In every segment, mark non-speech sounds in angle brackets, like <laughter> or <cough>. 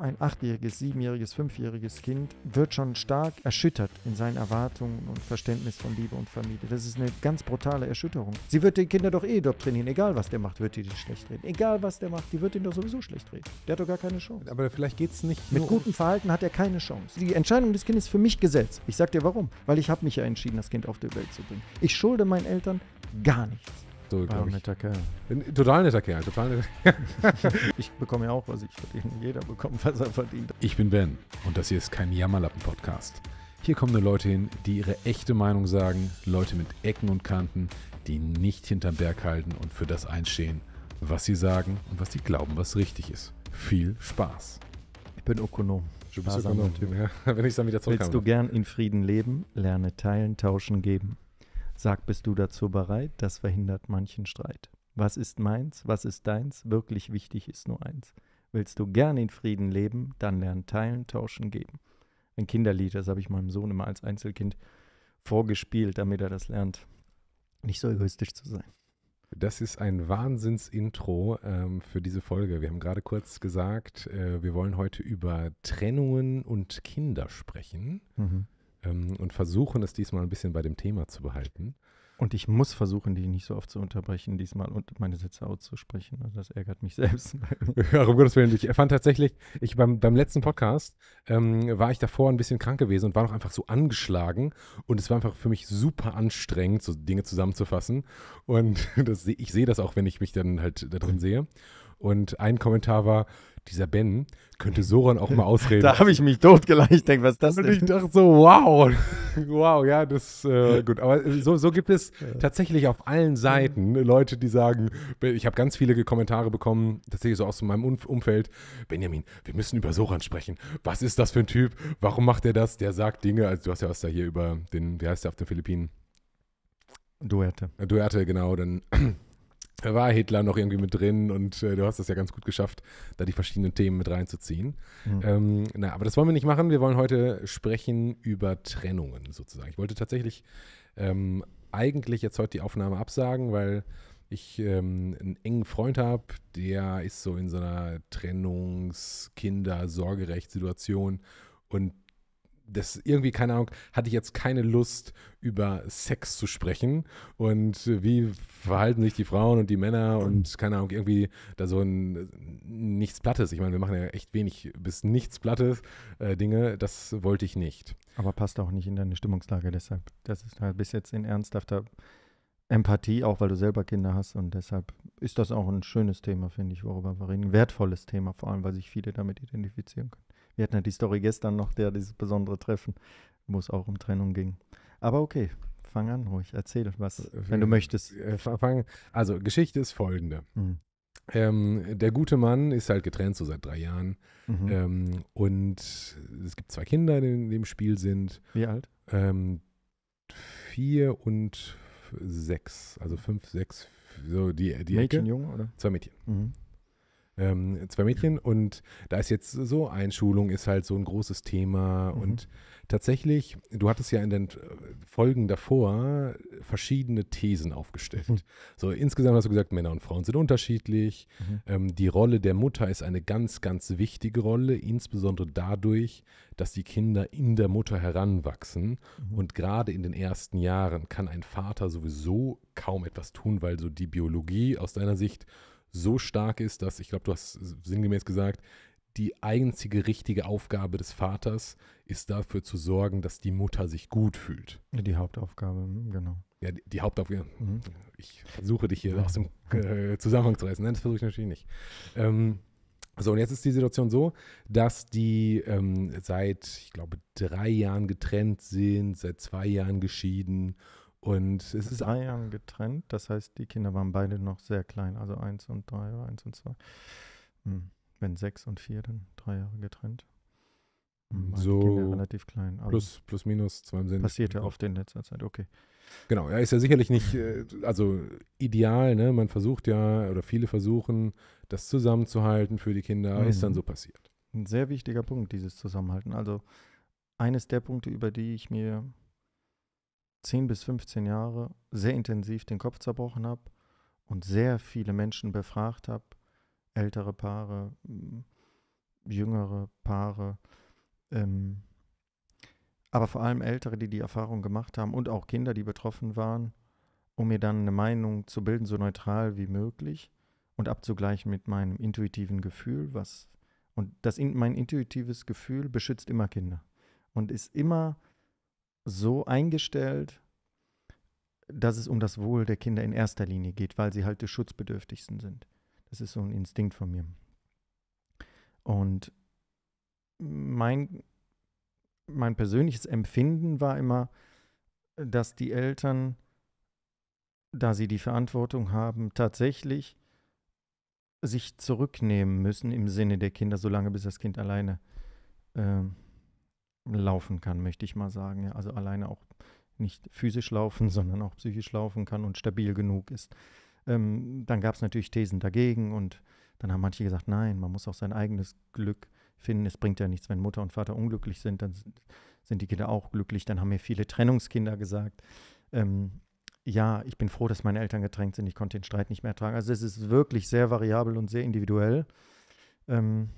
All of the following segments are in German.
ein achtjähriges, siebenjähriges, fünfjähriges Kind wird schon stark erschüttert in seinen Erwartungen und Verständnis von Liebe und Familie. Das ist eine ganz brutale Erschütterung. Sie wird den Kindern doch eh doktrinieren, egal was der macht, wird die den schlecht reden. Egal was der macht, die wird ihn doch sowieso schlecht reden. Der hat doch gar keine Chance. Aber vielleicht geht es nicht. Mit gutem Verhalten hat er keine Chance. Die Entscheidung des Kindes ist für mich Gesetz. Ich sag dir warum. Weil ich habe mich ja entschieden, das Kind auf die Welt zu bringen. Ich schulde meinen Eltern gar nichts so, glaube ich. netter Kerl. Ein total netter Kerl, total netter Kerl. <laughs> ich bekomme ja auch, was ich verdiene. Jeder bekommt, was er verdient. Ich bin Ben und das hier ist kein Jammerlappen-Podcast. Hier kommen nur Leute hin, die ihre echte Meinung sagen, Leute mit Ecken und Kanten, die nicht hinterm Berg halten und für das einstehen, was sie sagen und was sie glauben, was richtig ist. Viel Spaß. Ich bin Ökonom. Du bist Ökonom, ja. <laughs> Wenn ich dann wieder zurückkomme. Willst du gern in Frieden leben, lerne teilen, tauschen, geben? Sag, bist du dazu bereit? Das verhindert manchen Streit. Was ist meins? Was ist deins? Wirklich wichtig ist nur eins. Willst du gern in Frieden leben? Dann lern teilen, tauschen, geben. Ein Kinderlied, das habe ich meinem Sohn immer als Einzelkind vorgespielt, damit er das lernt, nicht so egoistisch zu sein. Das ist ein Wahnsinns-Intro ähm, für diese Folge. Wir haben gerade kurz gesagt, äh, wir wollen heute über Trennungen und Kinder sprechen. Mhm ähm, und versuchen es diesmal ein bisschen bei dem Thema zu behalten. Und ich muss versuchen, dich nicht so oft zu unterbrechen diesmal und meine Sätze auszusprechen. Also das ärgert mich <laughs> selbst. <laughs> ja, um Gottes Willen. Ich fand tatsächlich, ich beim, beim letzten Podcast ähm, war ich davor ein bisschen krank gewesen und war noch einfach so angeschlagen. Und es war einfach für mich super anstrengend, so Dinge zusammenzufassen. Und <laughs> das, ich sehe das auch, wenn ich mich dann halt da drin sehe. Und ein Kommentar war, dieser Ben könnte Soran auch mal <laughs> ausreden. da habe ich mich totgelacht. Ich denke, was ist das denn? Und ich dachte so, wow. <laughs> wow, ja, das äh, gut. Aber äh, so, so gibt es tatsächlich auf allen Seiten Leute, die sagen, ich habe ganz viele Kommentare bekommen, tatsächlich so aus meinem Umfeld. Benjamin, wir müssen über Soran sprechen. Was ist das für ein Typ? Warum macht er das? Der sagt Dinge, also du hast ja was da hier über den, wie heißt der auf den Philippinen? Duerte. Duerte, genau. Dann war Hitler noch irgendwie mit drin und äh, du hast das ja ganz gut geschafft, da die verschiedenen Themen mit reinzuziehen. Mhm. Ähm, na, aber das wollen wir nicht machen. Wir wollen heute sprechen über Trennungen sozusagen. Ich wollte tatsächlich ähm, eigentlich jetzt heute die Aufnahme absagen, weil ich ähm, einen engen Freund habe, der ist so in so einer Trennungs-Kinder-Sorgerechtssituation und das irgendwie, keine Ahnung, hatte ich jetzt keine Lust, über Sex zu sprechen und wie verhalten sich die Frauen und die Männer und keine Ahnung, irgendwie da so ein äh, nichts Plattes. Ich meine, wir machen ja echt wenig bis nichts Plattes äh, Dinge, das wollte ich nicht. Aber passt auch nicht in deine Stimmungslage, deshalb. Das ist halt bis jetzt in ernsthafter Empathie, auch weil du selber Kinder hast und deshalb ist das auch ein schönes Thema, finde ich, worüber wir reden. Ein wertvolles Thema, vor allem, weil sich viele damit identifizieren können. Wir hatten ja die Story gestern noch, der dieses besondere Treffen, wo es auch um Trennung ging. Aber okay, fang an ruhig, erzähl was, wenn du äh, möchtest. Äh, also, Geschichte ist folgende. Mhm. Ähm, der gute Mann ist halt getrennt, so seit drei Jahren. Mhm. Ähm, und es gibt zwei Kinder, die in dem Spiel sind. Wie alt? Ähm, vier und sechs, also fünf, sechs, so die, die Mädchen, Ecke. jung, oder? Zwei Mädchen. Mhm ähm, zwei Mädchen und da ist jetzt so, Einschulung ist halt so ein großes Thema mhm. und tatsächlich, du hattest ja in den Folgen davor verschiedene Thesen aufgestellt. Mhm. So insgesamt hast du gesagt, Männer und Frauen sind unterschiedlich, mhm. ähm, die Rolle der Mutter ist eine ganz, ganz wichtige Rolle, insbesondere dadurch, dass die Kinder in der Mutter heranwachsen mhm. und gerade in den ersten Jahren kann ein Vater sowieso kaum etwas tun, weil so die Biologie aus deiner Sicht so stark ist, dass ich glaube, du hast sinngemäß gesagt, die einzige richtige Aufgabe des Vaters ist dafür zu sorgen, dass die Mutter sich gut fühlt. Die Hauptaufgabe, hm, genau. Ja, die, die Hauptaufgabe. Mhm. Ich versuche dich hier ja. aus dem äh, Zusammenhang zu reißen. Nein, das versuche ich natürlich nicht. Ähm, so, und jetzt ist die Situation so, dass die ähm, seit, ich glaube, drei Jahren getrennt sind, seit zwei Jahren geschieden und es ist drei Jahren getrennt, das heißt, die Kinder waren beide noch sehr klein, also eins und drei oder eins und zwei. Hm. Wenn sechs und vier, dann drei Jahre getrennt. Hm, so Kinder relativ klein. plus, plus, minus zwei im Sinne. Passiert ja oft in letzter Zeit, okay. Genau, ja, ist ja sicherlich nicht, äh, also ideal, ne? Man versucht ja, oder viele versuchen, das zusammenzuhalten für die Kinder, mhm. ist dann mhm. so passiert. Ein sehr wichtiger Punkt, dieses Zusammenhalten. Also eines der Punkte, über die ich mir 10 bis 15 Jahre sehr intensiv den Kopf zerbrochen habe und sehr viele Menschen befragt habe, ältere Paare, mm, jüngere Paare, ähm, aber vor allem ältere, die die Erfahrung gemacht haben und auch Kinder, die betroffen waren, um mir dann eine Meinung zu bilden, so neutral wie möglich und abzugleichen mit meinem intuitiven Gefühl, was und das mein intuitives Gefühl beschützt immer Kinder und ist immer so eingestellt, dass es um das Wohl der Kinder in erster Linie geht, weil sie halt die Schutzbedürftigsten sind. Das ist so ein Instinkt von mir. Und mein, mein persönliches Empfinden war immer, dass die Eltern, da sie die Verantwortung haben, tatsächlich sich zurücknehmen müssen im Sinne der Kinder, solange bis das Kind alleine äh, laufen kann, möchte ich mal sagen. Ja, also alleine auch nicht physisch laufen, <laughs> sondern auch psychisch laufen kann und stabil genug ist. Ähm, dann gab es natürlich Thesen dagegen und dann haben manche gesagt, nein, man muss auch sein eigenes Glück finden. Es bringt ja nichts, wenn Mutter und Vater unglücklich sind, dann sind die Kinder auch glücklich. Dann haben mir viele Trennungskinder gesagt, ähm, ja, ich bin froh, dass meine Eltern getrennt sind, ich konnte den Streit nicht mehr ertragen. Also es ist wirklich sehr variabel und sehr individuell. Ähm,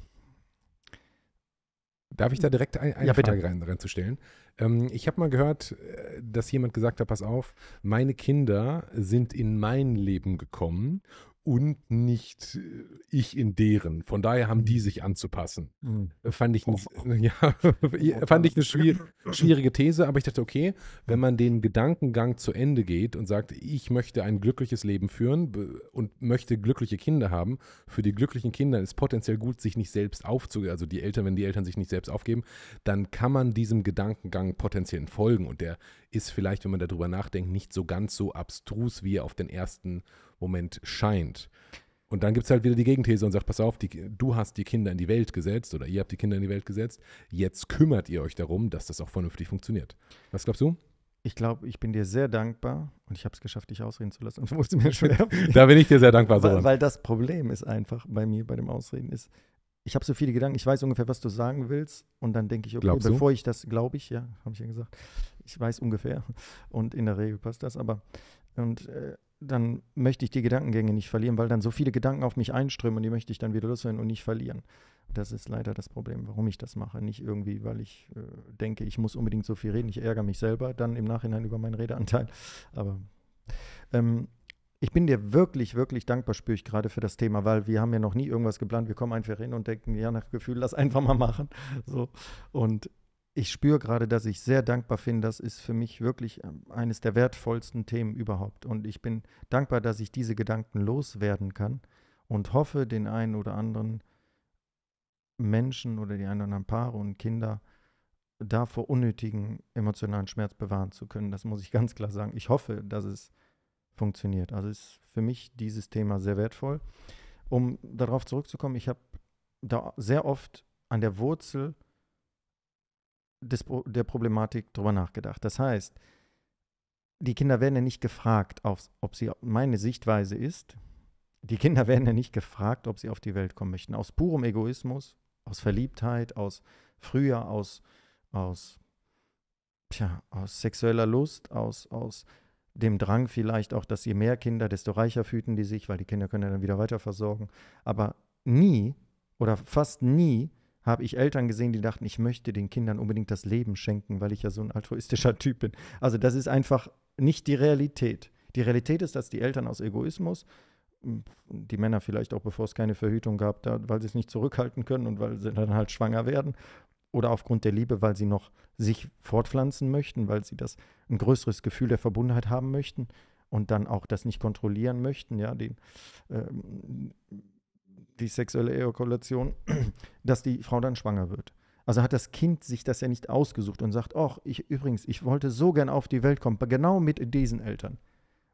Darf ich da mhm. direkt ein, eine ja, Frage rein, reinzustellen? Ähm, ich habe mal gehört, äh, dass jemand gesagt hat, pass auf, meine Kinder sind in mein Leben gekommen und nicht äh, ich in deren. Von daher haben die mhm. sich anzupassen. Mhm. Äh, fand ich, ein, <laughs> ja, fand ich eine <laughs> schwierige These, aber ich dachte, okay, wenn mhm. man den Gedankengang zu Ende geht und sagt, ich möchte ein glückliches Leben führen und möchte glückliche Kinder haben, für die glücklichen Kinder ist potenziell gut, sich nicht selbst aufzugeben, also die Eltern, wenn die Eltern sich nicht selbst aufgeben, dann kann man diesem Gedankengang potenziell folgen und der ist vielleicht, wenn man darüber nachdenkt, nicht so ganz so abstrus, wie er auf den ersten Moment scheint. Und dann gibt es halt wieder die Gegenthese und sagt, pass auf, die, du hast die Kinder in die Welt gesetzt oder ihr habt die Kinder in die Welt gesetzt. Jetzt kümmert ihr euch darum, dass das auch vernünftig funktioniert. Was glaubst du? Ich glaube, ich bin dir sehr dankbar und ich habe es geschafft, dich ausreden zu lassen, obwohl es <laughs> mir schwer <laughs> Da bin ich dir sehr dankbar, weil, weil das Problem ist einfach bei mir, bei dem Ausreden ist, ich habe so viele Gedanken, ich weiß ungefähr, was du sagen willst und dann denke ich, okay, Glaubst bevor du? ich das, glaube ich, ja, habe ich ja gesagt, ich weiß ungefähr <laughs> und in der Regel passt das, aber und äh, dann möchte ich die Gedankengänge nicht verlieren, weil dann so viele Gedanken auf mich einströmen und die möchte ich dann wieder loswerden und nicht verlieren. Das ist leider das Problem, warum ich das mache. Nicht irgendwie, weil ich äh, denke, ich muss unbedingt so viel reden. Ich ärgere mich selber dann im Nachhinein über meinen Redeanteil. <laughs> Aber ähm, ich bin dir wirklich, wirklich dankbar, spüre ich gerade für das Thema, weil wir haben ja noch nie irgendwas geplant. Wir kommen einfach hin und denken, ja, nach Gefühl, lass einfach mal machen. <laughs> So. Und ich spüre gerade, dass ich sehr dankbar finde. Das ist für mich wirklich ähm, eines der wertvollsten Themen überhaupt. Und ich bin dankbar, dass ich diese Gedanken loswerden kann und hoffe, den einen oder anderen Menschen oder die einen oder anderen Paare und Kinder da vor unnötigen emotionalen Schmerz bewahren zu können. Das muss ich <laughs> ganz klar sagen. Ich hoffe, dass es funktioniert. Also ist für mich dieses Thema sehr wertvoll. Um darauf zurückzukommen, ich habe da sehr oft an der Wurzel des, der Problematik drüber nachgedacht. Das heißt, die Kinder werden ja nicht gefragt, auf, ob sie meine Sichtweise ist. Die Kinder <laughs> werden ja nicht gefragt, ob sie auf die Welt kommen möchten. Aus purem Egoismus, aus Verliebtheit, aus früher, aus, aus, tja, aus sexueller Lust, aus, aus dem Drang vielleicht auch, dass je mehr Kinder, desto reicher fühlten die sich, weil die Kinder können ja dann wieder weiter versorgen. Aber nie oder fast nie habe ich Eltern gesehen, die dachten, ich möchte den Kindern unbedingt das Leben schenken, weil ich ja so ein altruistischer <laughs> Typ bin. Also das ist einfach nicht die Realität. Die Realität ist, dass die Eltern aus Egoismus, hm, die Männer vielleicht auch, bevor es keine Verhütung gab, da, weil sie es nicht zurückhalten können und weil sie dann halt schwanger werden, oder aufgrund der Liebe, weil sie noch sich fortpflanzen möchten, weil sie das ein größeres Gefühl der Verbundenheit haben möchten und dann auch das nicht kontrollieren möchten, ja, den, ähm, die sexuelle Ejakulation, <clears throat> dass die Frau dann schwanger wird. Also hat das Kind sich das ja nicht ausgesucht und sagt, ach, ich übrigens, ich wollte so gern auf die Welt kommen, genau mit diesen Eltern.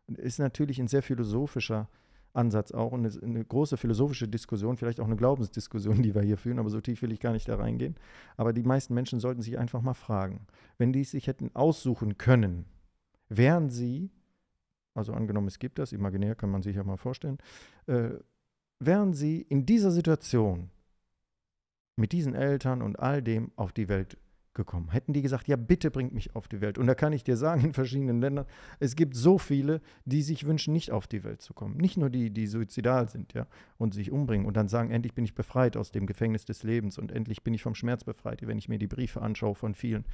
Ist natürlich ein sehr philosophischer Ansatz auch und eine, eine große philosophische Diskussion, vielleicht auch eine Glaubensdiskussion, die wir hier führen, aber so tief will ich gar nicht da reingehen. Aber die meisten Menschen sollten sich einfach mal fragen, wenn die sich hätten aussuchen können, wären sie, also angenommen es gibt das, imaginär kann man sich ja mal vorstellen, äh, wären sie in dieser Situation mit diesen Eltern und all dem auf die Welt gekommen? Hätten die gesagt, ja, bitte bringt mich auf die Welt? Und da kann ich dir sagen, in verschiedenen Ländern, es gibt so viele, die sich wünschen, nicht auf die Welt zu kommen. Nicht nur die, die suizidal sind, ja, und sich umbringen und dann sagen, endlich bin ich befreit aus dem Gefängnis des Lebens und endlich bin ich vom Schmerz befreit, wenn ich mir die Briefe anschaue von vielen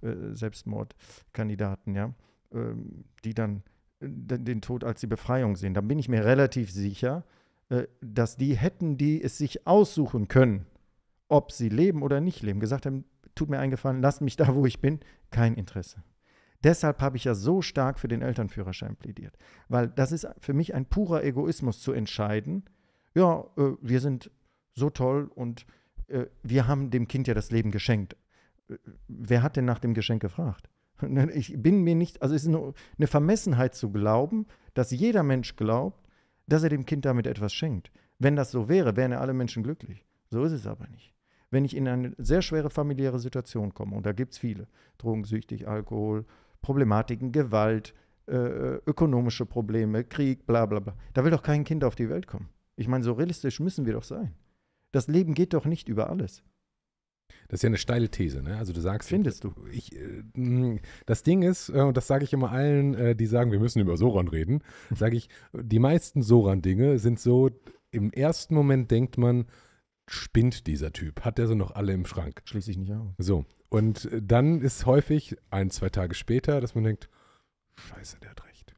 äh, Selbstmordkandidaten, ja, äh, die dann äh, den Tod als die Befreiung sehen. Dann bin ich mir relativ sicher, äh, dass die hätten, die es sich aussuchen können, ob sie leben oder nicht leben, gesagt haben, tut mir eingefallen, lasst mich da, wo ich bin, kein Interesse. Deshalb habe ich ja so stark für den Elternführerschein plädiert, weil das ist für mich ein purer Egoismus zu entscheiden, ja, äh, wir sind so toll und äh, wir haben dem Kind ja das Leben geschenkt. Wer hat denn nach dem Geschenk gefragt? <laughs> Ich bin mir nicht, also es ist eine Vermessenheit zu glauben, dass jeder Mensch glaubt, dass er dem Kind damit etwas schenkt. Wenn das so wäre, wären ja alle Menschen glücklich. So ist es aber nicht. Wenn ich in eine sehr schwere familiäre Situation komme, und da gibt es viele, drogensüchtig, Alkohol, Problematiken, Gewalt, äh, äh, ökonomische Probleme, Krieg, bla bla bla, da will doch kein Kind auf die Welt kommen. Ich meine, so realistisch müssen wir doch sein. Das Leben geht doch nicht über alles. Das ist ja eine steile These, ne? Also du sagst. Findest du? Ich, äh, hm, das Ding ist, äh, und das sage ich immer allen, äh, die sagen, wir müssen über Soran reden, <laughs> sage ich, die meisten Soran-Dinge sind so, im ersten Moment denkt man, spinnt dieser Typ? Hat der so noch alle im Schrank? Schließe ich nicht aus. So. Und äh, dann ist häufig ein, zwei Tage später, dass man denkt, scheiße, der hat recht.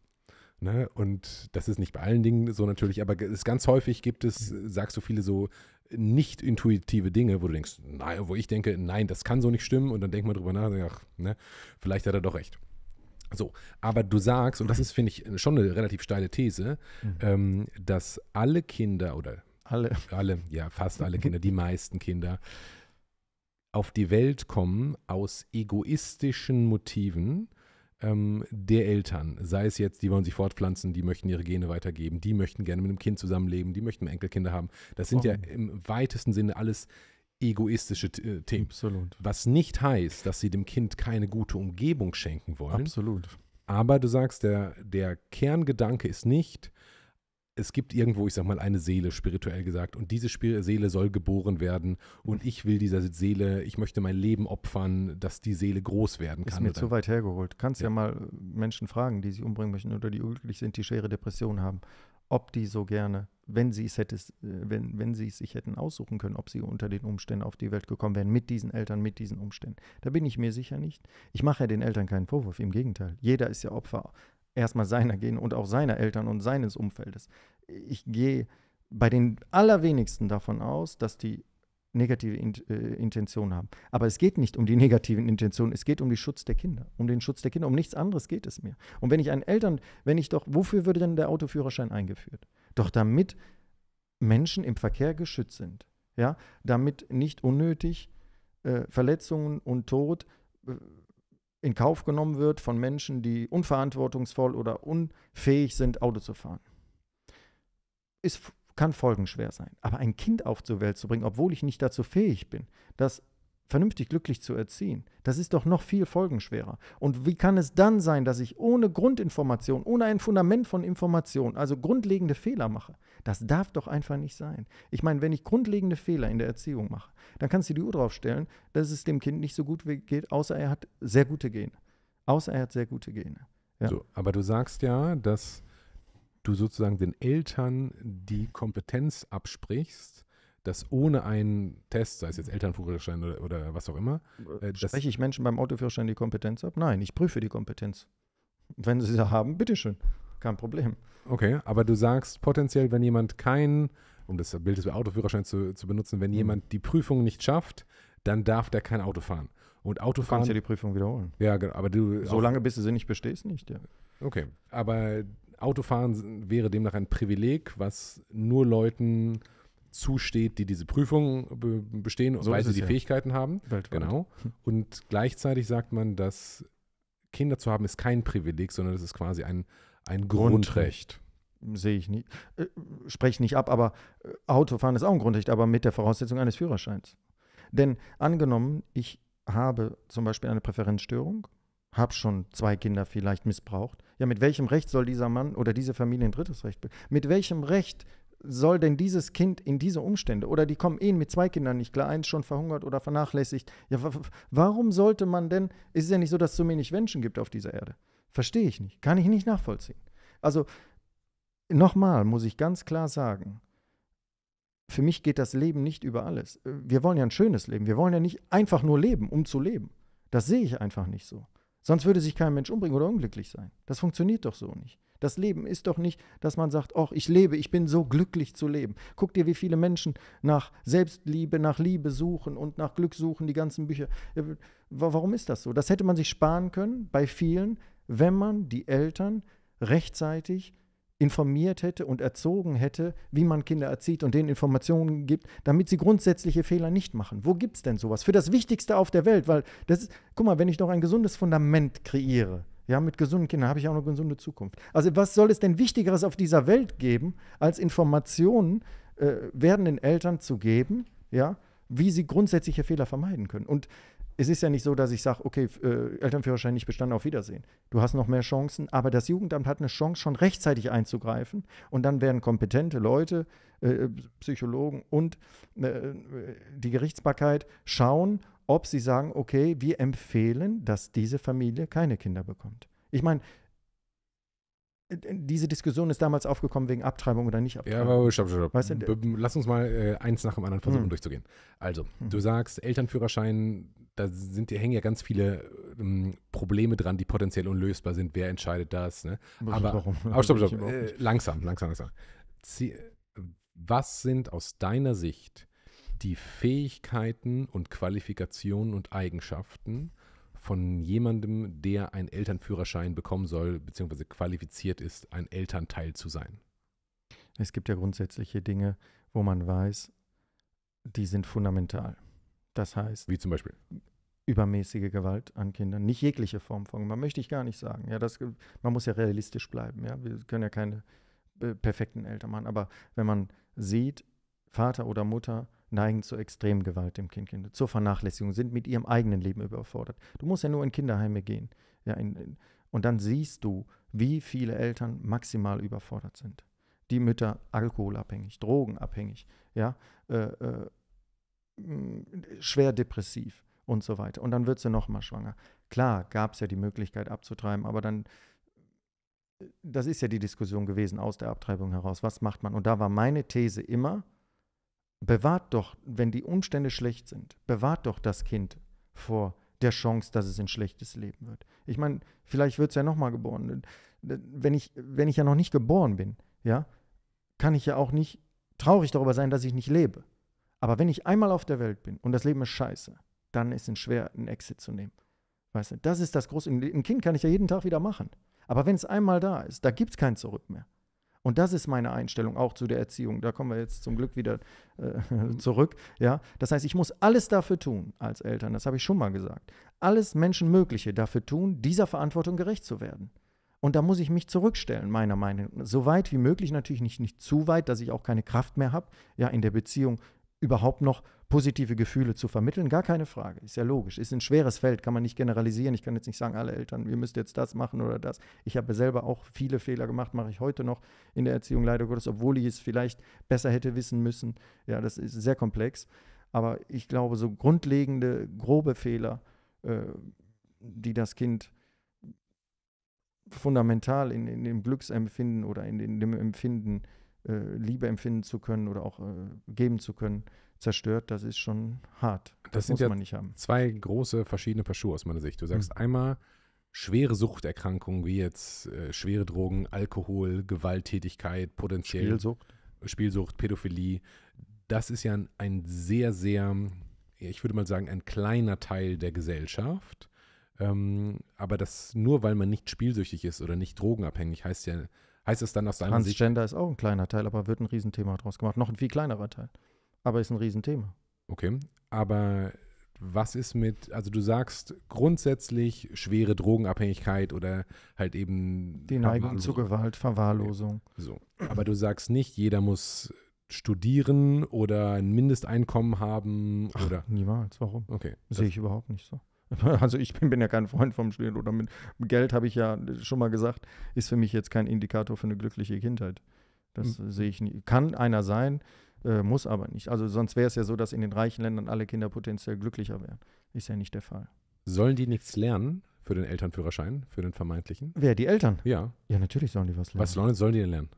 Ne? Und das ist nicht bei allen Dingen so natürlich, aber es ganz häufig gibt es, sagst du, viele so nicht intuitive Dinge, wo du denkst, naja, wo ich denke, nein, das kann so nicht stimmen und dann denkt man drüber nach, ach, ne, vielleicht hat er doch recht. So, aber du sagst, und das ist, finde ich, schon eine relativ steile These, mhm. ähm, dass alle Kinder oder alle, alle, ja, fast alle Kinder, die meisten Kinder auf die Welt kommen aus egoistischen Motiven ähm, der Eltern, sei es jetzt, die wollen sich fortpflanzen, die möchten ihre Gene weitergeben, die möchten gerne mit einem Kind zusammenleben, die möchten Enkelkinder haben. Das sind oh. ja im weitesten Sinne alles egoistische äh, Themen. Absolut. Was nicht heißt, dass sie dem Kind keine gute Umgebung schenken wollen. Absolut. Aber du sagst, der, der Kerngedanke ist nicht, es gibt irgendwo, ich sag mal, eine Seele, spirituell gesagt, und diese Seele soll geboren werden und ich will dieser Seele, ich möchte mein Leben opfern, dass die Seele groß werden kann. Ist mir oder? zu weit hergeholt. Kannst ja. ja mal äh, Menschen fragen, die sich umbringen möchten oder die glücklich sind, die schwere Depressionen haben, ob die so gerne, wenn sie es hättest, äh, wenn, wenn sie es sich hätten aussuchen können, ob sie unter den Umständen auf die Welt gekommen wären, mit diesen Eltern, mit diesen Umständen. Da bin ich mir sicher nicht. Ich mache ja den Eltern keinen Vorwurf, im Gegenteil. Jeder ist ja Opfer erstmal seiner gehen und auch seiner Eltern und seines Umfeldes. Ich gehe bei den allerwenigsten davon aus, dass die negative Int äh, Intention haben. Aber es geht nicht um die <laughs> negativen Intentionen, es geht um den Schutz der Kinder, um den Schutz der Kinder, um nichts anderes geht es mir. Und wenn ich einen Eltern, wenn ich doch, wofür würde denn der Autoführerschein eingeführt? Doch damit Menschen im Verkehr geschützt sind, ja, damit nicht unnötig äh, Verletzungen und Tod äh, in Kauf genommen wird von Menschen, die unverantwortungsvoll oder unfähig sind, Auto zu fahren. Es kann folgenschwer sein. Aber ein Kind auf zur Welt zu bringen, obwohl ich nicht dazu fähig bin, das vernünftig glücklich zu erziehen. Das ist doch noch viel folgenschwerer. Und wie kann es dann sein, dass ich ohne Grundinformation, ohne ein Fundament von Information, also grundlegende Fehler mache? Das darf doch einfach nicht sein. Ich meine, wenn ich grundlegende Fehler in der Erziehung mache, dann kannst du die Uhr drauf stellen, dass es dem Kind nicht so gut geht, außer er hat sehr gute Gene. Außer er hat sehr gute Gene. Ja. So, aber du sagst ja, dass du sozusagen den Eltern die Kompetenz absprichst, dass ohne einen Test, sei es jetzt Elternführerschein oder, oder was auch immer. Äh, Spreche ich Menschen beim Autoführerschein die Kompetenz ab? Nein, ich prüfe die Kompetenz. Wenn sie sie haben, bitteschön. Kein Problem. Okay, aber du sagst potenziell, wenn jemand keinen, um das Bild des Autoführerscheins zu, zu benutzen, wenn mhm. jemand die Prüfung nicht schafft, dann darf der kein Auto fahren. Und Autofahren. Du kannst ja die Prüfung wiederholen. Ja, genau. Aber du. So lange, bis du sie nicht bestehst, nicht, ja. Okay. Aber Autofahren wäre demnach ein Privileg, was nur Leuten zusteht, die diese Prüfung bestehen, so weil sie die ja. Fähigkeiten haben. Weltweit. Genau. Und gleichzeitig sagt man, dass Kinder zu haben ist kein Privileg, sondern das ist quasi ein, ein Grundrecht. Grundrecht sehe ich nicht, äh, spreche nicht ab, aber äh, Autofahren ist auch ein Grundrecht, aber mit der Voraussetzung eines Führerscheins. Denn angenommen, ich habe zum Beispiel eine Präferenzstörung, habe schon zwei Kinder vielleicht missbraucht. Ja, mit welchem Recht soll dieser Mann oder diese Familie ein drittes Recht? Mit welchem Recht soll denn dieses Kind in diese Umstände oder die kommen eh mit zwei Kindern nicht klar, eins schon verhungert oder vernachlässigt. Ja, warum sollte man denn? Es ist ja nicht so, dass es so wenig Menschen gibt auf dieser Erde. Verstehe ich nicht, kann ich nicht nachvollziehen. Also nochmal muss ich ganz klar sagen, für mich geht das Leben nicht über alles. Wir wollen ja ein schönes Leben. Wir wollen ja nicht einfach nur leben, um zu leben. Das sehe ich einfach nicht so. Sonst würde sich kein Mensch umbringen oder unglücklich sein. Das funktioniert doch so nicht. Das Leben ist doch nicht, dass man sagt, oh, ich lebe, ich bin so glücklich zu leben. Guck dir, wie viele Menschen nach Selbstliebe, nach Liebe suchen und nach Glück suchen, die ganzen Bücher. Äh, warum ist das so? Das hätte man sich sparen können bei vielen, wenn man die Eltern rechtzeitig informiert hätte und erzogen hätte, wie man Kinder erzieht und denen Informationen gibt, damit sie grundsätzliche Fehler nicht machen. Wo gibt es denn sowas? Für das Wichtigste auf der Welt, weil das ist, guck mal, wenn ich doch ein gesundes Fundament kreiere, ja, mit gesunden Kindern habe ich auch eine gesunde Zukunft. Also was soll es denn Wichtigeres auf dieser Welt geben, als Informationen äh, werdenden Eltern zu geben, ja, wie sie grundsätzliche Fehler vermeiden können. Und es ist ja nicht so, dass ich sage, okay, äh, Elternführerschein nicht bestanden, auf Wiedersehen. Du hast noch mehr Chancen, aber das Jugendamt hat eine Chance, schon rechtzeitig einzugreifen und dann werden kompetente Leute, äh, Psychologen und äh, die Gerichtsbarkeit schauen, ob sie sagen, okay, wir empfehlen, dass diese Familie keine Kinder bekommt. Ich meine, diese Diskussion ist damals aufgekommen wegen Abtreibung oder nicht Abtreibung. Ja, aber stopp, stopp, stopp. Weißt du, Lass uns mal äh, eins nach dem anderen versuchen hm. durchzugehen. Also, hm. du sagst, Elternführerschein, da sind, hängen ja ganz viele ähm, Probleme dran, die potenziell unlösbar sind. Wer entscheidet das? Ne? Aber, warum? Oh, stopp, <laughs> stopp. Äh, langsam, langsam, langsam. Was sind aus deiner Sicht die Fähigkeiten und Qualifikationen und Eigenschaften von jemandem, der einen Elternführerschein bekommen soll, beziehungsweise qualifiziert ist, ein Elternteil zu sein? Es gibt ja grundsätzliche Dinge, wo man weiß, die sind fundamental. Das heißt. Wie zum Beispiel? Übermäßige Gewalt an Kindern. Nicht jegliche Form von Gewalt, möchte ich gar nicht sagen. Ja, das, man muss ja realistisch bleiben. Ja? Wir können ja keine äh, perfekten Eltern machen. Aber wenn man sieht, Vater oder Mutter neigen zur extremen Gewalt im Kind, Kinder, zur Vernachlässigung, sind mit ihrem eigenen Leben überfordert. Du musst ja nur in Kinderheime gehen. Ja, in, in, und dann siehst du, wie viele Eltern maximal überfordert sind. Die Mütter alkoholabhängig, drogenabhängig, ja, äh, äh, schwer depressiv und so weiter. Und dann wird sie nochmal schwanger. Klar, gab es ja die Möglichkeit abzutreiben, aber dann, äh, das ist ja die Diskussion gewesen aus der Abtreibung heraus. Was macht man? Und da war meine These immer, bewahrt doch, wenn die Umstände schlecht sind, bewahrt doch das Kind vor der Chance, dass es ein schlechtes Leben wird. Ich meine, vielleicht wird es ja nochmal geboren. Wenn ich, wenn ich ja noch nicht geboren bin, ja, kann ich ja auch nicht traurig darüber sein, dass ich nicht lebe. Aber wenn ich einmal auf der Welt bin und das Leben ist scheiße, dann ist es schwer, einen Exit zu nehmen. Weißt du, das ist das große. Ein Kind kann ich ja jeden Tag wieder machen. Aber wenn es einmal da ist, da gibt es kein Zurück mehr. Und das ist meine Einstellung auch zu der Erziehung. Da kommen wir jetzt zum Glück wieder äh, zurück. Ja? Das heißt, ich muss alles dafür tun als Eltern, das habe ich schon mal gesagt. Alles Menschenmögliche dafür tun, dieser Verantwortung gerecht zu werden. Und da muss ich mich zurückstellen, meiner Meinung nach. So weit wie möglich, natürlich nicht, nicht zu weit, dass ich auch keine Kraft mehr habe, ja, in der Beziehung überhaupt noch positive Gefühle zu vermitteln, gar keine Frage, ist ja logisch, ist ein schweres Feld, kann man nicht generalisieren, ich kann jetzt nicht sagen, alle Eltern, ihr müsst jetzt das machen oder das. Ich habe selber auch viele Fehler gemacht, mache ich heute noch in der Erziehung leider Gottes, obwohl ich es vielleicht besser hätte wissen müssen. Ja, das ist sehr komplex, aber ich glaube, so grundlegende, grobe Fehler, äh, die das Kind fundamental in, in dem Glücksempfinden oder in, in dem Empfinden äh, Liebe empfinden zu können oder auch äh, geben zu können, zerstört, das ist schon hart. Das, das muss ja man nicht haben. Zwei große verschiedene Paar Schuhe aus meiner Sicht. Du sagst hm. einmal schwere Suchterkrankungen wie jetzt äh, schwere Drogen, Alkohol, Gewalttätigkeit, potenziell Spielsucht, Spielsucht Pädophilie. Das ist ja ein, ein sehr, sehr, ich würde mal sagen, ein kleiner Teil der Gesellschaft. Ähm, aber das nur, weil man nicht spielsüchtig ist oder nicht drogenabhängig, heißt ja heißt es dann aus seiner Sicht. Transgender ist auch ein kleiner Teil, aber wird ein Riesenthema draus gemacht. Noch ein viel kleinerer Teil. Aber ist ein Riesenthema. Okay. Aber was ist mit, also du sagst grundsätzlich schwere Drogenabhängigkeit oder halt eben. Die Neigung zu Gewalt, Verwahrlosung. So. Aber du sagst nicht, jeder muss studieren oder ein Mindesteinkommen haben oder. Ach, niemals, warum? Okay. Sehe ich überhaupt nicht so. <laughs> Also ich bin, bin ja kein Freund vom Spiel oder mit Geld habe ich ja schon mal gesagt, ist für mich jetzt kein Indikator für eine glückliche Kindheit. Das mhm. sehe ich nicht. Kann einer sein, äh, muss aber nicht. Also sonst wäre es ja so, dass in den reichen Ländern alle Kinder potenziell glücklicher wären. Ist ja nicht der Fall. Sollen die nichts lernen für den Elternführerschein, für den vermeintlichen? Wer, die Eltern? Ja. Ja, natürlich sollen die was lernen. Was sollen, sollen die denn lernen?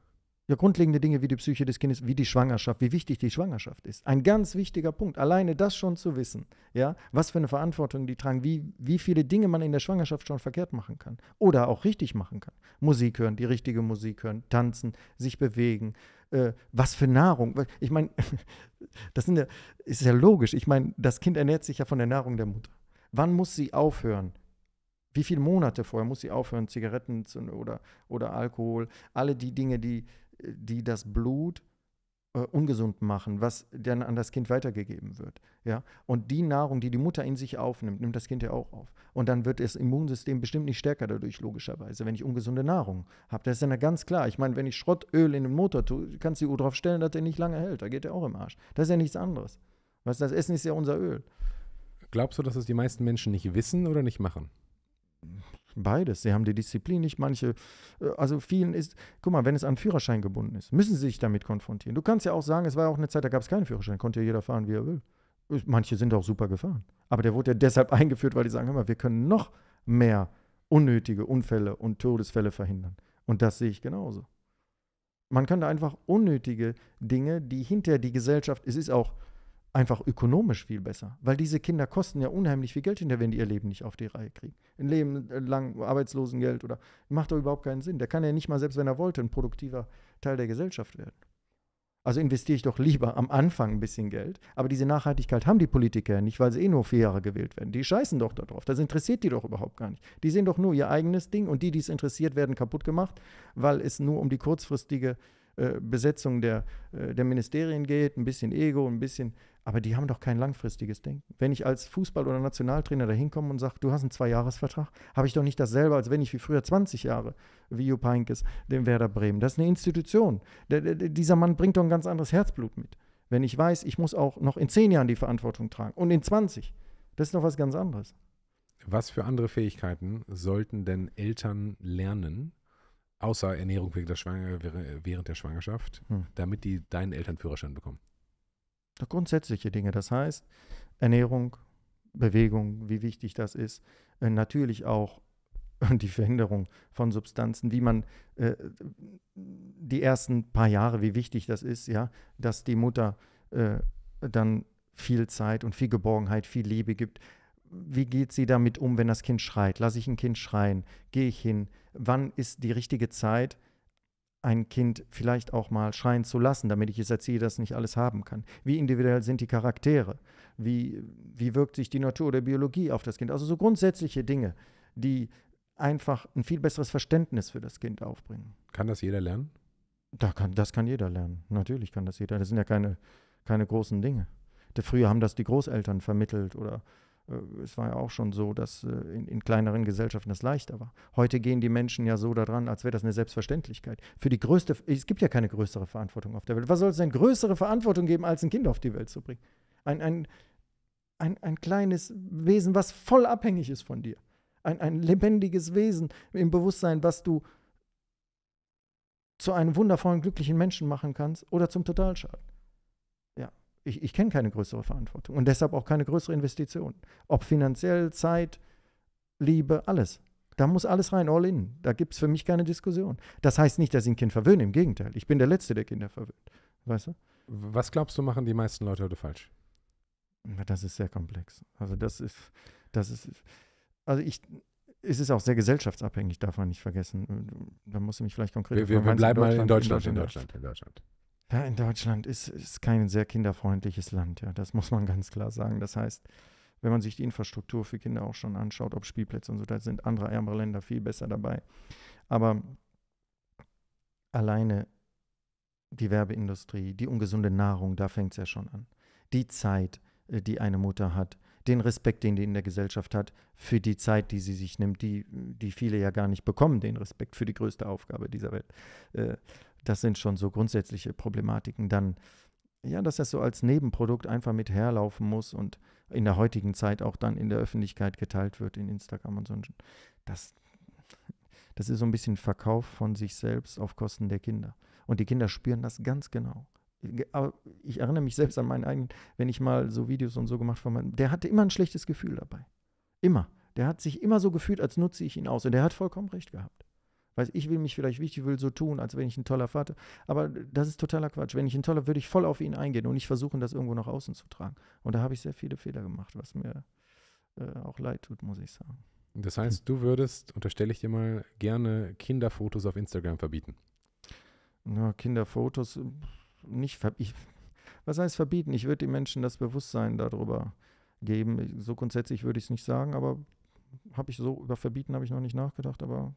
Ja, grundlegende Dinge wie die Psyche des Kindes, wie die Schwangerschaft, wie wichtig die Schwangerschaft ist. Ein ganz wichtiger Punkt. Alleine das schon zu wissen, ja, was für eine Verantwortung die tragen, wie, wie viele Dinge man in der Schwangerschaft schon verkehrt machen kann oder auch richtig machen kann. Musik hören, die richtige Musik hören, tanzen, sich bewegen, äh, was für Nahrung. Ich meine, <laughs> das ja, ist ja logisch. Ich meine, das Kind ernährt sich ja von der Nahrung der Mutter. Wann muss sie aufhören? Wie viele Monate vorher muss sie aufhören, Zigaretten zu, oder, oder Alkohol? Alle die Dinge, die die das Blut äh, ungesund machen, was dann an das Kind weitergegeben wird. Ja? Und die Nahrung, die die Mutter in sich aufnimmt, nimmt das Kind ja auch auf. Und dann wird das Immunsystem bestimmt nicht stärker dadurch, logischerweise, wenn ich ungesunde Nahrung habe. Das ist dann ja ganz klar. Ich meine, wenn ich Schrottöl in den Motor tue, kannst du die Uhr drauf stellen, dass der nicht lange hält. Da geht er auch im Arsch. Das ist ja nichts anderes. Weißt, das Essen ist ja unser Öl. Glaubst du, dass es die meisten Menschen nicht wissen oder nicht machen? Beides. Sie haben die Disziplin nicht. Manche, äh, also vielen ist, guck mal, wenn es an Führerschein gebunden ist, müssen sie sich damit konfrontieren. Du kannst ja auch sagen, es war ja auch eine Zeit, da gab es keinen Führerschein, konnte ja jeder fahren, wie er will. Manche sind auch super gefahren. Aber der wurde ja deshalb <laughs> eingeführt, weil die sagen, hör mal, wir können noch mehr unnötige Unfälle und Todesfälle verhindern. Und das sehe ich genauso. Man kann da einfach unnötige Dinge, die hinter die Gesellschaft, es ist auch einfach ökonomisch viel besser, weil diese Kinder kosten ja unheimlich viel Geld hinterher, wenn die ihr Leben nicht auf die Reihe kriegen. Ein Leben äh, lang Arbeitslosengeld oder macht doch überhaupt keinen Sinn. Der kann ja nicht mal, selbst wenn er wollte, ein produktiver Teil der Gesellschaft werden. Also investiere ich doch lieber am Anfang ein bisschen Geld. Aber diese Nachhaltigkeit haben die Politiker ja nicht, weil sie eh nur vier Jahre gewählt werden. Die scheißen doch darauf. Das interessiert die doch überhaupt gar nicht. Die sehen doch nur ihr eigenes Ding und die, die es interessiert, werden kaputt gemacht, weil es nur um die kurzfristige äh, Besetzung der, äh, der Ministerien geht, ein bisschen Ego, ein bisschen aber die haben doch kein langfristiges Denken. Wenn ich als Fußball- oder Nationaltrainer da hinkomme und sage, du hast einen Zweijahresvertrag, habe ich doch nicht dasselbe, als wenn ich wie früher 20 Jahre, wie Jupp Heynckes, dem Werder Bremen. Das ist eine Institution. Der, der, dieser Mann bringt doch ein ganz anderes Herzblut mit. Wenn ich weiß, ich muss auch noch in 10 Jahren die Verantwortung tragen und in 20. Das ist noch was ganz anderes. Was für andere Fähigkeiten sollten denn Eltern lernen, außer Ernährung während der, während der Schwangerschaft, hm. damit die deinen Elternführerschein bekommen? Grundsätzliche Dinge. Das heißt, Ernährung, Bewegung, wie wichtig das ist. Äh, natürlich auch <laughs> die Veränderung von Substanzen, wie man äh, die ersten paar Jahre, wie wichtig das ist, ja, dass die Mutter äh, dann viel Zeit und viel Geborgenheit, viel Liebe gibt. Wie geht sie damit um, wenn das Kind schreit? Lasse ich ein Kind schreien? Gehe ich hin? Wann ist die richtige Zeit, ein Kind vielleicht auch mal schreien zu lassen, damit ich es erziehe, dass es nicht alles haben kann? Wie individuell sind die Charaktere? Wie, wie wirkt sich die Natur oder Biologie auf das Kind? Also so grundsätzliche Dinge, die einfach ein viel besseres Verständnis für das Kind aufbringen. Kann das jeder lernen? Da kann, das kann jeder lernen. Natürlich kann das jeder. Das sind ja keine, keine großen Dinge. Früher haben das die Großeltern vermittelt oder äh, es war ja auch schon so, dass äh, in, in, kleineren Gesellschaften das leichter war. Heute gehen die Menschen ja so daran, als wäre das eine Selbstverständlichkeit. Für die größte, es gibt ja keine größere Verantwortung auf der Welt. Was soll es denn größere Verantwortung geben, als ein Kind auf die Welt zu bringen? Ein, ein, ein, ein kleines Wesen, was voll abhängig ist von dir. Ein, ein lebendiges Wesen im Bewusstsein, was du zu einem wundervollen, glücklichen Menschen machen kannst oder zum Totalschaden. Ich, ich kenne keine größere Verantwortung und deshalb auch keine größere Investition. Ob finanziell, Zeit, Liebe, alles. Da muss alles rein, all in. Da gibt es für mich keine Diskussion. Das heißt nicht, dass ich ein Kind verwöhne, im Gegenteil. Ich bin der Letzte, der Kinder verwöhnt. Weißt du? Was glaubst du, machen die meisten Leute heute falsch? das ist sehr komplex. Also das ist, das ist, also ich, es ist auch sehr gesellschaftsabhängig, darf man nicht vergessen. Da muss ich mich vielleicht konkret. Wir, wir, wir bleiben mal in Deutschland, in Deutschland, in Deutschland. In Deutschland. Ja, in Deutschland ist es kein sehr kinderfreundliches Land, ja, das muss man ganz klar sagen. Das heißt, wenn man sich die Infrastruktur für Kinder auch schon anschaut, ob Spielplätze und so, da sind andere ärmere Länder viel besser dabei. Aber alleine die Werbeindustrie, die ungesunde Nahrung, da fängt es ja schon an. Die Zeit, äh, die eine Mutter hat, den Respekt, den die in der Gesellschaft hat, für die Zeit, die sie sich nimmt, die, die viele ja gar nicht bekommen, den Respekt für die größte Aufgabe dieser Welt. Äh, das sind schon so grundsätzliche Problematiken. Dann, ja, dass das so als Nebenprodukt einfach mit herlaufen muss und in der heutigen Zeit auch dann in der Öffentlichkeit geteilt wird, in Instagram und so. Das, das ist so ein bisschen Verkauf von sich selbst auf Kosten der Kinder. Und die Kinder spüren das ganz genau. Ich erinnere mich selbst an meinen eigenen, wenn ich mal so Videos und so gemacht habe, der hatte immer ein schlechtes Gefühl dabei. Immer. Der hat sich immer so gefühlt, als nutze ich ihn aus. Und der hat vollkommen recht gehabt. Weiß ich will mich vielleicht wichtig, will so tun, als wenn ich ein toller Vater. Aber das ist totaler Quatsch. Wenn ich ein toller, würde ich voll auf ihn eingehen und nicht versuchen, das irgendwo nach außen zu tragen. Und da habe ich sehr viele Fehler gemacht, was mir äh, auch leid tut, muss ich sagen. Das heißt, du würdest, unterstelle ich dir mal, gerne Kinderfotos auf Instagram verbieten. Na, Kinderfotos äh, nicht verbieten. Was heißt verbieten? Ich würde den Menschen das Bewusstsein darüber geben. So grundsätzlich würde ich es nicht sagen, aber habe ich so über verbieten habe ich noch nicht nachgedacht, aber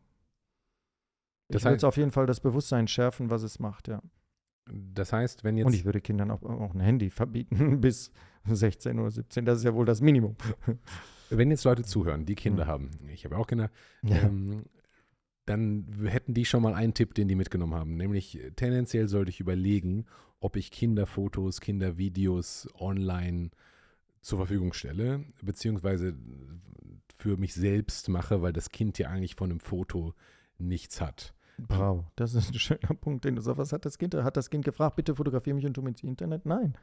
das ich auf jeden Fall das Bewusstsein schärfen, was es macht, ja. Das heißt, wenn jetzt. Und ich würde Kindern auch, auch ein Handy verbieten <laughs> bis 16 oder 17, das ist ja wohl das Minimum. <laughs> Wenn jetzt Leute zuhören, die Kinder mhm. haben, ich habe auch Kinder, ja. ähm, dann hätten die schon mal einen Tipp, den die mitgenommen haben. Nämlich äh, tendenziell sollte ich überlegen, ob ich Kinderfotos, Kindervideos online zur Verfügung stelle, beziehungsweise für mich selbst mache, weil das Kind ja eigentlich von einem Foto nichts hat. Bravo, das ist ein schöner Punkt, den du sagst. Was hat das Kind? Hat das Kind gefragt, bitte fotografiere mich und tu mir ins Internet? Nein.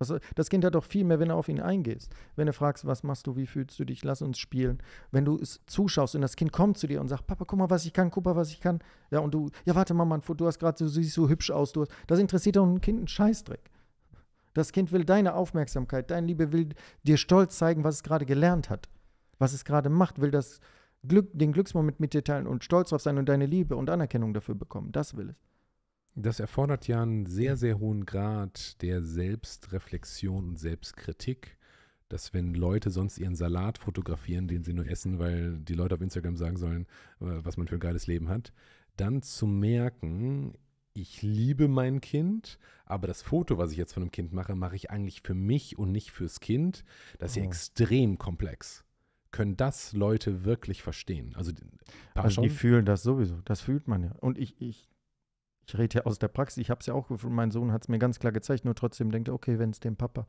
Also das Kind hat doch viel mehr, wenn du auf ihn eingehst. Wenn du fragst, was machst du, wie fühlst du dich, lass uns spielen. Wenn du es zuschaust und das Kind kommt zu dir und sagt, Papa, guck mal, was ich kann, guck mal, was ich kann. Ja, und du, ja, warte mal, Mann, du hast gerade, du siehst so hübsch aus. Hast, das interessiert doch ein Kind einen Scheißdreck. Das Kind will deine Aufmerksamkeit, deine Liebe will dir stolz zeigen, was es gerade gelernt hat, was es gerade macht, will das Glück, den Glücksmoment mit dir teilen und stolz drauf sein und deine Liebe und Anerkennung dafür bekommen. Das will es. Das erfordert ja einen sehr, sehr hohen Grad der Selbstreflexion und Selbstkritik, dass wenn Leute sonst ihren Salat fotografieren, den sie nur essen, weil die Leute auf Instagram sagen sollen, äh, was man für ein geiles Leben hat, dann zu merken, ich liebe mein Kind, aber das Foto, was ich jetzt von einem Kind mache, mache ich eigentlich für mich und nicht fürs Kind. Das ist oh. ja extrem komplex können das Leute wirklich verstehen. Also, also die fühlen das sowieso, das fühlt man ja. Und ich, ich, ich rede ja aus der Praxis, ich habe es ja auch gefühlt, mein Sohn hat es mir ganz klar gezeigt, nur trotzdem denkt er, okay, wenn es dem Papa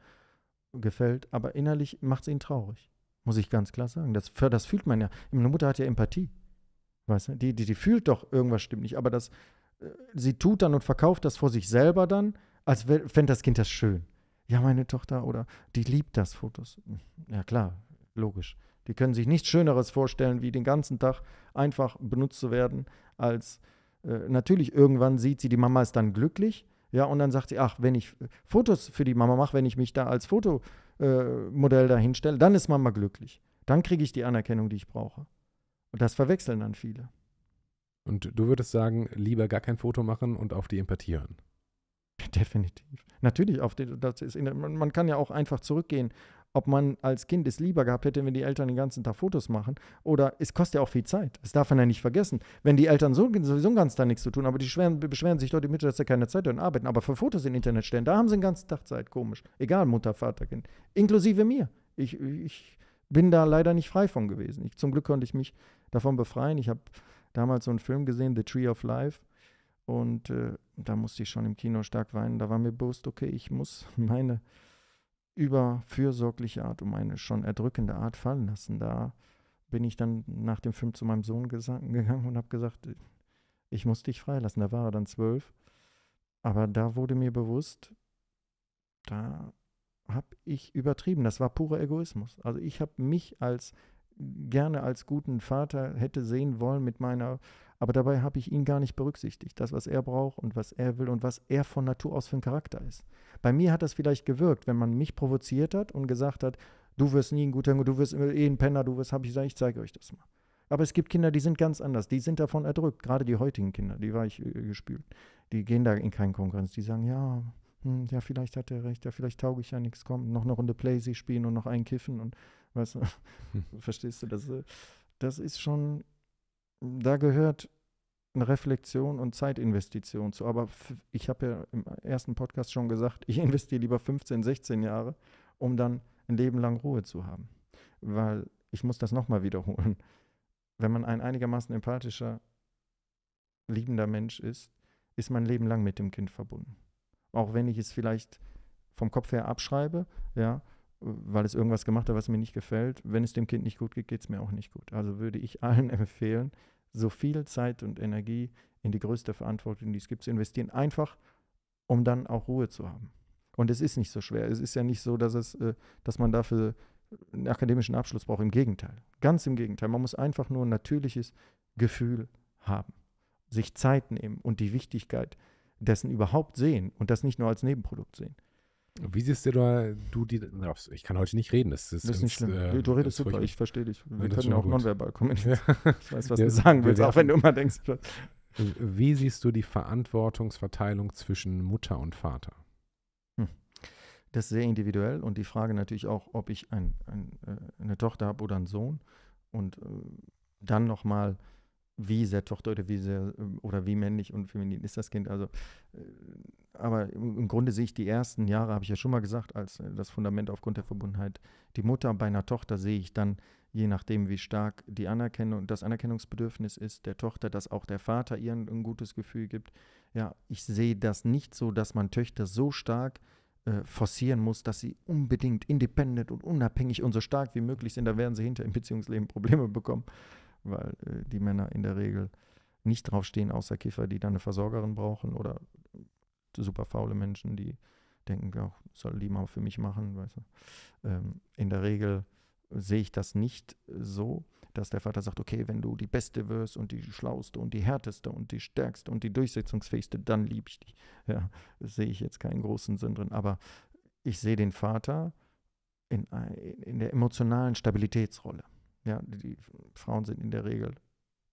gefällt, aber innerlich macht es ihn traurig, muss ich ganz klar sagen. Das, das fühlt man ja. Meine Mutter hat ja Empathie, weißt du, die, die, die fühlt doch, irgendwas stimmt nicht, aber das, äh, sie tut dann und verkauft das vor sich selber dann, als fände das Kind das schön. Ja, meine Tochter oder die liebt das Fotos. Hm, ja, klar, Logisch. Die können sich nichts Schöneres vorstellen, wie den ganzen Tag einfach benutzt zu werden, als äh, natürlich irgendwann sieht sie, die Mama ist dann glücklich, ja, und dann sagt sie, ach, wenn ich äh, Fotos für die Mama mache, wenn ich mich da als Fotomodell äh, da hinstelle, dann ist Mama glücklich. Dann kriege ich die Anerkennung, die ich brauche. Und das verwechseln dann viele. Und du würdest sagen, lieber gar kein Foto machen und auf die Empathie hören. <laughs> Definitiv. Natürlich, auf den, das ist, man kann ja auch einfach zurückgehen ob man als Kind es lieber gehabt hätte, wenn die Eltern den ganzen Tag Fotos machen. Oder es kostet ja auch viel Zeit. Das darf man ja nicht vergessen. Wenn die Eltern so, sowieso den ganzen Tag nichts zu tun, aber die schweren, beschweren sich dort die Mütter, dass sie keine Zeit haben und arbeiten. Aber für Fotos im Internet stellen, da haben sie den ganzen Tag Zeit. Komisch. Egal, Mutter, Vater, Kind. Inklusive mir. Ich, ich bin da leider nicht frei von gewesen. Ich, zum Glück konnte ich mich davon befreien. Ich habe damals so einen Film gesehen, The Tree of Life. Und äh, da musste ich schon im Kino stark weinen. Da war mir bewusst, okay, ich muss <laughs> meine über fürsorgliche Art, um eine schon erdrückende Art fallen lassen. Da bin ich dann nach dem Film zu meinem Sohn gegangen und habe gesagt, ich muss dich freilassen. Da war er dann zwölf. Aber da wurde mir bewusst, da habe ich übertrieben. Das war purer Egoismus. Also ich habe mich als gerne als guten Vater hätte sehen wollen mit meiner aber dabei habe ich ihn gar nicht berücksichtigt, das, was er braucht und was er will und was er von Natur aus für ein Charakter ist. Bei mir hat das vielleicht gewirkt, wenn man mich provoziert hat und gesagt hat, du wirst nie ein guter, Junge, du wirst eh ein Penner, du wirst, habe ich gesagt, ich zeige euch das mal. Aber es gibt Kinder, die sind ganz anders, die sind davon erdrückt, gerade die heutigen Kinder, die war ich äh, gespült. Die gehen da in keinen Konkurrenz, die sagen, ja, hm, ja, vielleicht hat er recht, ja, vielleicht tauge ich ja nichts, komm, noch eine Runde Playsee spielen und noch einen kiffen und weißt du, hm. <laughs> verstehst du, das, äh, das ist schon da gehört eine Reflexion und Zeitinvestition zu. Aber ich habe ja im ersten Podcast schon gesagt, <laughs> ich investiere lieber 15, 16 Jahre, um dann ein Leben lang Ruhe zu haben. Weil ich muss das nochmal wiederholen. Wenn man ein einigermaßen empathischer, liebender Mensch ist, ist mein Leben lang mit dem Kind verbunden. Auch wenn ich es vielleicht vom Kopf her abschreibe, ja, weil es irgendwas gemacht hat, was mir nicht gefällt. Wenn es dem Kind nicht gut geht, geht es mir auch nicht gut. Also würde ich allen <laughs> empfehlen, so viel Zeit und Energie in die größte Verantwortung, die es gibt, zu investieren, einfach um dann auch Ruhe zu haben. Und es ist nicht so schwer. Es ist ja nicht so, dass, es, äh, dass man dafür einen akademischen Abschluss braucht. Im Gegenteil. Ganz im Gegenteil. Man muss einfach nur ein natürliches Gefühl haben, sich Zeit nehmen und die Wichtigkeit dessen überhaupt sehen und das nicht nur als Nebenprodukt sehen. Wie siehst du du die, ich kann heute nicht reden, das ist, das ist nicht schlimm. Äh, du redest super, ich verstehe dich. Wir können auch nonverbal kommunizieren. Ich weiß, was ja, du sagen willst, auch wenn du immer denkst. Wie siehst du die Verantwortungsverteilung zwischen Mutter und Vater? Hm. Das ist sehr individuell und die Frage natürlich auch, ob ich ein, ein, äh, eine Tochter habe oder einen Sohn. Und äh, dann nochmal, wie sehr Tochter oder wie sehr äh, oder wie männlich und feminin ist das Kind. Also, äh, aber im Grunde sehe ich die ersten Jahre, habe ich ja schon mal gesagt, als äh, das Fundament aufgrund der Verbundenheit. Die Mutter bei einer Tochter sehe ich dann, je nachdem, wie stark die Anerkennung, das Anerkennungsbedürfnis ist der Tochter, dass auch der Vater ihr ein, gutes Gefühl gibt. Ja, ich sehe das nicht so, dass man Töchter so stark forcieren muss, dass sie unbedingt independent und unabhängig und so stark wie möglich sind. Da werden sie hinter im Beziehungsleben Probleme bekommen weil äh, die Männer in der Regel nicht draufstehen, außer Kiffer, die dann eine Versorgerin brauchen oder super faule Menschen, die denken, ja, soll die mal für mich machen, weißt du. Ähm, in der Regel sehe ich das nicht so, dass der Vater sagt, okay, wenn du die Beste wirst und die Schlauste und die Härteste und die Stärkste und die Durchsetzungsfähigste, dann liebe ich dich. Ja, sehe ich jetzt keinen großen Sinn drin. Aber ich sehe den Vater in, in der emotionalen Stabilitätsrolle. Ja, die Frauen sind in der Regel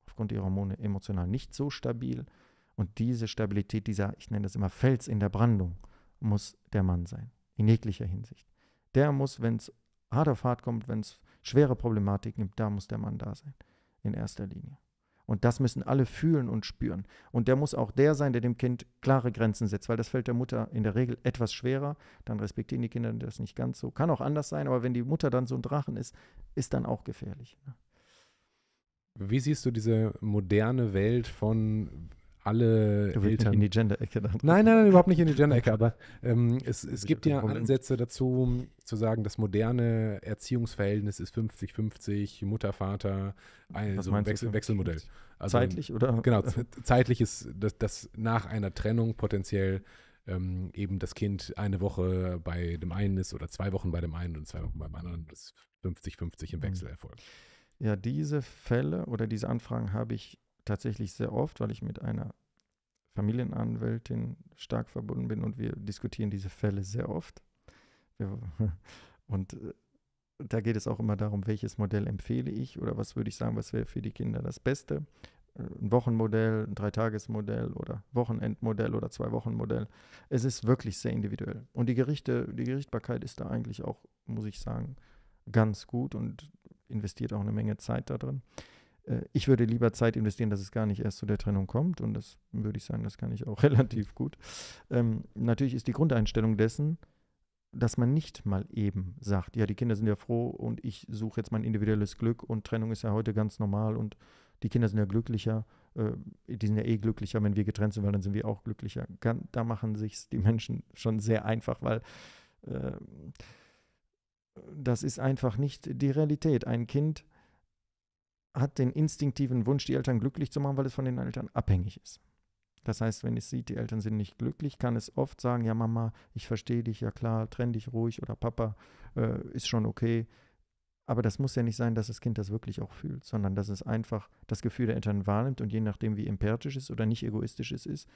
aufgrund ihrer Hormone emotional nicht so stabil. Und diese Stabilität, dieser, ich nenne das immer Fels in der Brandung, muss der Mann sein, in jeglicher Hinsicht. Der muss, wenn es hart auf hart kommt, wenn es schwere Problematiken gibt, da muss der Mann da sein, in erster Linie. Und das müssen alle fühlen und spüren. Und der muss auch der sein, der dem Kind klare Grenzen setzt, weil das fällt der Mutter in der Regel etwas schwerer. Dann respektieren die Kinder das nicht ganz so. Kann auch anders sein, aber wenn die Mutter dann so ein Drachen ist, ist dann auch gefährlich. Ne? Wie siehst du diese moderne Welt von alle du Eltern. in die Gender-Ecke. Nein, nein, nein, überhaupt nicht in die Gender-Ecke, <laughs> aber ähm, es, es gibt ja Ansätze dazu, zu sagen, das moderne Erziehungsverhältnis ist 50-50, Mutter, Vater, also ein Wechsel, Wechselmodell. Also, zeitlich oder? Genau, zeitlich ist dass, das nach einer Trennung potenziell ähm, eben das Kind eine Woche bei dem einen ist oder zwei Wochen bei dem einen und zwei Wochen beim anderen, das 50-50 im mhm. Wechsel erfolgt. Ja, diese Fälle oder diese Anfragen habe ich tatsächlich sehr oft, weil ich mit einer Familienanwältin stark verbunden bin und wir diskutieren diese Fälle sehr oft. Wir, <laughs> und äh, da geht es auch immer darum, welches Modell empfehle ich oder was würde ich sagen, was wäre für die Kinder das Beste. Äh, ein Wochenmodell, ein Dreitagesmodell oder Wochenendmodell oder zwei wochen Es ist wirklich sehr individuell. Und die Gerichte, die Gerichtbarkeit ist da eigentlich auch, muss ich sagen, ganz gut und investiert auch eine Menge Zeit darin. Äh, ich würde lieber Zeit investieren, dass es gar nicht erst zu der Trennung kommt. Und das würde ich sagen, das kann ich auch <laughs> relativ gut. Ähm, natürlich ist die Grundeinstellung dessen, dass man nicht mal eben sagt, ja, die Kinder sind ja froh und ich suche jetzt mein individuelles Glück und Trennung ist ja heute ganz normal und die Kinder sind ja glücklicher, äh, die sind ja eh glücklicher, wenn wir getrennt sind, weil dann sind wir auch glücklicher. Kann, da machen sich die Menschen schon sehr einfach, weil äh, das ist einfach nicht die Realität. Ein Kind hat den instinktiven Wunsch, die Eltern glücklich zu machen, weil es von den Eltern abhängig ist. Das heißt, wenn es sieht, die Eltern sind nicht glücklich, kann es oft sagen, ja Mama, ich verstehe dich, ja klar, trenn dich ruhig oder Papa, äh, ist schon okay. Aber das muss ja nicht sein, dass das Kind das wirklich auch fühlt, sondern dass es einfach das Gefühl der Eltern wahrnimmt und je nachdem, wie empathisch es oder nicht egoistisch es ist,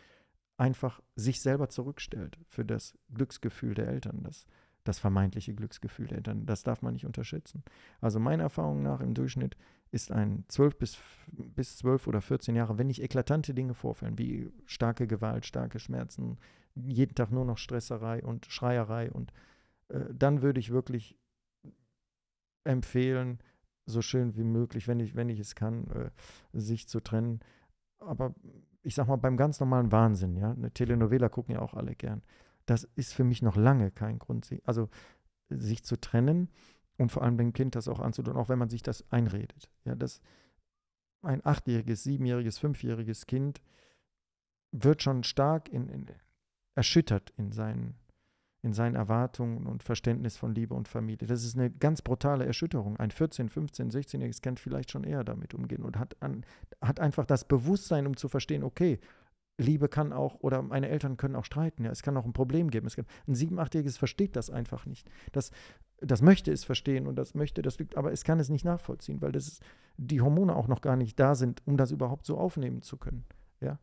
einfach sich selber zurückstellt für das Glücksgefühl der Eltern, das, das vermeintliche Glücksgefühl der Eltern. Das darf man nicht unterschätzen. Also meiner Erfahrung nach im Durchschnitt ist ein 12 bis, bis 12 oder 14 Jahre, wenn nicht eklatante Dinge vorfallen, wie starke Gewalt, starke Schmerzen, jeden Tag nur noch Stresserei und Schreierei und äh, dann würde ich wirklich empfehlen, so schön wie möglich, wenn ich, wenn ich es kann, äh, sich zu trennen. Aber ich sag mal, beim ganz normalen Wahnsinn, ja, eine Telenovela gucken ja auch alle gern. Das ist für mich noch lange kein Grund, also sich zu trennen und vor allem dem Kind das auch anzutun, auch wenn man sich das einredet. Ja, dass ein achtjähriges, siebenjähriges, fünfjähriges Kind wird schon stark in, in, erschüttert in seinen, in seinen Erwartungen und Verständnis von Liebe und Familie. Das ist eine ganz brutale Erschütterung. Ein 14-, 15-, 16-jähriges Kind vielleicht schon eher damit umgehen und hat, an, hat einfach das Bewusstsein, um zu verstehen, okay, Liebe kann auch, oder meine Eltern können auch streiten, ja, es kann auch ein Problem geben. Kann, ein 8-jähriges versteht das einfach nicht. Das das möchte es verstehen und das möchte, das liegt, aber es kann es nicht nachvollziehen, weil das ist, die Hormone auch noch gar nicht da sind, um das überhaupt so aufnehmen zu können. Ja.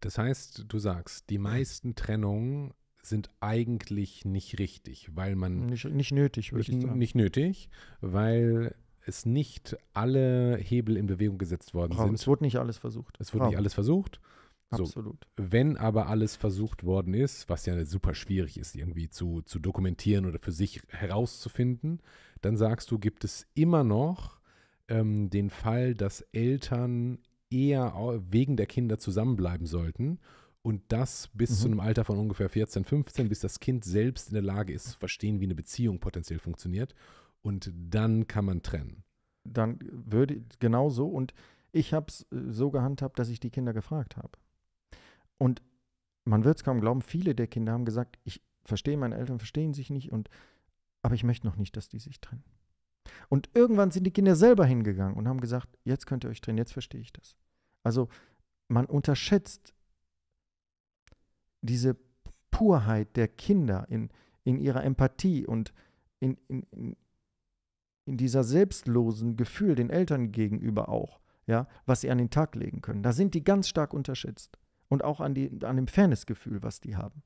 Das heißt, du sagst, die meisten Trennungen sind eigentlich nicht richtig, weil man nicht, nicht nötig, würde ich sagen. Nicht nötig, weil es nicht alle Hebel in Bewegung gesetzt worden Raum. sind. Es wurde nicht alles versucht. Es wurde Raum. nicht alles versucht. Absolut. So, wenn aber alles versucht worden ist, was ja super schwierig ist, irgendwie zu, zu dokumentieren oder für sich herauszufinden, dann sagst du, gibt es immer noch ähm, den Fall, dass Eltern eher wegen der Kinder zusammenbleiben sollten und das bis mhm. zu einem Alter von ungefähr 14, 15, bis das Kind selbst in der Lage ist zu verstehen, wie eine Beziehung potenziell funktioniert. Und dann kann man trennen. Dann würde genau so. Und ich habe es äh, so gehandhabt, dass ich die Kinder gefragt habe. Und man wird es kaum glauben, viele der Kinder haben gesagt, ich verstehe, meine Eltern verstehen sich nicht, und, aber ich möchte noch nicht, dass die sich trennen. Und irgendwann sind die Kinder selber hingegangen und haben gesagt, jetzt könnt ihr euch trennen, jetzt verstehe ich das. Also man unterschätzt diese Purheit der Kinder in, in ihrer Empathie und in, in, in dieser selbstlosen Gefühl den Eltern gegenüber auch, ja, was sie an den Tag legen können. Da sind die ganz stark unterschätzt und auch an, die, an dem Fairnessgefühl, was die haben.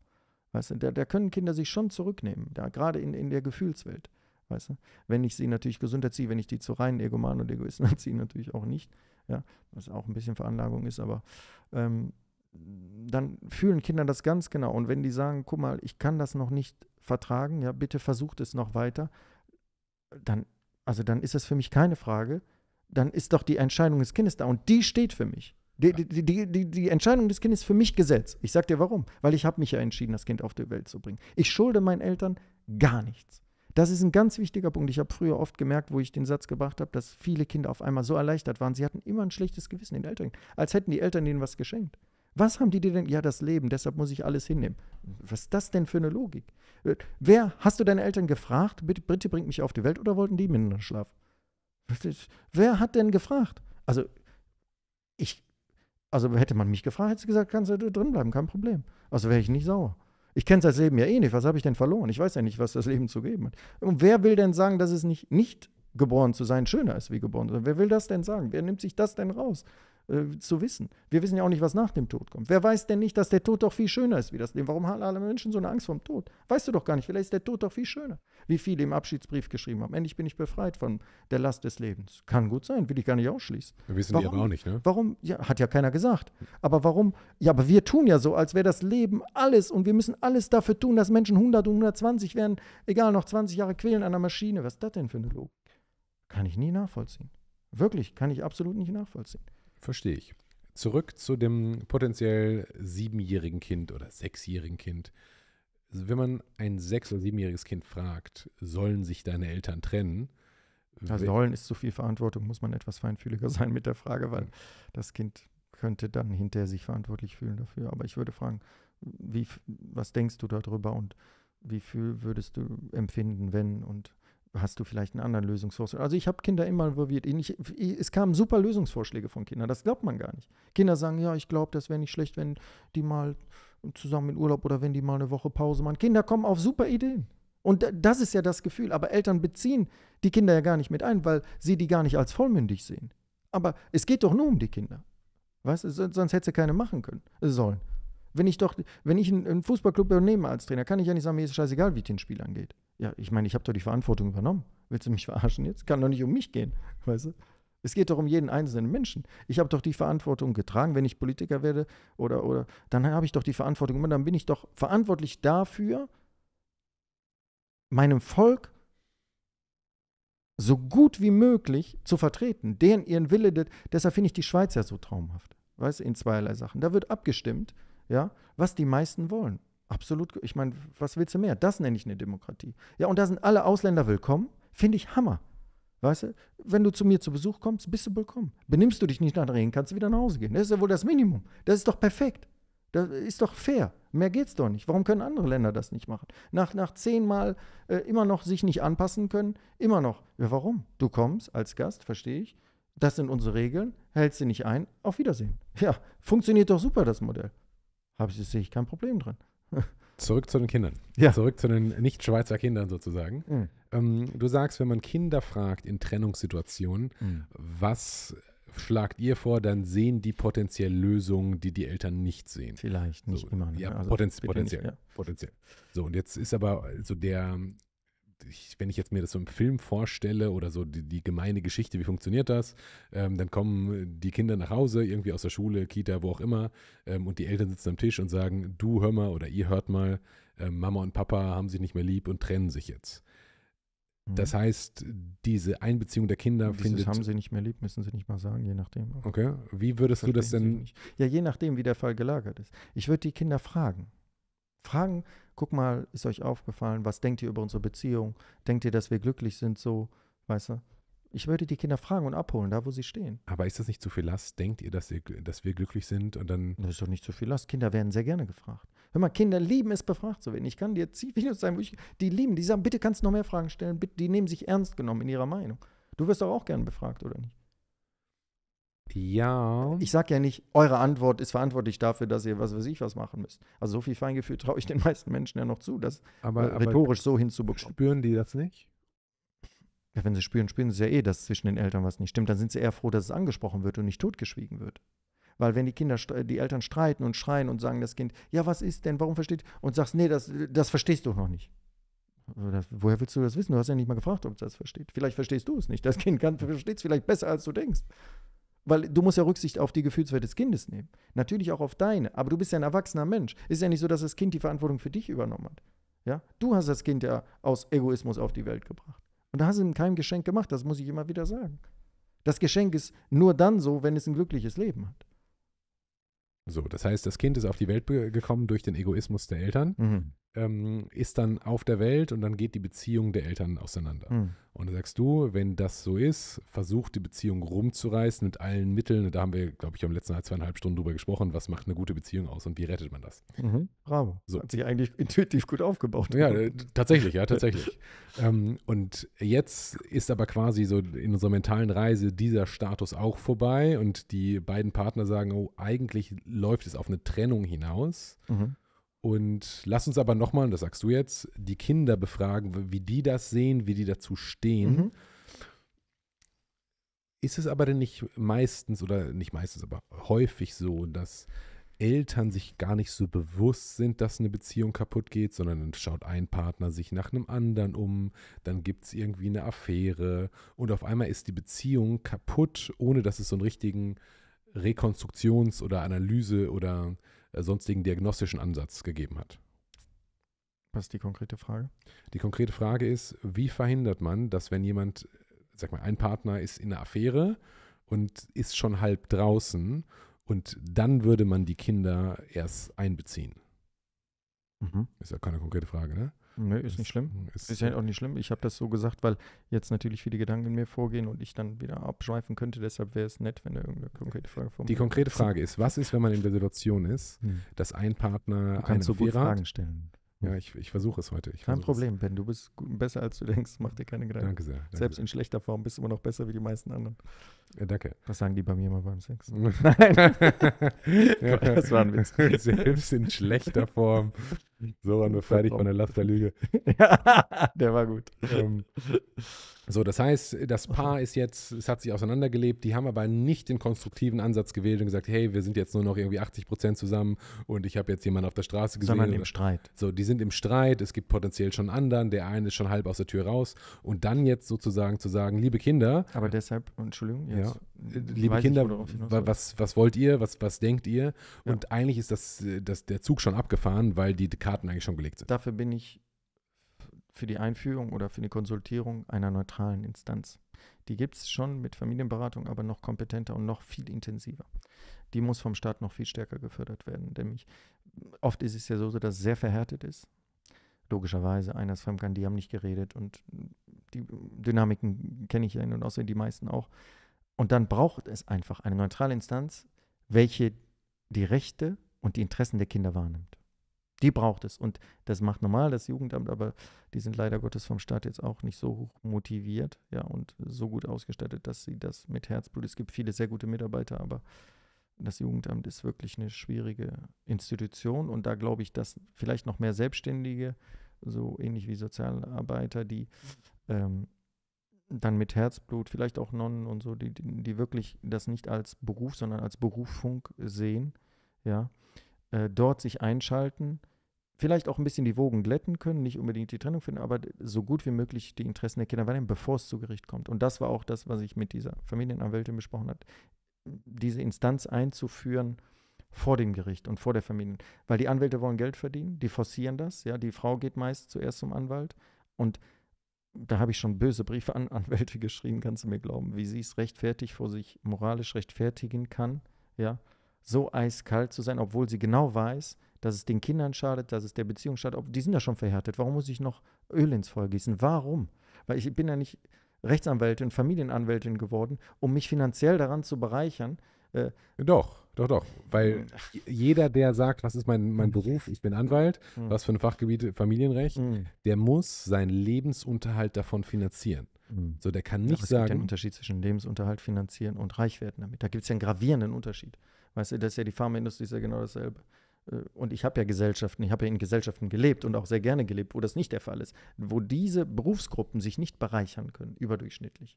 Weißt du, da, da können Kinder sich schon zurücknehmen, da, gerade in, in der Gefühlswelt. Weißt du? Wenn ich sie natürlich gesund erziehe, wenn ich die zu reinen Egomanen und Egoisten erziehe, <laughs> natürlich auch nicht, ja, was auch ein bisschen Veranlagung ist, aber ähm, dann fühlen Kinder das ganz genau. Und wenn die sagen, guck mal, ich kann das noch nicht vertragen, ja, bitte versucht es noch weiter, dann, also dann ist das für mich keine Frage, dann ist doch die Entscheidung des Kindes da und die steht für mich. Die, die, die, die, Entscheidung des Kindes ist für mich Gesetz. Ich sag dir warum. Weil ich habe mich ja entschieden, das Kind auf die Welt zu bringen. Ich schulde meinen Eltern gar nichts. Das ist ein ganz wichtiger Punkt. Ich habe früher oft gemerkt, wo ich den Satz gebracht habe, dass viele Kinder auf einmal so erleichtert waren. Sie hatten immer ein schlechtes Gewissen den Eltern, als hätten die Eltern ihnen was geschenkt. Was haben die dir denn? Ja, das Leben, deshalb muss ich alles hinnehmen. Was ist das denn für eine Logik? Äh, wer, hast du deine Eltern gefragt, bitte, bitte bringt mich auf die Welt oder wollten die schlafen? Wer hat denn gefragt? Also, ich, also hätte man mich gefragt, hätte sie gesagt, kannst du drin bleiben, kein Problem. Also wäre ich nicht sauer. Ich kenne das Leben ja eh nicht. Was habe ich denn verloren? Ich weiß ja nicht, was das Leben zu geben hat. Und wer will denn sagen, dass es nicht, nicht geboren zu sein schöner ist wie geboren zu sein? Wer will das denn sagen? Wer nimmt sich das denn raus? äh, zu wissen. Wir wissen ja auch nicht, was nach dem Tod kommt. Wer weiß denn nicht, dass der Tod doch viel schöner ist wie das Leben? Warum haben alle Menschen so eine Angst vor dem Tod? Weißt du doch gar nicht. Vielleicht ist der Tod doch viel schöner. Wie viele im Abschiedsbrief geschrieben haben. Endlich bin ich befreit von der Last des Lebens. Kann gut sein, will ich gar nicht ausschließen. Wir wissen warum, die aber auch nicht, ne? Warum? Ja, hat ja keiner gesagt. Aber warum? Ja, aber wir tun ja so, als wäre das Leben alles und wir müssen alles dafür tun, dass Menschen 100 und 120 werden, egal, noch 20 Jahre quälen an der Maschine. Was ist das denn für eine Logik? Kann ich nie nachvollziehen. Wirklich, kann ich absolut nicht nachvollziehen. Verstehe ich. Zurück zu dem potenziell siebenjährigen Kind oder sechsjährigen Kind. Also, wenn man ein sechs- oder siebenjähriges Kind fragt, sollen sich deine Eltern trennen? Also sollen ist zu viel Verantwortung, muss man etwas feinfühliger <laughs> sein mit der Frage, weil das Kind könnte dann hinterher sich verantwortlich fühlen dafür. Aber ich würde fragen, wie, was denkst du darüber und wie viel würdest du empfinden, wenn und hast du vielleicht einen anderen Lösungsvorschlag? Also ich habe Kinder immer involviert. Ich, ich, es kamen super Lösungsvorschläge von Kindern, das glaubt man gar nicht. Kinder sagen, ja, ich glaube, das wäre nicht schlecht, wenn die mal zusammen in Urlaub oder wenn die mal eine Woche Pause machen. Kinder kommen auf super Ideen. Und das ist ja das Gefühl. Aber Eltern beziehen die Kinder ja gar nicht mit ein, weil sie die gar nicht als vollmündig sehen. Aber es geht doch nur um die Kinder. Weißt du, sonst hätte sie keine machen können, sollen. Wenn ich doch, wenn ich einen Fußballclub übernehme als Trainer, kann ich ja nicht sagen, mir ist scheißegal, wie es den Spielern geht. Ja, ich meine, ich habe doch die Verantwortung übernommen. Willst du mich verarschen jetzt? Kann doch nicht um mich gehen, weißt du? Es geht doch um jeden einzelnen Menschen. Ich habe doch die Verantwortung getragen, wenn ich Politiker werde oder, oder dann habe ich doch die Verantwortung und dann bin ich doch verantwortlich dafür, meinem Volk so gut wie möglich zu vertreten, deren ihren Wille, deshalb finde ich die Schweiz ja so traumhaft, weißt du, in zweierlei Sachen. Da wird abgestimmt, ja, was die meisten wollen. Absolut. Ich meine, was willst du mehr? Das nenne ich eine Demokratie. Ja, und da sind alle Ausländer willkommen. Finde ich Hammer. Weißt du, wenn du zu mir zu Besuch kommst, bist du willkommen. Benimmst du dich nicht nach Regen, kannst du wieder nach Hause gehen. Das ist ja wohl das Minimum. Das ist doch perfekt. Das ist doch fair. Mehr geht's doch nicht. Warum können andere Länder das nicht machen? Nach, nach zehnmal äh, immer noch sich nicht anpassen können, immer noch. Ja, warum? Du kommst als Gast, verstehe ich. Das sind unsere Regeln, hältst sie nicht ein, auf Wiedersehen. Ja, funktioniert doch super das Modell. Habe ich, sehe ich kein Problem drin. <laughs> Zurück zu den Kindern. Ja. Zurück zu den Nicht-Schweizer Kindern sozusagen. Mhm. Ähm, du sagst, wenn man Kinder fragt in Trennungssituationen, mhm. was schlagt ihr vor, dann sehen die potenziell Lösungen, die die Eltern nicht sehen. Vielleicht, nicht so, immer. Ne? Ja, also, potenziell. Nicht, ja. potenziell. So, und jetzt ist aber so also der ich, wenn ich jetzt mir das so im Film vorstelle oder so die, die gemeine Geschichte, wie funktioniert das, ähm, dann kommen die Kinder nach Hause, irgendwie aus der Schule, Kita, wo auch immer, ähm, und die Eltern sitzen am Tisch und sagen, du hör mal oder ihr hört mal, äh, Mama und Papa haben sich nicht mehr lieb und trennen sich jetzt. Mhm. Das heißt, diese Einbeziehung der Kinder Dieses findet. haben sie nicht mehr lieb, müssen sie nicht mal sagen, je nachdem. Okay. Wie würdest Verstehen du das denn? Ja, je nachdem, wie der Fall gelagert ist. Ich würde die Kinder fragen. Fragen, guck mal, ist euch aufgefallen, was denkt ihr über unsere Beziehung? Denkt ihr, dass wir glücklich sind, so, weißt du? Ich würde die Kinder fragen und abholen, da wo sie stehen. Aber ist das nicht zu viel Last? Denkt ihr, dass, ihr, dass wir glücklich sind und dann. Das ist doch nicht zu viel Last. Kinder werden sehr gerne gefragt. Hör mal, Kinder lieben es, befragt zu werden. Ich kann dir zig Videos zeigen, wo ich. Die lieben, die sagen, bitte kannst du noch mehr Fragen stellen. Bitte, die nehmen sich ernst genommen in ihrer Meinung. Du wirst doch auch gern befragt, oder nicht? Ja. Ich sage ja nicht, eure Antwort ist verantwortlich dafür, dass ihr was weiß ich was machen müsst. Also so viel Feingefühl traue ich den meisten Menschen ja noch zu, das aber, äh, rhetorisch aber so hinzubekommen. Spüren die das nicht? Ja, wenn sie spüren, spüren sie ja eh, dass zwischen den Eltern was nicht stimmt. Dann sind sie eher froh, dass es angesprochen wird und nicht totgeschwiegen wird. Weil wenn die Kinder, äh, die Eltern streiten und schreien und sagen das Kind, ja, was ist denn, warum versteht, und sagst, nee, das, das verstehst du noch nicht. Das, woher willst du das wissen? Du hast ja nicht mal gefragt, ob es das versteht. Vielleicht verstehst du es nicht. Das Kind versteht es vielleicht besser, als du denkst. Weil du musst ja Rücksicht auf die Gefühlswelt des Kindes nehmen. Natürlich auch auf deine. Aber du bist ja ein erwachsener Mensch. Ist ja nicht so, dass das Kind die Verantwortung für dich übernommen hat. Ja? Du hast das Kind ja aus Egoismus auf die Welt gebracht. Und da hast du ihm kein Geschenk gemacht. Das muss ich immer wieder sagen. Das Geschenk ist nur dann so, wenn es ein glückliches Leben hat. So, das heißt, das Kind ist auf die Welt gekommen durch den Egoismus der Eltern. Mhm ähm, ist dann auf der Welt und dann geht die Beziehung der Eltern auseinander. Mhm. Und dann sagst du, wenn das so ist, versuch die Beziehung rumzureißen mit allen Mitteln. da haben wir, glaube ich, am letzten Mal zweieinhalb Stunden drüber gesprochen, was macht eine gute Beziehung aus und wie rettet man das. Mhm. Bravo. So. Hat sich eigentlich intuitiv gut aufgebaut. Ja, äh, tatsächlich, ja, tatsächlich. <laughs> ähm, und jetzt ist aber quasi so in unserer mentalen Reise dieser Status auch vorbei und die beiden Partner sagen, oh, eigentlich läuft es auf eine Trennung hinaus. Mhm. Und lass uns aber nochmal, und das sagst du jetzt, die Kinder befragen, wie die das sehen, wie die dazu stehen. Mhm. Ist es aber denn nicht meistens oder nicht meistens, aber häufig so, dass Eltern sich gar nicht so bewusst sind, dass eine Beziehung kaputt geht, sondern dann schaut ein Partner sich nach einem anderen um, dann gibt es irgendwie eine Affäre und auf einmal ist die Beziehung kaputt, ohne dass es so einen richtigen Rekonstruktions- oder Analyse- oder äh, sonstigen diagnostischen Ansatz gegeben hat. Was ist die konkrete Frage? Die konkrete Frage ist, wie verhindert man, dass wenn jemand, sag mal, ein Partner ist in einer Affäre und ist schon halb draußen und dann würde man die Kinder erst einbeziehen? Mhm. Ist ja keine konkrete Frage, ne? Nö, ne, ist nicht schlimm. Ist, ist halt ja auch nicht schlimm. Ich habe das so gesagt, weil jetzt natürlich viele Gedanken in mir vorgehen und ich dann wieder abschweifen könnte. Deshalb wäre es nett, wenn er irgendeine konkrete Frage vor formuliert. Die konkrete Frage ist, was ist, wenn man in der Situation ist, hm. dass ein Partner einen so gut Fragen stellen. Ja, ich, ich versuche es heute. Ich Kein Problem, es. Ben. Du bist besser, als du denkst. Mach dir keine Gedanken. Danke sehr. Danke Selbst sehr. in schlechter Form bist du immer noch besser wie die meisten anderen. Ja, danke. Was sagen die bei mir immer beim Sex? <laughs> Nein. ja. Das war ein Witz. <laughs> Selbst in schlechter Form so waren wir <laughs> fertig von der Lasterlüge. <laughs> der war gut. Ähm, so, das heißt, das Paar ist jetzt, es hat sich auseinandergelebt, die haben aber nicht den konstruktiven Ansatz gewählt und gesagt, hey, wir sind jetzt nur noch irgendwie 80 Prozent zusammen und ich habe jetzt jemanden auf der Straße gesehen. Sondern im Streit. So, die sind im Streit, es gibt potenziell schon anderen, der eine ist schon halb aus der Tür raus und dann jetzt sozusagen zu sagen, liebe Kinder. Aber deshalb, Entschuldigung, jetzt, ja liebe Weiß Kinder, was, was wollt ihr, was, was denkt ihr? Und ja. eigentlich ist das, das, der Zug schon abgefahren, weil die Karten eigentlich schon gelegt sind. Dafür bin ich für die Einführung oder für die Konsultierung einer neutralen Instanz. Die gibt es schon mit Familienberatung, aber noch kompetenter und noch viel intensiver. Die muss vom Staat noch viel stärker gefördert werden. Nämlich oft ist es ja so, dass es sehr verhärtet ist. Logischerweise, einer ist fremdgegangen, die haben nicht geredet und die Dynamiken kenne ich ja in und außerdem die meisten auch. Und dann braucht es einfach eine neutrale Instanz, welche die Rechte und die Interessen der Kinder wahrnimmt. Die braucht es. Und das macht normal das Jugendamt, aber die sind leider Gottes vom Staat jetzt auch nicht so hoch motiviert ja, und so gut ausgestattet, dass sie das mit Herzblut. Es gibt viele sehr gute Mitarbeiter, aber das Jugendamt ist wirklich eine schwierige Institution. Und da glaube ich, dass vielleicht noch mehr Selbstständige, so ähnlich wie Sozialarbeiter, die ähm, dann mit Herzblut, vielleicht auch Nonnen und so, die, die wirklich das nicht als Beruf, sondern als Berufung sehen, ja, äh, dort sich einschalten, vielleicht auch ein bisschen die Wogen glätten können, nicht unbedingt die Trennung finden, aber so gut wie möglich die Interessen der Kinder wahrnehmen, bevor es zu Gericht kommt. Und das war auch das, was ich mit dieser Familienanwältin besprochen habe, diese Instanz einzuführen, vor dem Gericht und vor der Familie. Weil die Anwälte wollen Geld verdienen, die forcieren das, ja, die Frau geht meist zuerst zum Anwalt und da habe ich schon böse Briefe an Anwälte <laughs> geschrieben, kannst du mir glauben, wie sie es rechtfertigt vor sich moralisch rechtfertigen kann, ja, so eiskalt zu sein, obwohl sie genau weiß, dass es den Kindern schadet, dass es der Beziehung schadet, die sind ja schon verhärtet, warum muss ich noch Öl ins Feuer gießen? Warum? Weil ich bin ja nicht Rechtsanwältin, Familienanwältin geworden, um mich finanziell daran zu bereichern. Äh, Doch. Doch, doch. Weil hm. jeder, der sagt, was ist mein, mein Beruf, ich bin Anwalt, mhm. was für ein Fachgebiet Familienrecht, mhm. der muss seinen Lebensunterhalt davon finanzieren. Hm. So, der kann nicht ja, es sagen. Es gibt ja Unterschied zwischen Lebensunterhalt finanzieren und reich werden damit. Da gibt es ja einen gravierenden Unterschied. Weißt du, das ist ja die Pharmaindustrie ist ja genau dasselbe. Äh, und ich habe ja Gesellschaften, ich habe ja in Gesellschaften gelebt und auch sehr gerne gelebt, wo das nicht der Fall ist, wo diese Berufsgruppen sich nicht bereichern können, überdurchschnittlich.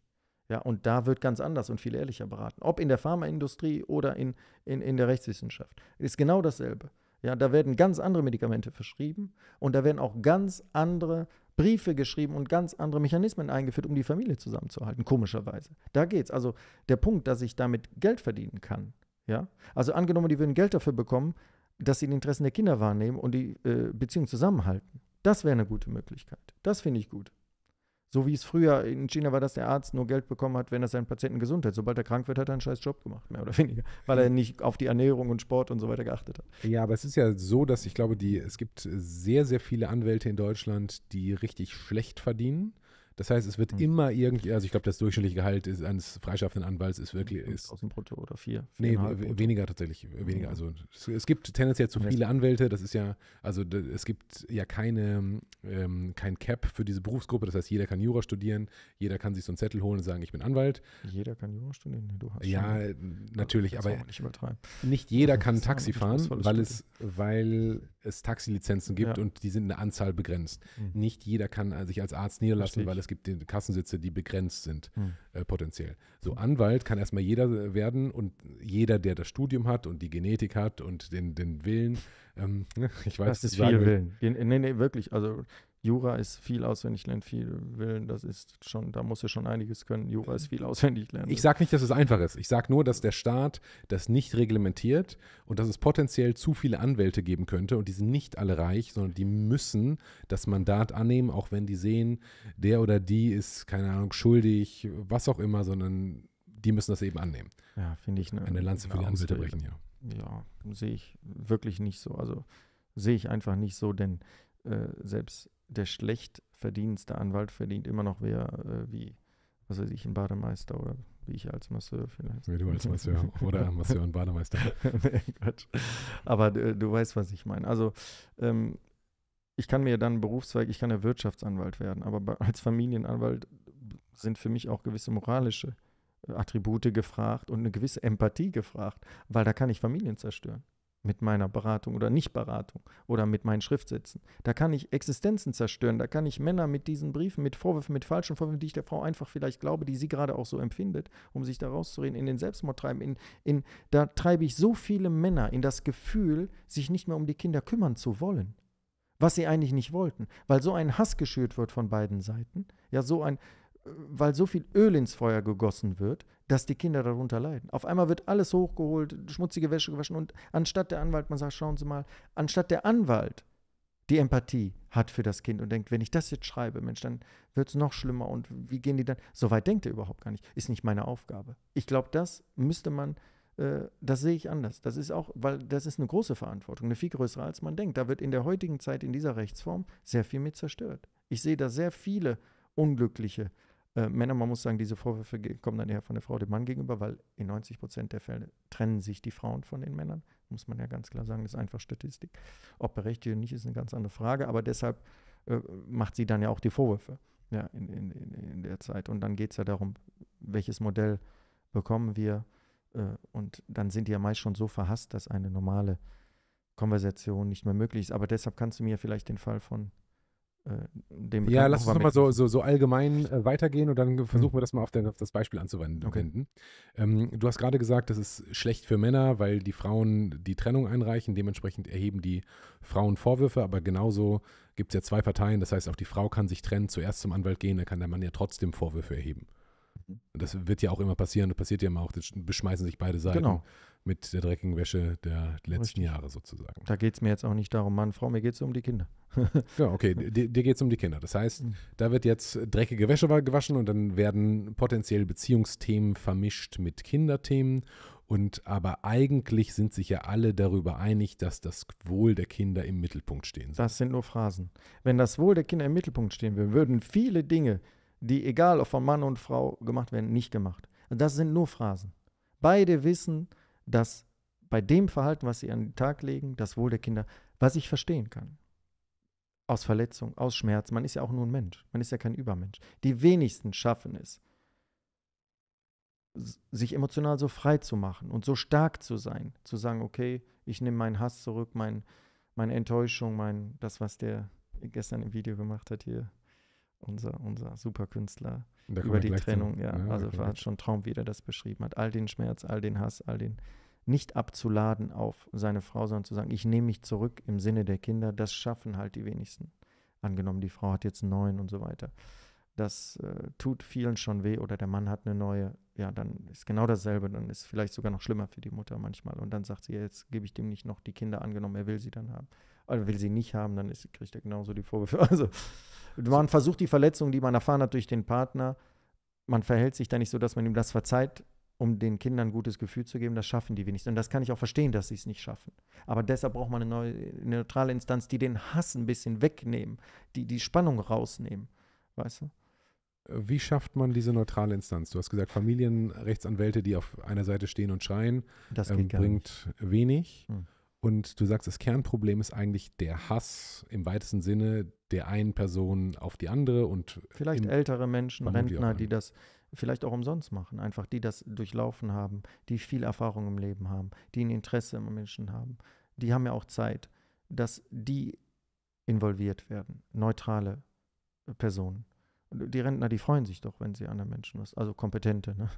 Ja, und da wird ganz anders und viel ehrlicher beraten. Ob in der Pharmaindustrie oder in, in, in der Rechtswissenschaft. Ist genau dasselbe. Ja, da werden ganz andere Medikamente verschrieben und da werden auch ganz andere Briefe geschrieben und ganz andere Mechanismen eingeführt, um die Familie zusammenzuhalten, komischerweise. Da geht's. Also der Punkt, dass ich damit Geld verdienen kann. Ja? Also angenommen, die würden Geld dafür bekommen, dass sie die Interessen der Kinder wahrnehmen und die äh, Beziehung zusammenhalten. Das wäre eine gute Möglichkeit. Das finde ich gut. So wie es früher in China war, dass der Arzt nur Geld bekommen hat, wenn er seinen Patienten gesund hat. Sobald er krank wird, hat er einen scheiß Job gemacht, mehr oder weniger, weil er nicht auf die Ernährung und Sport und so weiter geachtet hat. Ja, aber es ist ja so, dass ich glaube, die, es gibt sehr, sehr viele Anwälte in Deutschland, die richtig schlecht verdienen das heißt, es wird hm. immer irgendwie, also ich glaube, das durchschnittliche Gehalt ist, eines freischaffenden Anwalts ist wirklich. Ist, aus dem Brutto oder vier. nee, weniger tatsächlich. Weniger. Also es, es gibt tendenziell zu viele Anwälte. Das ist ja, also es gibt ja keine, ähm, kein Cap für diese Berufsgruppe. Das heißt, jeder kann Jura studieren, jeder kann sich so einen Zettel holen und sagen, ich bin Anwalt. Jeder kann Jura studieren, du hast Ja, schon, natürlich, aber nicht, nicht, jeder kann Taxi fahren, weil es, weil es Taxilizenzen gibt ja. und die sind eine Anzahl begrenzt. Mhm. Nicht jeder kann äh, sich als Arzt niederlassen, Verstehe. weil es gibt die Kassensitze, die begrenzt sind, hm. äh, potenziell. So, Anwalt kann erstmal jeder äh, werden und jeder, der das Studium hat und die Genetik hat und den, den Willen. Ähm, <laughs> ich weiß, das ist viel Willen. Nee, nee, wirklich. Also Jura ist viel auswendig lernen, viel Willen, das ist schon, da musst du schon einiges können. Jura ist viel mhm. auswendig lernen. Ich sage nicht, dass es einfach ist. Ich sage nur, dass der Staat das nicht reglementiert und dass es potenziell zu viele Anwälte geben könnte und die sind nicht alle reich, sondern die müssen das Mandat annehmen, auch wenn die sehen, der oder die ist, keine Ahnung, schuldig, was auch immer, sondern die müssen das eben annehmen. Ja, finde ich eine, eine Lanze für die Anwälte brechen, ja. Ja, sehe ich wirklich nicht so. Also sehe ich einfach nicht so, denn äh, selbst der schlecht verdienste Anwalt verdient immer noch mehr äh, wie, was weiß ich, ein Bademeister oder wie ich als Masseur vielleicht. Wie du als Masseur <laughs> oder Masseur und Bademeister. <laughs> nee, Quatsch. Aber äh, du weißt, was ich meine. Also ähm, ich kann mir dann Berufszweig, ich kann ja Wirtschaftsanwalt werden, aber bei, als Familienanwalt sind für mich auch gewisse moralische äh, Attribute gefragt und eine gewisse Empathie gefragt, weil da kann ich Familien zerstören mit meiner Beratung oder Nichtberatung oder mit meinen Schriftsätzen. Da kann ich Existenzen zerstören, da kann ich Männer mit diesen Briefen, mit Vorwürfen, mit falschen Vorwürfen, die ich der Frau einfach vielleicht glaube, die sie gerade auch so empfindet, um sich da rauszureden, in den Selbstmord treiben. In, in, da treibe ich so viele Männer in das Gefühl, sich nicht mehr um die Kinder kümmern zu wollen, was sie eigentlich nicht wollten, weil so ein Hass geschürt wird von beiden Seiten. Ja, so ein, weil so viel Öl ins Feuer gegossen wird, dass die Kinder darunter leiden. Auf einmal wird alles hochgeholt, schmutzige Wäsche gewaschen und anstatt der Anwalt, man sagt, schauen Sie mal, anstatt der Anwalt die Empathie hat für das Kind und denkt, wenn ich das jetzt schreibe, Mensch, dann wird es noch schlimmer und wie gehen die dann? So weit denkt er überhaupt gar nicht. Ist nicht meine Aufgabe. Ich glaube, das müsste man äh, das sehe ich anders. Das ist auch, weil das ist eine große Verantwortung, eine viel größere, als man denkt. Da wird in der heutigen Zeit, in dieser Rechtsform, sehr viel mit zerstört. Ich sehe da sehr viele unglückliche äh, Männer, man muss sagen, diese Vorwürfe kommen dann eher von der Frau dem Mann gegenüber, weil in 90 Prozent der Fälle trennen sich die Frauen von den Männern. Muss man ja ganz klar sagen, das ist einfach Statistik. Ob berechtigt oder nicht, ist eine ganz andere Frage, aber deshalb äh, macht sie dann ja auch die Vorwürfe ja, in, in, in der Zeit. Und dann geht es ja darum, welches Modell bekommen wir. Äh, und dann sind die ja meist schon so verhasst, dass eine normale Konversation nicht mehr möglich ist. Aber deshalb kannst du mir vielleicht den Fall von äh, dem Ja, lass uns nochmal so, so, so allgemein äh, weitergehen und dann mhm. versuchen mhm. wir das mal auf, den, auf das Beispiel anzuwenden. Okay. Ähm, du hast gerade gesagt, das ist schlecht für Männer, weil die Frauen die Trennung einreichen, dementsprechend erheben die Frauen Vorwürfe, aber genauso gibt es ja zwei Parteien, das heißt auch die Frau kann sich trennen, zuerst zum Anwalt gehen, dann kann der Mann ja trotzdem Vorwürfe erheben. Mhm. Das wird ja auch immer passieren, das passiert ja immer auch, das beschmeißen sich beide Seiten. Genau mit der dreckigen Wäsche der letzten Richtig. Jahre sozusagen. Da geht es mir jetzt auch nicht darum, Mann, Frau, mir geht es um die Kinder. <laughs> ja, okay, dir, dir geht es um die Kinder. Das heißt, mhm. da wird jetzt dreckige Wäsche gewaschen und dann werden potenziell Beziehungsthemen vermischt mit Kinderthemen. Und aber eigentlich sind sich ja alle darüber einig, dass das Wohl der Kinder im Mittelpunkt stehen soll. Das sind nur Phrasen. Wenn das Wohl der Kinder im Mittelpunkt stehen würde, würden viele Dinge, die egal ob von Mann und Frau gemacht werden, nicht gemacht. Also das sind nur Phrasen. Beide wissen, dass bei dem Verhalten, was sie an den Tag legen, das Wohl der Kinder, was ich verstehen kann. Aus Verletzung, aus Schmerz, man ist ja auch nur ein Mensch, man ist ja kein Übermensch. Die wenigsten schaffen es, sich emotional so frei zu machen und so stark zu sein, zu sagen, okay, ich nehme meinen Hass zurück, mein, meine Enttäuschung, mein, das, was der gestern im Video gemacht hat hier, unser, unser Superkünstler, über die Trennung, ja, ja, also war halt schon Traum, wie er das beschrieben hat. All den Schmerz, all den Hass, all den nicht abzuladen auf seine Frau, sondern zu sagen, ich nehme mich zurück im Sinne der Kinder, das schaffen halt die wenigsten. Angenommen, die Frau hat jetzt einen neuen und so weiter. Das äh, tut vielen schon weh oder der Mann hat eine neue, ja, dann ist genau dasselbe, dann ist vielleicht sogar noch schlimmer für die Mutter manchmal. Und dann sagt sie, jetzt gebe ich dem nicht noch die Kinder angenommen, er will sie dann haben oder also will sie nicht haben, dann ist, kriegt er genauso die Vorwürfe. <laughs> Also man versucht die Verletzung, die man erfahren hat durch den Partner, man verhält sich da nicht so, dass man ihm das verzeiht, um den Kindern ein gutes Gefühl zu geben. Das schaffen die wenigstens. Und das kann ich auch verstehen, dass sie es nicht schaffen. Aber deshalb braucht man eine, neue, eine neutrale Instanz, die den Hass ein bisschen wegnehmen, die die Spannung rausnehmen. Weißt du? Wie schafft man diese neutrale Instanz? Du hast gesagt, Familienrechtsanwälte, die auf einer Seite stehen und schreien, das ähm, bringt wenig. Hm. Und du sagst, das Kernproblem ist eigentlich der Hass im weitesten Sinne der einen Person auf die andere und vielleicht ältere Menschen, Rentner, die das vielleicht auch umsonst machen, einfach die das durchlaufen haben, die viel Erfahrung im Leben haben, die ein Interesse im Menschen haben, die haben ja auch Zeit, dass die involviert werden, neutrale äh, Personen. Die Rentner, die freuen sich doch, wenn sie anderen Menschen was, also kompetente, ne?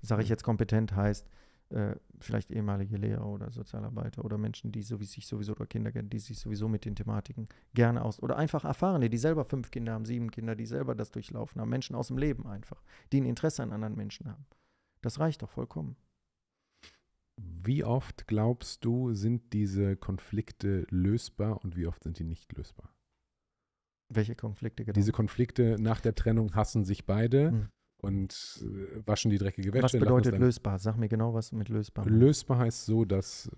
Sage ich jetzt kompetent heißt, äh, vielleicht ehemalige Lehrer oder Sozialarbeiter oder Menschen, die so sich sowieso oder Kinder, die sich sowieso mit den Thematiken gerne aus oder einfach Erfahrene, die selber fünf Kinder haben, sieben Kinder, die selber das durchlaufen haben, Menschen aus dem Leben einfach, die ein Interesse an anderen Menschen haben. Das reicht doch vollkommen. Wie oft glaubst du, sind diese Konflikte lösbar und wie oft sind die nicht lösbar? Welche Konflikte genau? Diese Konflikte nach der Trennung hassen sich beide. Hm und äh, waschen die dreckige Wäsche. Was bedeutet lösbar? Sag mir genau, was mit lösbar. Lösbar heißt so, dass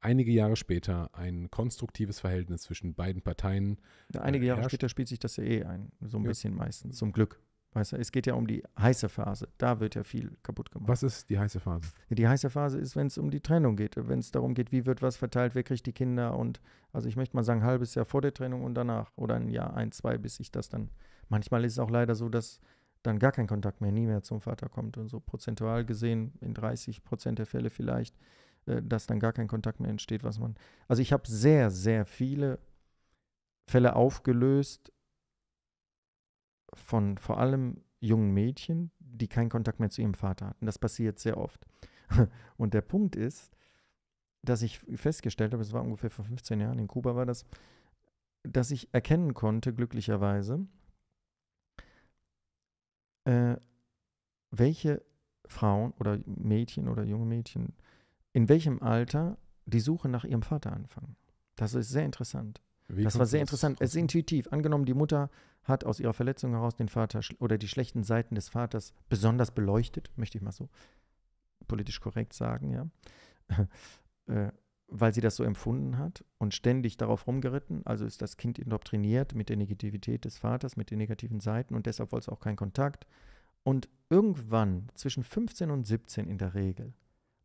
einige Jahre später ein konstruktives Verhältnis zwischen beiden Parteien. Einige äh, Jahre herrscht. später spielt sich das ja eh ein, so ein ja. bisschen meistens, zum Glück. Weißt du, es geht ja um die heiße Phase. Da wird ja viel kaputt gemacht. Was ist die heiße Phase? Die heiße Phase ist, wenn es um die Trennung geht, wenn es darum geht, wie wird was verteilt, wer kriegt die Kinder und also ich möchte mal sagen, ein halbes Jahr vor der Trennung und danach oder ein Jahr, ein, zwei, bis ich das dann. Manchmal ist es auch leider so, dass dann gar kein Kontakt mehr, nie mehr zum Vater kommt und so prozentual gesehen in 30 Prozent der Fälle vielleicht, äh, dass dann gar kein Kontakt mehr entsteht, was man. Also ich habe sehr, sehr viele Fälle aufgelöst von vor allem jungen Mädchen, die keinen Kontakt mehr zu ihrem Vater hatten. Das passiert sehr oft. <laughs> Und der Punkt ist, dass ich festgestellt habe, es war ungefähr vor 15 Jahren, in Kuba war das, dass ich erkennen konnte, glücklicherweise, äh, welche Frauen oder Mädchen oder junge Mädchen in welchem Alter die Suche nach ihrem Vater anfangen. Das ist sehr interessant. Wie das war sehr interessant. Es ist intuitiv. Angenommen, die Mutter hat aus ihrer Verletzung heraus den Vater oder die schlechten Seiten des Vaters besonders beleuchtet, möchte ich mal so politisch korrekt sagen, ja. <laughs> äh, weil sie das so empfunden hat und ständig darauf rumgeritten. Also ist das Kind indoktriniert mit der Negativität des Vaters, mit den negativen Seiten und deshalb wollte es auch keinen Kontakt. Und irgendwann, zwischen 15 und 17 in der Regel,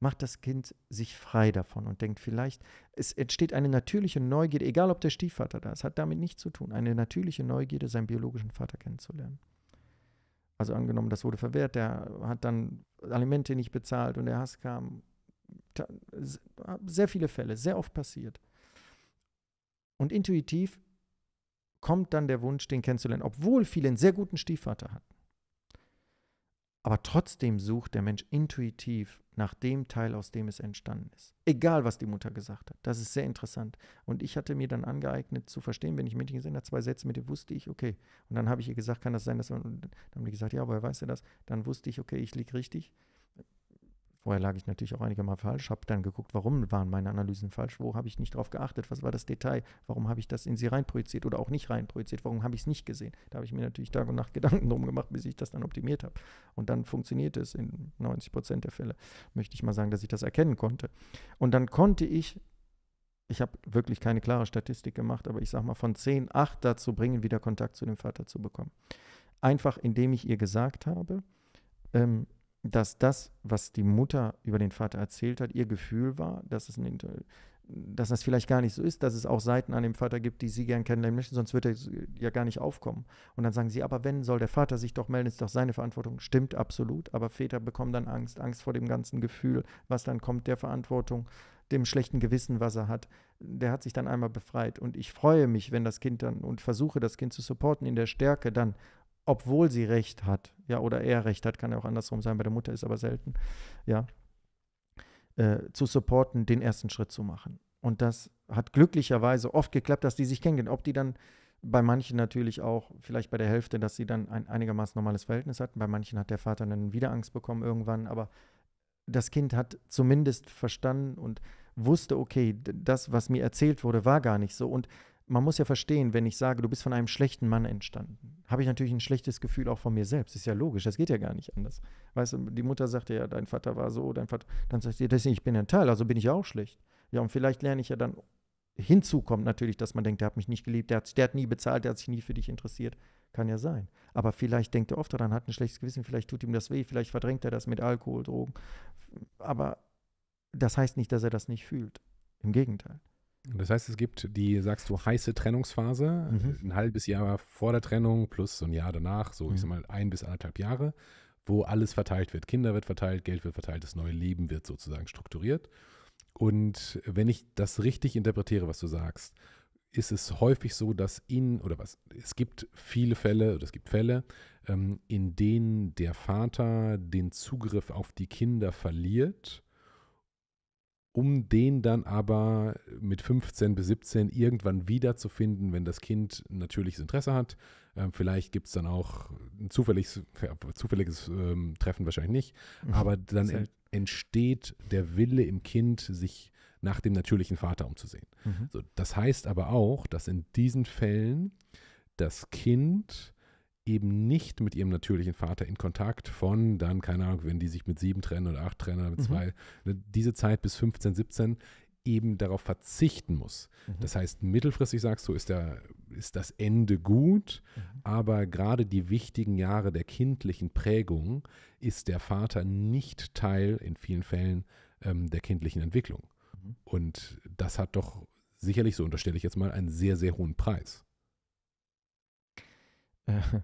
macht das Kind sich frei davon und denkt vielleicht, es entsteht eine natürliche Neugierde, egal ob der Stiefvater da ist, hat damit nichts zu tun, eine natürliche Neugierde, seinen biologischen Vater kennenzulernen. Also angenommen, das wurde verwehrt, der hat dann Alimente nicht bezahlt und der Hass kam sehr viele Fälle, sehr oft passiert. Und intuitiv kommt dann der Wunsch, den kennenzulernen, obwohl viele einen sehr guten Stiefvater hatten. Aber trotzdem sucht der Mensch intuitiv nach dem Teil, aus dem es entstanden ist. Egal, was die Mutter gesagt hat. Das ist sehr interessant. Und ich hatte mir dann angeeignet zu verstehen, wenn ich Mädchen gesehen habe, zwei Sätze mit ihr wusste ich, okay. Und dann habe ich ihr gesagt, kann das sein, dass man. dann haben die gesagt, ja, woher weißt du das? Dann wusste ich, okay, ich liege richtig. Vorher lag ich natürlich auch einige Mal falsch, habe dann geguckt, warum waren meine Analysen falsch, wo habe ich nicht drauf geachtet, was war das Detail, warum habe ich das in sie reinprojiziert oder auch nicht reinprojiziert, warum habe ich es nicht gesehen. Da habe ich mir natürlich Tag und Nacht Gedanken drum gemacht, bis ich das dann optimiert habe. Und dann funktioniert es in 90 Prozent der Fälle, möchte ich mal sagen, dass ich das erkennen konnte. Und dann konnte ich ich habe wirklich keine klare Statistik gemacht, aber ich sage mal, von 10, 8 dazu bringen, wieder Kontakt zu dem Vater zu bekommen. Einfach indem ich ihr gesagt habe, ähm, dass das, was die Mutter über den Vater erzählt hat, ihr Gefühl war, dass es ein dass das vielleicht gar nicht so ist, dass es auch Seiten an dem Vater gibt, die sie gern kennenlernen möchten, sonst wird er ja gar nicht aufkommen. Und dann sagen sie, aber wenn, soll der Vater sich doch melden, ist doch seine Verantwortung. Stimmt absolut, aber Väter bekommen dann Angst, Angst vor dem ganzen Gefühl, was dann kommt, der Verantwortung, dem schlechten Gewissen, was er hat. Der hat sich dann einmal befreit. Und ich freue mich, wenn das Kind dann und versuche, das Kind zu supporten in der Stärke dann obwohl sie Recht hat, ja, oder er Recht hat, kann ja auch andersrum sein, bei der Mutter ist aber selten, ja, äh, zu supporten, den ersten Schritt zu machen. Und das hat glücklicherweise oft geklappt, dass die sich kennenlernen. Ob die dann bei manchen natürlich auch, vielleicht bei der Hälfte, dass sie dann ein einigermaßen normales Verhältnis hatten. Bei manchen hat der Vater dann wieder Angst bekommen irgendwann, aber das Kind hat zumindest verstanden und wusste, okay, das, was mir erzählt wurde, war gar nicht so. Und man muss ja verstehen, wenn ich sage, du bist von einem schlechten Mann entstanden, habe ich natürlich ein schlechtes Gefühl auch von mir selbst. Ist ja logisch, das geht ja gar nicht anders. Weißt du, die Mutter sagt ja, dein Vater war so, dein Vater, dann sagt sie, deswegen, ich bin ein Teil, also bin ich auch schlecht. Ja, und vielleicht lerne ich ja dann, hinzu kommt natürlich, dass man denkt, der hat mich nicht geliebt, der hat, der hat nie bezahlt, der hat sich nie für dich interessiert. Kann ja sein. Aber vielleicht denkt er oft daran, hat ein schlechtes Gewissen, vielleicht tut ihm das weh, vielleicht verdrängt er das mit Alkohol, Drogen. Aber das heißt nicht, dass er das nicht fühlt. Im Gegenteil. Das heißt, es gibt die, sagst du, heiße Trennungsphase, mhm. ein halbes Jahr vor der Trennung plus so ein Jahr danach, so mhm. ich sag mhm. mal ein bis anderthalb Jahre, wo alles verteilt wird. Kinder wird verteilt, Geld wird verteilt, das neue Leben wird sozusagen strukturiert. Und wenn ich das richtig interpretiere, was du sagst, ist es häufig so, dass in, oder was, es gibt viele Fälle, oder es gibt Fälle, ähm, in denen der Vater den Zugriff auf die Kinder verliert um den dann aber mit 15 bis 17 irgendwann wiederzufinden, wenn das Kind ein natürliches Interesse hat. Ähm, vielleicht gibt es dann auch ein zufälliges, zufälliges ähm, Treffen, wahrscheinlich nicht, mhm. aber dann ent entsteht der Wille im Kind, sich nach dem natürlichen Vater umzusehen. Mhm. So, das heißt aber auch, dass in diesen Fällen das Kind eben nicht mit ihrem natürlichen Vater in Kontakt von dann, keine Ahnung, wenn die sich mit sieben trennen oder acht trennen oder mit mhm. zwei, ne, diese Zeit bis 15, 17 eben darauf verzichten muss. Mhm. Das heißt, mittelfristig sagst du, ist, der, ist das Ende gut, mhm. aber gerade die wichtigen Jahre der kindlichen Prägung ist der Vater nicht Teil in vielen Fällen ähm, der kindlichen Entwicklung. Mhm. Und das hat doch sicherlich, so unterstelle ich jetzt mal, einen sehr, sehr hohen Preis. Äh,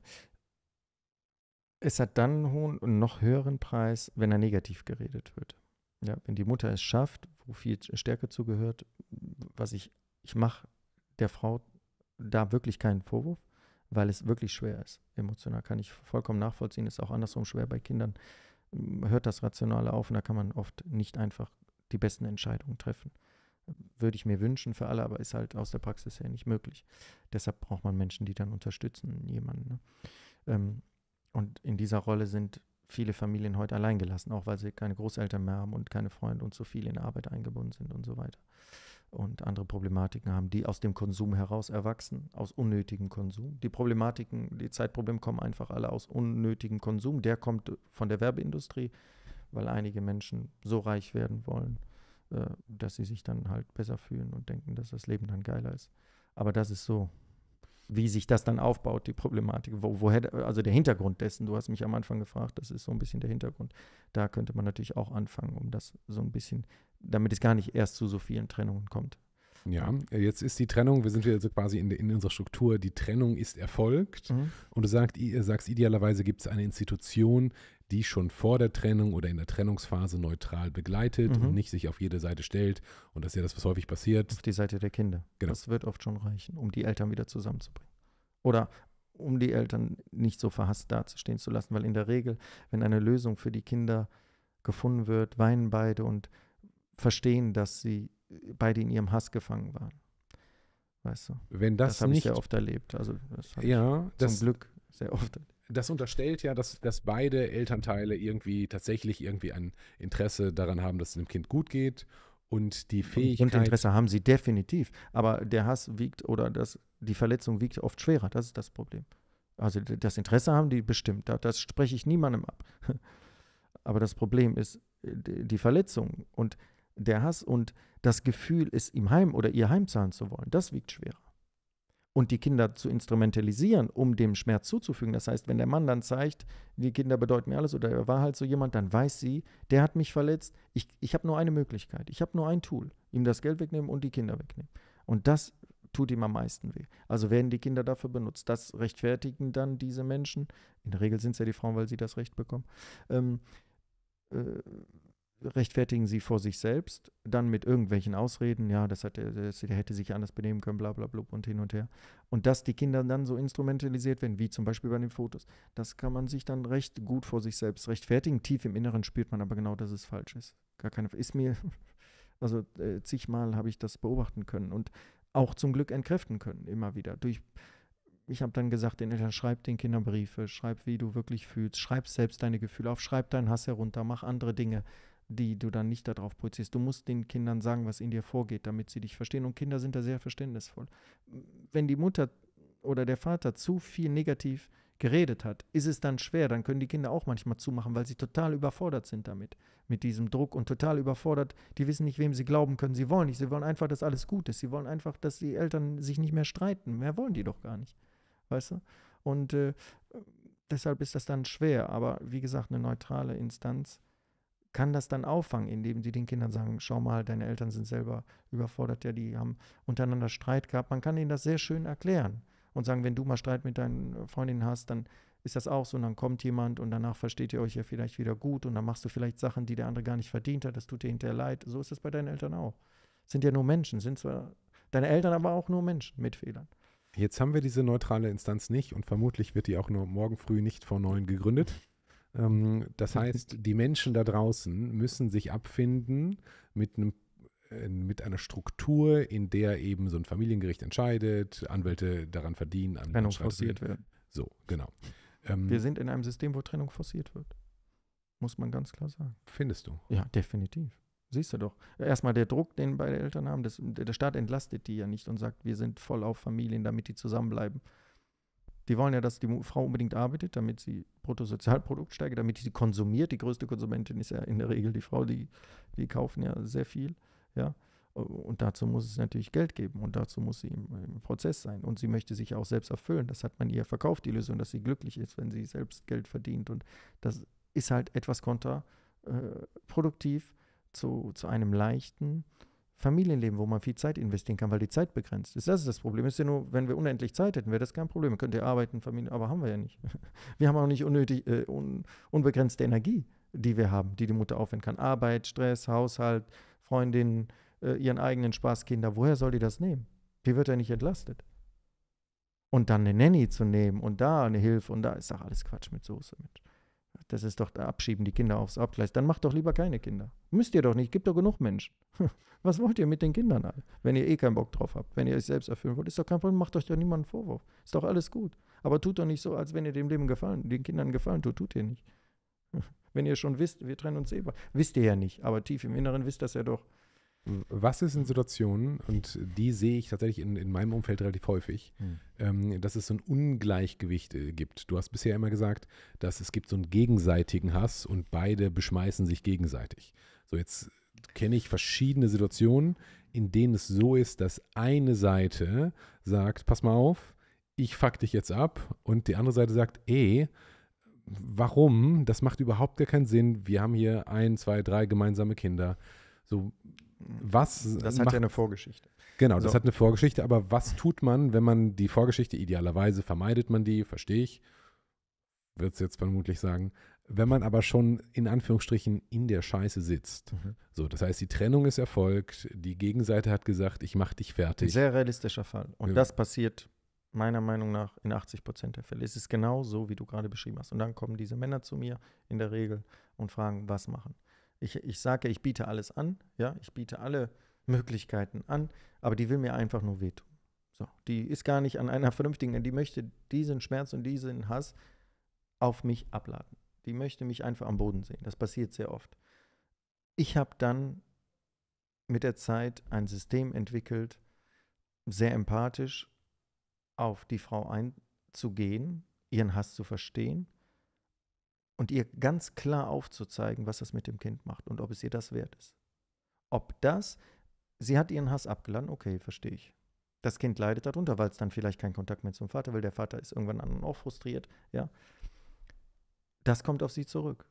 es hat dann einen hohen und noch höheren Preis, wenn er negativ geredet wird. Ja, wenn die Mutter es schafft, wo viel Stärke zugehört, was ich, ich mache der Frau da wirklich keinen Vorwurf, weil es wirklich schwer ist. Emotional kann ich vollkommen nachvollziehen, ist auch andersrum schwer bei Kindern. Hört das Rationale auf und da kann man oft nicht einfach die besten Entscheidungen treffen würde ich mir wünschen für alle, aber ist halt aus der Praxis her nicht möglich. Deshalb braucht man Menschen, die dann unterstützen, jemanden. Ne? Ähm, und in dieser Rolle sind viele Familien heute alleingelassen, auch weil sie keine Großeltern mehr haben und keine Freunde und so viel in Arbeit eingebunden sind und so weiter. Und andere Problematiken haben, die aus dem Konsum heraus erwachsen, aus unnötigem Konsum. Die Problematiken, die Zeitprobleme kommen einfach alle aus unnötigem Konsum. Der kommt von der Werbeindustrie, weil einige Menschen so reich werden wollen, äh, dass sie sich dann halt besser fühlen und denken, dass das Leben dann geiler ist. Aber das ist so, wie sich das dann aufbaut, die Problematik, wo, woher, also der Hintergrund dessen, du hast mich am Anfang gefragt, das ist so ein bisschen der Hintergrund. Da könnte man natürlich auch anfangen, um das so ein bisschen, damit es gar nicht erst zu so vielen Trennungen kommt. Ja, äh, jetzt ist die Trennung, wir sind jetzt also quasi in, in unserer Struktur, die Trennung ist erfolgt mhm. und du sagst, sagst idealerweise gibt es eine Institution, die schon vor der Trennung oder in der Trennungsphase neutral begleitet mhm. und nicht sich auf jede Seite stellt. Und das ist ja das, was häufig passiert. Auf die Seite der Kinder. Genau. Das wird oft schon reichen, um die Eltern wieder zusammenzubringen. Oder um die Eltern nicht so verhasst dazustehen zu lassen, weil in der Regel, wenn eine Lösung für die Kinder gefunden wird, weinen beide und verstehen, dass sie beide in ihrem Hass gefangen waren. Weißt du? Wenn das, das habe ich sehr oft erlebt. Also das ja, ich zum das, Glück sehr oft erlebt das unterstellt ja, dass, dass beide Elternteile irgendwie tatsächlich irgendwie ein Interesse daran haben, dass es dem Kind gut geht und die Fähigkeit. Und Interesse haben sie definitiv. Aber der Hass wiegt oder das, die Verletzung wiegt oft schwerer. Das ist das Problem. Also das Interesse haben die bestimmt. Das spreche ich niemandem ab. <laughs> Aber das Problem ist äh, die Verletzung und der Hass und das Gefühl, es ihm heim oder ihr heimzahlen zu wollen. Das wiegt schwerer und die Kinder zu instrumentalisieren, um dem Schmerz zuzufügen. Das heißt, wenn der Mann dann zeigt, die Kinder bedeuten mir alles oder er war halt so jemand, dann weiß sie, der hat mich verletzt. Ich, ich habe nur eine Möglichkeit, ich habe nur ein Tool, ihm das Geld wegnehmen und die Kinder wegnehmen. Und das tut ihm am meisten weh. Also werden die Kinder dafür benutzt. Das rechtfertigen dann diese Menschen, in der Regel sind es ja die Frauen, weil sie das Recht bekommen, ähm, äh, rechtfertigen sie vor sich selbst, dann mit irgendwelchen Ausreden, ja, das, hat, das hätte sich anders benehmen können, bla bla bla und hin und her. Und dass die Kinder dann so instrumentalisiert werden, wie zum Beispiel bei den Fotos, das kann man sich dann recht gut vor sich selbst rechtfertigen. Tief im Inneren spürt man aber genau, dass es falsch ist. Gar keine, ist mir, <laughs> also äh, zigmal habe ich das beobachten können und auch zum Glück entkräften können, immer wieder. Durch, ich habe dann gesagt, den Eltern, schreib den Kindern Briefe, schreib, wie du wirklich fühlst, schreib selbst deine Gefühle auf, schreib deinen Hass herunter, mach andere Dinge die du dann nicht darauf projizierst. Du musst den Kindern sagen, was in dir vorgeht, damit sie dich verstehen. Und Kinder sind da sehr verständnisvoll. Wenn die Mutter oder der Vater zu viel negativ geredet hat, ist es dann schwer. Dann können die Kinder auch manchmal zumachen, weil sie total überfordert sind damit, mit diesem Druck und total überfordert. Die wissen nicht, wem sie glauben können. Sie wollen nicht. Sie wollen einfach, dass alles gut ist. Sie wollen einfach, dass die Eltern sich nicht mehr streiten. Mehr wollen die doch gar nicht. Weißt du? Und äh, deshalb ist das dann schwer. Aber wie gesagt, eine neutrale Instanz kann das dann auffangen, indem sie den Kindern sagen, schau mal, deine Eltern sind selber überfordert, ja, die haben untereinander Streit gehabt. Man kann ihnen das sehr schön erklären und sagen, wenn du mal Streit mit deinen Freundinnen hast, dann ist das auch so und dann kommt jemand und danach versteht ihr euch ja vielleicht wieder gut und dann machst du vielleicht Sachen, die der andere gar nicht verdient hat, das tut dir hinterher leid. So ist es bei deinen Eltern auch. Sind ja nur Menschen, sind zwar deine Eltern, aber auch nur Menschen mit Fehlern. Jetzt haben wir diese neutrale Instanz nicht und vermutlich wird die auch nur morgen früh nicht vor neun gegründet. Ähm, <laughs> das heißt, die Menschen da draußen müssen sich abfinden mit einem äh, mit einer Struktur, in der eben so ein Familiengericht entscheidet, Anwälte daran verdienen, Anwälte Trennung forciert wird. So, genau. Ähm, Wir sind in einem System, wo Trennung forciert wird. Muss man ganz klar sagen. Findest du? Ja, definitiv. Siehst du doch. Erstmal der Druck, den beide Eltern haben, das, der Staat entlastet die ja nicht und sagt, wir sind voll auf Familien, damit die zusammenbleiben. Die wollen ja, dass die Frau unbedingt arbeitet, damit sie Bruttosozialprodukt steigt, damit sie konsumiert. Die größte Konsumentin ist ja in der Regel die Frau, die, die kaufen ja sehr viel. Ja. Und dazu muss es natürlich Geld geben und dazu muss sie im, im, Prozess sein. Und sie möchte sich auch selbst erfüllen. Das hat man ihr verkauft, die Lösung, dass sie glücklich ist, wenn sie selbst Geld verdient. Und das ist halt etwas kontraproduktiv äh, zu, zu einem leichten Familienleben, wo man viel Zeit investieren kann, weil die Zeit begrenzt ist. Das ist das Problem. Ist ja nur, wenn wir unendlich Zeit hätten, wäre das kein Problem. Könnt ihr arbeiten, Familie, aber haben wir ja nicht. <laughs> Wir haben auch nicht unnötig, äh, un, unbegrenzte Energie, die wir haben, die die Mutter aufwenden kann. Arbeit, Stress, Haushalt, Freundinnen, äh, ihren eigenen Spaß, Kinder. Woher soll die das nehmen? Wie wird er nicht entlastet. Und dann eine Nanny zu nehmen und da eine Hilfe und da ist doch alles Quatsch mit Soße. Mit. Das ist doch, da abschieben die Kinder aufs Abgleis. Dann macht doch lieber keine Kinder. Müsst ihr doch nicht, gibt doch genug Menschen. <laughs> Was wollt ihr mit den Kindern alle? Wenn ihr eh keinen Bock drauf habt, wenn ihr euch selbst erfüllen wollt, ist doch kein Problem, macht euch doch niemanden Vorwurf. Ist doch alles gut. Aber tut doch nicht so, als wenn ihr dem Leben gefallen, den Kindern gefallen tut, tut ihr nicht. <laughs> Wenn ihr schon wisst, wir trennen uns eh. Wisst ihr ja nicht, aber tief im Inneren wisst das ja doch was ist in Situationen, und die sehe ich tatsächlich in, in meinem Umfeld relativ häufig, mhm. ähm, dass es so ein Ungleichgewicht äh, gibt. Du hast bisher immer gesagt, dass es gibt so einen gegenseitigen Hass und beide beschmeißen sich gegenseitig. So, jetzt kenne ich verschiedene Situationen, in denen es so ist, dass eine Seite sagt, pass mal auf, ich fuck dich jetzt ab und die andere Seite sagt, eh, warum? Das macht überhaupt gar keinen Sinn. Wir haben hier ein, zwei, drei gemeinsame Kinder. So, was. Das hat macht, ja eine Vorgeschichte. Genau, so. das hat eine Vorgeschichte, aber was tut man, wenn man die Vorgeschichte, idealerweise vermeidet man die, verstehe ich, wird es jetzt vermutlich sagen. Wenn man aber schon in Anführungsstrichen in der Scheiße sitzt. Mhm. So, das heißt, die Trennung ist erfolgt, die Gegenseite hat gesagt, ich mach dich fertig. Ein sehr realistischer Fall. Und ja. das passiert meiner Meinung nach in 80 Prozent der Fälle. Es ist genau so, wie du gerade beschrieben hast. Und dann kommen diese Männer zu mir in der Regel und fragen, was machen. Ich, ich sage, ich biete alles an, ja, ich biete alle Möglichkeiten an, aber die will mir einfach nur wehtun. So, die ist gar nicht an einer <laughs> vernünftigen, die möchte diesen Schmerz und diesen Hass auf mich abladen. Die möchte mich einfach am Boden sehen. Das passiert sehr oft. Ich habe dann mit der Zeit ein System entwickelt, sehr empathisch auf die Frau einzugehen, ihren Hass zu verstehen und ihr ganz klar aufzuzeigen, was das mit dem Kind macht und ob es ihr das wert ist. Ob das, sie hat ihren Hass abgeladen, okay, verstehe ich. Das Kind leidet darunter, weil es dann vielleicht keinen Kontakt mehr zum Vater will. Der Vater ist irgendwann an und auch frustriert, ja. Das kommt auf sie zurück.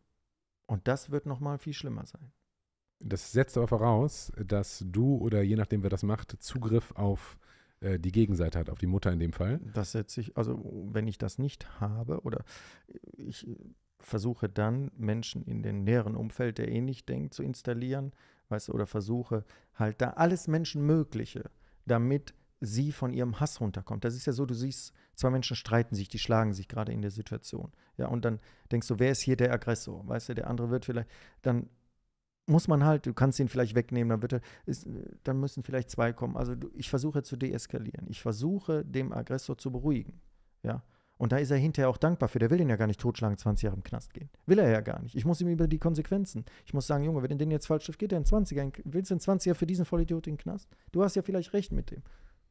Und das wird nochmal viel schlimmer sein. Das setzt aber voraus, dass du oder je nachdem, wer das macht, Zugriff auf äh, die Gegenseite hat, auf die Mutter in dem Fall. Das setze ich, also wenn ich das nicht habe oder ich versuche dann Menschen in den näheren Umfeld, der ähnlich eh denkt, zu installieren, weißt du, oder versuche halt da alles Menschenmögliche, damit sie von ihrem Hass runterkommt. Das ist ja so, du siehst, zwei Menschen streiten sich, die schlagen sich gerade in der Situation. Ja, und dann denkst du, wer ist hier der Aggressor? Weißt du, der andere wird vielleicht, dann muss man halt, du kannst ihn vielleicht wegnehmen, dann, wird er, ist, dann müssen vielleicht zwei kommen. Also du, ich versuche zu deeskalieren. Ich versuche, dem Aggressor zu beruhigen. Ja, und da ist er hinterher auch dankbar für. Der will den ja gar nicht totschlagen, 20 Jahre im Knast gehen. Will er ja gar nicht. Ich muss ihm über die Konsequenzen. Ich muss sagen, Junge, wenn du den jetzt falsch trifft, geht er in 20 Jahren. Willst du in 20 Jahren für diesen Vollidiot in den Knast? Du hast ja vielleicht recht mit dem.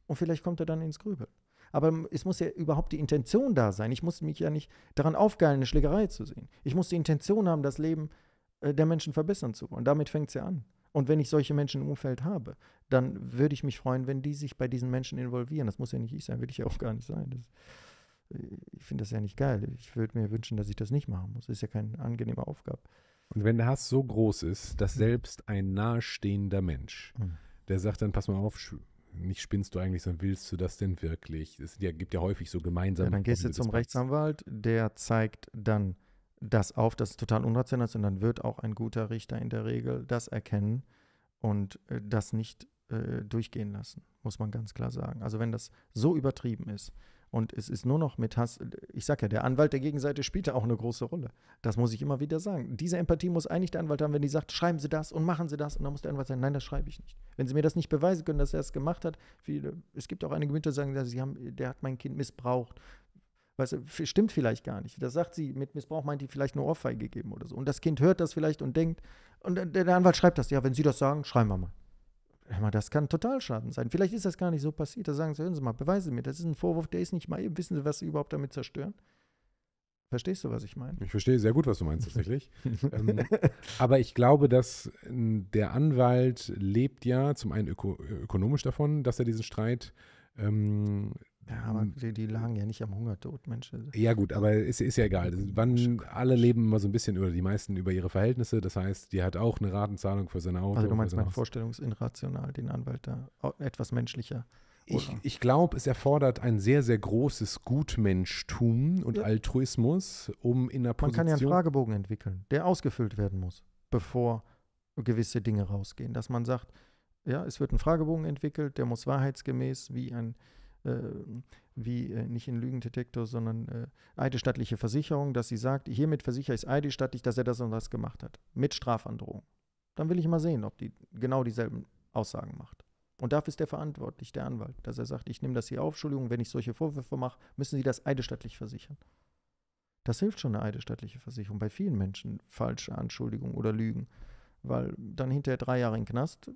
Und vielleicht kommt er dann ins Grübeln. Aber es muss ja überhaupt die Intention da sein. Ich muss mich ja nicht daran aufgeilen, eine Schlägerei zu sehen. Ich muss die Intention haben, das Leben äh, der Menschen verbessern zu wollen. Damit fängt es ja an. Und wenn ich solche Menschen im Umfeld habe, dann würde ich mich freuen, wenn die sich bei diesen Menschen involvieren. Das muss ja nicht ich sein, will ich ja auch gar nicht sein. Das ich finde das ja nicht geil. Ich würde mir wünschen, dass ich das nicht machen muss. Ist ja keine angenehme Aufgabe. Und wenn der Hass so groß ist, dass hm. selbst ein nahestehender Mensch, mhm. der sagt dann, pass mal auf, nicht spinnst du eigentlich, sondern willst du das denn wirklich? Es gibt ja häufig so gemeinsame. Ja, dann gehst du zum Rechtsanwalt, der zeigt dann das auf, das es total unrational ist und dann wird auch ein guter Richter in der Regel das erkennen und äh, das nicht äh, durchgehen lassen, muss man ganz klar sagen. Also wenn das so übertrieben ist, und es ist nur noch mit Hass, ich sage ja, der Anwalt der Gegenseite spielt da auch eine große Rolle. Das muss ich immer wieder sagen. Diese Empathie muss eigentlich der Anwalt haben, wenn die sagt, schreiben Sie das und machen Sie das. Und dann muss der Anwalt sagen, nein, das schreibe ich nicht. Wenn Sie mir das nicht beweisen können, dass er es gemacht hat, viele, es gibt auch einige Mütter, die sagen, sie haben, der hat mein Kind missbraucht. Weißt du, stimmt vielleicht gar nicht. Das sagt sie, mit Missbrauch meint die vielleicht eine Ohrfeige gegeben oder so. Und das Kind hört das vielleicht und denkt, und der Anwalt schreibt das, ja, wenn Sie das sagen, schreiben wir mal hör mal, das kann total schaden sein. Vielleicht ist das gar nicht so passiert. Da sagen sie, hören Sie mal, beweisen Sie mir, das ist ein Vorwurf, der ist nicht mal eben. Wissen Sie, was Sie überhaupt damit zerstören? Verstehst du, was ich meine? Ich verstehe sehr gut, was du meinst tatsächlich. <laughs> ähm, aber ich glaube, dass ähm, der Anwalt lebt ja zum einen öko ökonomisch davon, dass er diesen Streit ähm, ja, aber ähm, die, die, lagen ja nicht am Hungertod, Mensch. Also, ja, gut, aber es ist, ist ja egal. Hm, Wann alle leben immer so ein bisschen oder die meisten über ihre Verhältnisse. Das heißt, die hat auch eine Ratenzahlung für seine Auto. Also du meinst, meine Vorstellung den Anwalt da oh, etwas menschlicher. Ich, ich glaube, es erfordert ein sehr, sehr großes Gutmenschtum und ja. Altruismus, um in der Position. Man kann ja einen Fragebogen entwickeln, der ausgefüllt werden muss, bevor gewisse Dinge rausgehen. Dass man sagt, ja, es wird ein Fragebogen entwickelt, der muss wahrheitsgemäß wie ein ähm, wie äh, nicht in Lügendetektor, sondern äh, eidestattliche Versicherung, dass sie sagt, hiermit versichere ich eidesstattlich, dass er das und das gemacht hat, mit Strafandrohung. Dann will ich mal sehen, ob die genau dieselben Aussagen macht. Und dafür ist der verantwortlich, der Anwalt, dass er sagt, ich nehme das hier auf, Entschuldigung, wenn ich solche Vorwürfe mache, müssen Sie das eidestattlich versichern. Das hilft schon eine eidestattliche Versicherung bei vielen Menschen, falsche Anschuldigungen oder Lügen, weil dann hinterher drei Jahre in Knast,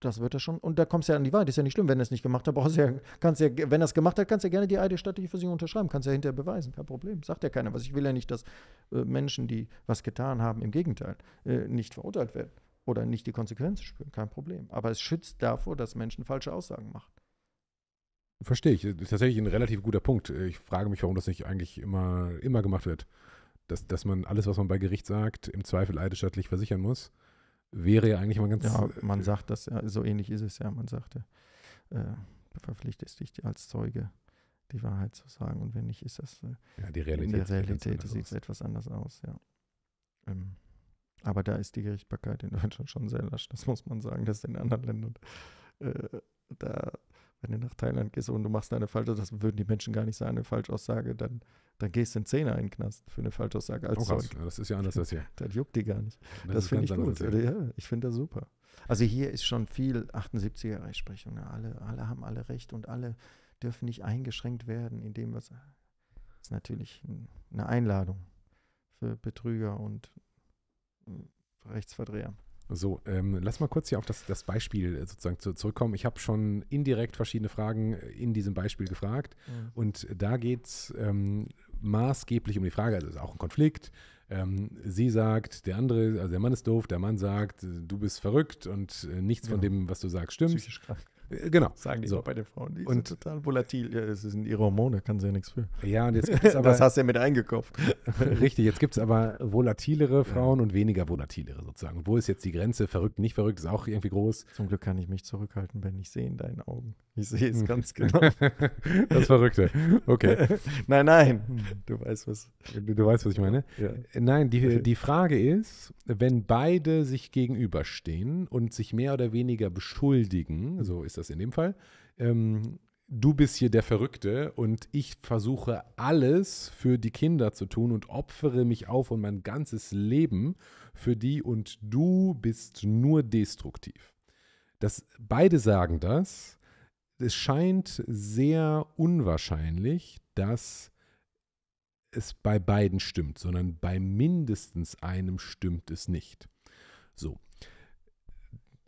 das wird er schon. Und da kommst du ja an die Wahrheit. Ist ja nicht schlimm, wenn er es nicht gemacht hat. ja, kannst ja, wenn er es gemacht hat, kannst du ja gerne die eidesstattliche Versicherung unterschreiben. Kannst ja hinterher beweisen. Kein Problem. Sagt ja keiner was. Ich will ja nicht, dass äh, Menschen, die was getan haben, im Gegenteil, äh, nicht verurteilt werden oder nicht die Konsequenzen spüren. Kein Problem. Aber es schützt davor, dass Menschen falsche Aussagen machen. Verstehe ich. Das ist tatsächlich ein relativ guter Punkt. Äh, ich frage mich, warum das nicht eigentlich immer, immer gemacht wird. Dass, dass man alles, was man bei Gericht sagt, im Zweifel eidesstattlich versichern muss wäre ja eigentlich mal ganz. Ja, äh, man sagt das ja, so ähnlich ist es ja. Man sagt ja, äh, verpflichtest dich als Zeuge, die Wahrheit zu sagen. Und wenn nicht, ist das. Äh, ja, die Realität. In der Realität sieht es etwas anders aus, ja. Ähm, aber da ist die Gerichtbarkeit in Deutschland schon sehr lasch, das muss man sagen. dass in anderen Ländern. Äh, da wenn du nach Thailand gehst und du machst eine Falschaussage, das würden die Menschen gar nicht sagen, eine Falschaussage, dann, dann gehst du in Zehner in den Knast für eine Falschaussage. Als oh, krass. Ja, das ist ja anders als hier. <laughs> das juckt die gar nicht. Das, das finde ich gut. Anders, ja. ich finde das super. Also hier ist schon viel 78er-Rechtsprechung. Ne? Alle, alle haben alle Recht und alle dürfen nicht eingeschränkt werden in dem, was. Das ist natürlich eine Einladung für Betrüger und hm, Rechtsverdreher. So, ähm, lass mal kurz hier auf das, das Beispiel äh, sozusagen zu, zurückkommen. Ich habe schon indirekt verschiedene Fragen äh, in diesem Beispiel gefragt. Ja. Mhm. Und da geht es ähm, maßgeblich um die Frage, also ist auch ein Konflikt. Ähm, sie sagt, der andere, also der Mann ist doof, der Mann sagt, du bist verrückt und äh, nichts ja. von genau. dem, was du sagst, stimmt. Psychisch krank. Äh, genau. Sagen die so. bei den Frauen. Die und sind total volatil. Ja, es sind ihre Hormone, kann sie ja nichts für. Ja, und jetzt <laughs> gibt's aber, das hast du ja mit eingekauft. <laughs> richtig, jetzt gibt es aber volatilere Frauen ja. und weniger volatilere sozusagen. Und wo ist jetzt die Grenze? Verrückt, nicht verrückt, ist auch irgendwie groß. Zum Glück kann ich mich zurückhalten, wenn ich sehe in deinen Augen. Ich sehe es hm. ganz <laughs> genau. das Verrückte. Okay. nein, nein. Du weißt, was, du, du weißt, was ich meine. Ja. Nein, die, okay. die Frage ist, wenn beide sich gegenüberstehen und sich mehr oder weniger beschuldigen, so ist ist das in dem Fall. Ähm, du bist hier der Verrückte und ich versuche alles für die Kinder zu tun und opfere mich auf und mein ganzes Leben für die und du bist nur destruktiv. Das, beide sagen das. Es scheint sehr unwahrscheinlich, dass es bei beiden stimmt, sondern bei mindestens einem stimmt es nicht. So,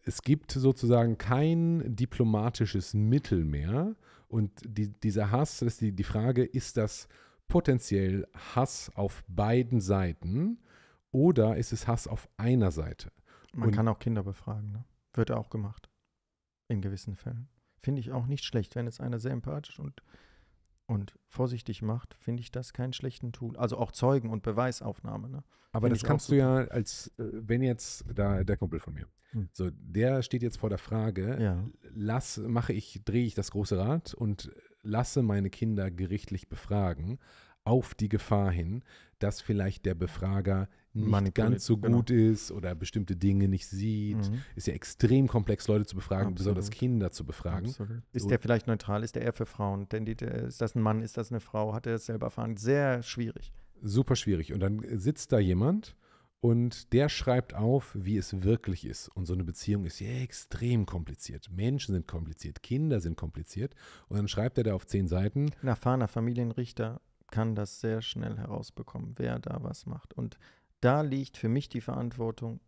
es gibt sozusagen kein diplomatisches Mittel mehr. Und die, dieser Hass, das ist die, die Frage, ist das potenziell Hass auf beiden Seiten oder ist es Hass auf einer Seite? Man und kann auch Kinder befragen, ne? Wird auch gemacht. In gewissen Fällen. Finde ich auch nicht schlecht, wenn es einer sehr empathisch und und vorsichtig macht, finde ich das keinen schlechten Tool. Also auch Zeugen und Beweisaufnahme. Ne? Aber das kannst du ja als, äh, wenn jetzt da der Kumpel von mir, hm. so der steht jetzt vor der Frage, ja. lass, mache ich, drehe ich das große Rad und lasse meine Kinder gerichtlich befragen, auf die Gefahr hin, dass vielleicht der Befrager nicht ganz so genau. gut genau. ist oder bestimmte Dinge nicht sieht. Mhm. Ist ja extrem komplex, Leute zu befragen, Absolut. besonders Kinder zu befragen. Absolut. Ist der vielleicht neutral? Ist der eher für Frauen? Denn die, ist das ein Mann? Ist das eine Frau? Hat er das selber erfahren? Sehr schwierig. Super schwierig. Und dann sitzt da jemand und der schreibt auf, wie es wirklich ist. Und so eine Beziehung ist ja extrem kompliziert. Menschen sind kompliziert, Kinder sind kompliziert. Und dann schreibt er da auf zehn Seiten. Ein erfahrener Familienrichter kann das sehr schnell herausbekommen, wer da was macht. Und da liegt für mich die Verantwortung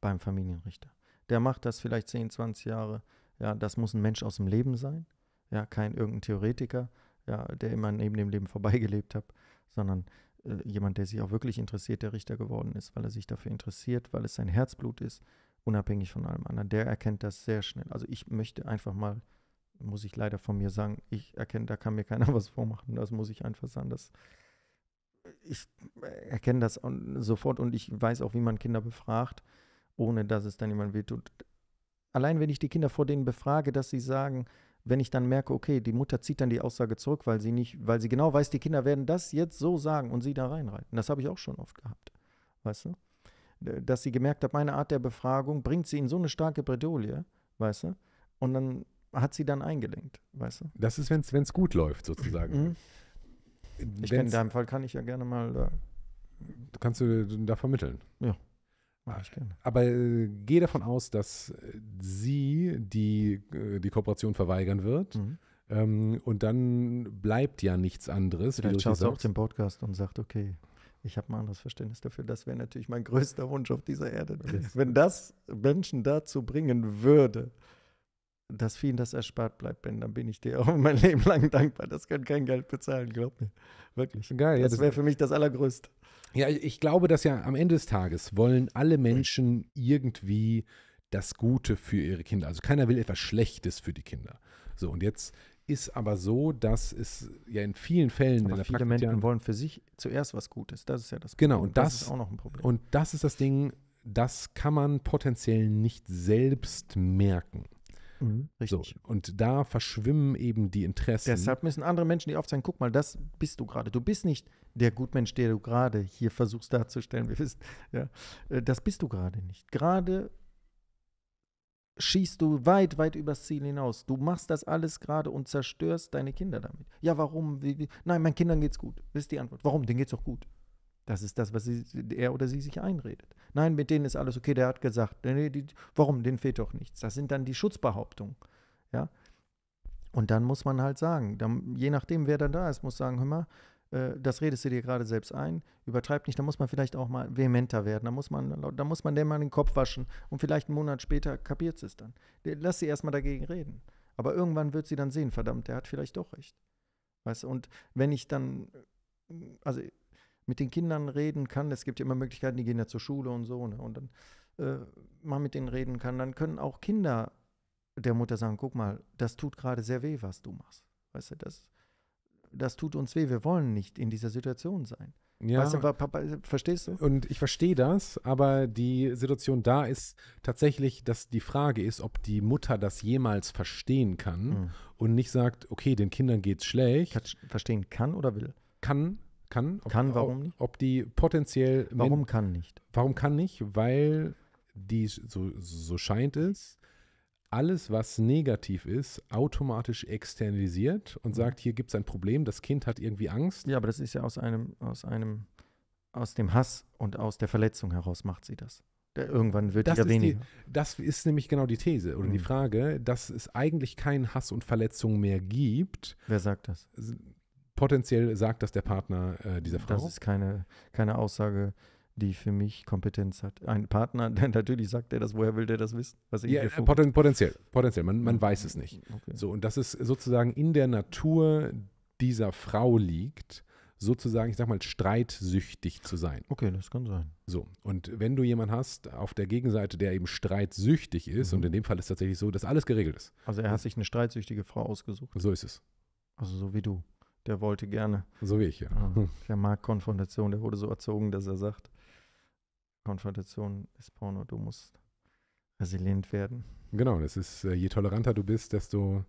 beim Familienrichter. Der macht das vielleicht 10, 20 Jahre. Ja, das muss ein Mensch aus dem Leben sein. Ja, kein irgendein Theoretiker, ja, der immer neben dem Leben <laughs> vorbeigelebt hat, sondern äh, jemand, der sich auch wirklich interessiert, der Richter geworden ist, weil er sich dafür interessiert, weil es sein Herzblut ist, unabhängig von allem anderen. Der erkennt das sehr schnell. Also ich möchte einfach mal, muss ich leider von mir sagen, ich erkenne, da kann mir keiner <laughs> was vormachen. Das muss ich einfach sagen. Das ich erkenne das sofort und ich weiß auch, wie man Kinder befragt, ohne dass es dann jemand wehtut. Allein wenn ich die Kinder vor denen befrage, dass sie sagen, wenn ich dann merke, okay, die Mutter zieht dann die Aussage zurück, weil sie nicht, weil sie genau weiß, die Kinder werden das jetzt so sagen und sie da reinreiten. Das habe ich auch schon oft gehabt. Weißt du? Dass sie gemerkt hat, meine Art der Befragung bringt sie in so eine starke Bredouille, weißt du? Und dann hat sie dann eingelenkt, weißt du? Das ist, wenn es gut läuft, sozusagen. Mhm. Ich kann, in deinem Fall kann ich ja gerne mal. Da kannst du da vermitteln. Ja. Mach ah, ich gerne. Aber äh, gehe davon aus, dass äh, sie die, äh, die Kooperation verweigern wird. Mhm. Ähm, und dann bleibt ja nichts anderes. Vielleicht schaust du auch den Podcast und sagt, okay, ich habe ein anderes Verständnis dafür. Das wäre natürlich mein größter Wunsch auf dieser Erde. Okay. Wenn das Menschen dazu bringen würde, dass vielen das erspart bleibt, Ben, dann bin ich dir <laughs> auch mein Leben lang dankbar. Das kann kein Geld bezahlen, glaub mir. Wirklich. Geil. Das, ja, wäre für mich das Allergrößte. Ja, ich glaube, dass ja am Ende des Tages wollen alle Menschen irgendwie das Gute für ihre Kinder. Also keiner will etwas Schlechtes für die Kinder. So, und jetzt ist aber so, dass es ja in vielen Fällen aber in der viele Praktik Menschen wollen für sich zuerst was Gutes. Das ist ja das genau, Problem. Genau, und das, das ist auch noch ein Problem. Und das ist das Ding, das kann man potenziell nicht selbst merken. Mhm, richtig. So, und da verschwimmen eben die Interessen. Deshalb müssen andere Menschen dir aufzeigen, guck mal, das bist du gerade. Du bist nicht der Gutmensch, der du gerade hier versuchst darzustellen. Wir wissen, ja, äh, das bist du gerade nicht. Gerade schießt du weit, weit übers Ziel hinaus. Du machst das alles gerade und zerstörst deine Kinder damit. Ja, warum? Wie, wie? Nein, meinen Kindern geht's gut. Das ist die Antwort. Warum? Denen geht's doch gut. Das ist das, was sie, er oder sie sich einredet. Nein, mit denen ist alles okay, der hat gesagt, nee, die, warum, denen fehlt doch nichts. Das sind dann die Schutzbehauptungen. Ja? Und dann muss man halt sagen, dann, je nachdem, wer dann da ist, muss sagen, hör mal, äh, das redest du dir gerade selbst ein, übertreib nicht, da muss man vielleicht auch mal vehementer werden, da muss man, da muss man dem mal den Kopf waschen und vielleicht einen Monat später kapiert es dann. Lass sie erstmal dagegen reden. Aber irgendwann wird sie dann sehen, verdammt, der hat vielleicht doch recht. Weißt, und wenn ich dann, also mit den Kindern reden kann. Es gibt ja immer Möglichkeiten, die gehen ja zur Schule und so, ne? Und dann äh, mal mit denen reden kann. Dann können auch Kinder der Mutter sagen, guck mal, das tut gerade sehr weh, was du machst. Weißt du, das, das tut uns weh. Wir wollen nicht in dieser Situation sein. Ja, weißt du, Papa, verstehst du? Und ich verstehe das, aber die Situation da ist tatsächlich, dass die Frage ist, ob die Mutter das jemals verstehen kann mhm. und nicht sagt, okay, den Kindern geht's schlecht. Verstehen kann oder will? Kann, kann? Ob, kann, warum nicht? Ob die potenziell. Warum kann nicht? Warum kann nicht? Weil die, so, so scheint es, alles, was negativ ist, automatisch externalisiert und mhm. sagt, hier gibt es ein Problem, das Kind hat irgendwie Angst. Ja, aber das ist ja aus einem, aus einem, aus dem Hass und aus der Verletzung heraus macht sie das. Der, äh, irgendwann wird das ja weniger. Die, das ist nämlich genau die These oder mhm. die Frage, dass es eigentlich keinen Hass und Verletzung mehr gibt. Wer sagt das? potenziell sagt dass der Partner äh, dieser Frau? Das ist keine, keine Aussage, die für mich Kompetenz hat. Ein Partner, <laughs> natürlich sagt er das, woher will der das wissen? Was ja, äh, poten, potenziell, potenziell, man, man weiß es nicht. Okay. So, und das ist sozusagen in der Natur dieser Frau liegt, sozusagen, ich sag mal, streitsüchtig zu sein. Okay, das kann sein. So, und wenn du jemanden hast auf der Gegenseite, der eben streitsüchtig ist, mhm. und in dem Fall ist es tatsächlich so, dass alles geregelt ist. Also er hat sich eine streitsüchtige Frau ausgesucht. So ist es. Also so wie du der wollte gerne. So wie ich, ja. <laughs> Der mag Konfrontation, der wurde so erzogen, dass er sagt, Konfrontation ist Porno, du musst resilient werden. Genau, das ist, äh, je toleranter du bist, desto,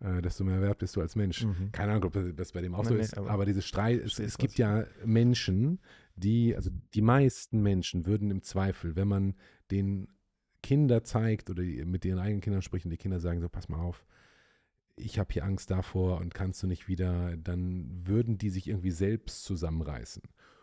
äh, desto mehr wert bist du als Mensch. Mhm. Keine Ahnung, ob das bei dem auch Nein, so nee, ist, aber, aber diese Streit, es, es gibt ja Menschen, die, also die meisten Menschen würden im Zweifel, wenn man den Kinder zeigt oder mit ihren eigenen Kindern spricht und die Kinder sagen so, pass mal auf, ich habe hier Angst davor und kannst du nicht wieder, dann würden die sich irgendwie selbst zusammenreißen.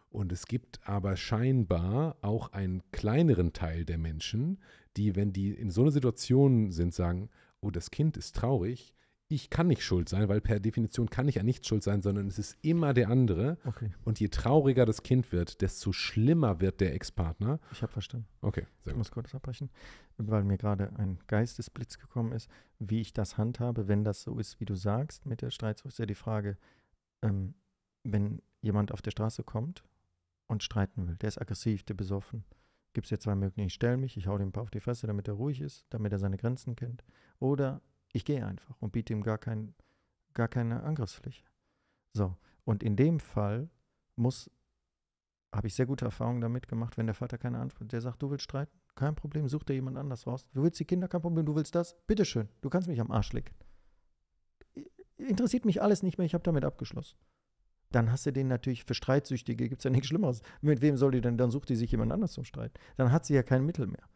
Und es gibt aber scheinbar auch einen kleineren Teil der Menschen, die, wenn die in so einer Situation sind, sagen, oh, das Kind ist traurig, ich kann nicht schuld sein, weil per Definition kann ich ja nicht schuld sein, sondern es ist immer der andere. Okay. Und je trauriger das Kind wird, desto schlimmer wird der Ex-Partner. Ich habe verstanden. Okay, sehr ich gut. muss kurz abbrechen, weil mir gerade ein Geistesblitz gekommen ist, wie ich das handhabe, wenn das so ist, wie du sagst, mit der Streitsucht, ist ja die Frage, ähm, wenn jemand auf der Straße kommt und streiten will, der ist aggressiv, der besoffen, gibt es ja zwei Möglichkeiten. Ich stelle mich, ich hau dem ein paar auf die Fresse, damit er ruhig ist, damit er seine Grenzen kennt. Oder ich gehe einfach und biete ihm gar, kein, gar keine Angriffsfläche. So, und in dem Fall muss, habe ich sehr gute Erfahrungen damit gemacht, wenn der Vater keine Antwort, der sagt, du willst streiten, kein Problem, such dir jemand anders raus. Du willst die Kinder, kein Problem, du willst das, bitteschön, du kannst mich am Arsch lecken. Interessiert mich alles nicht mehr, ich habe damit abgeschlossen. Dann hast du den natürlich für Streitsüchtige, gibt es ja nichts Schlimmeres. Mit wem soll die denn, dann sucht die sich jemand anders zum Streit. Dann hat sie ja kein Mittel mehr.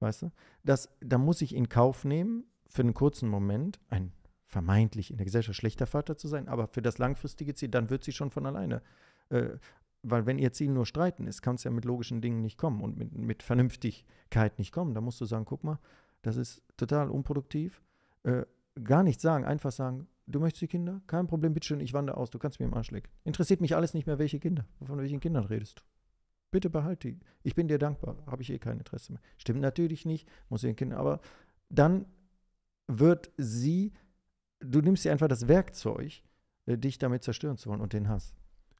Weißt du? da muss ich in Kauf nehmen, für einen kurzen Moment ein vermeintlich in der Gesellschaft schlechter Vater zu sein, aber für das langfristige Ziel, dann wird sie schon von alleine. Äh, weil wenn ihr Ziel nur streiten ist, kann es ja mit logischen Dingen nicht kommen und mit, mit Vernünftigkeit nicht kommen. Da musst du sagen, guck mal, das ist total unproduktiv. Äh, gar nichts sagen, einfach sagen, du möchtest die Kinder? Kein Problem, bitteschön, ich wandere aus, du kannst mir im Arsch lecken. Interessiert mich alles nicht mehr, welche Kinder, von welchen Kindern redest du. Bitte behalte die. Ich bin dir dankbar, habe ich eh kein Interesse mehr. Stimmt natürlich nicht, muss ich den Kindern, aber dann wird sie, du nimmst ihr einfach das Werkzeug, äh, dich damit zerstören zu wollen und den Hass.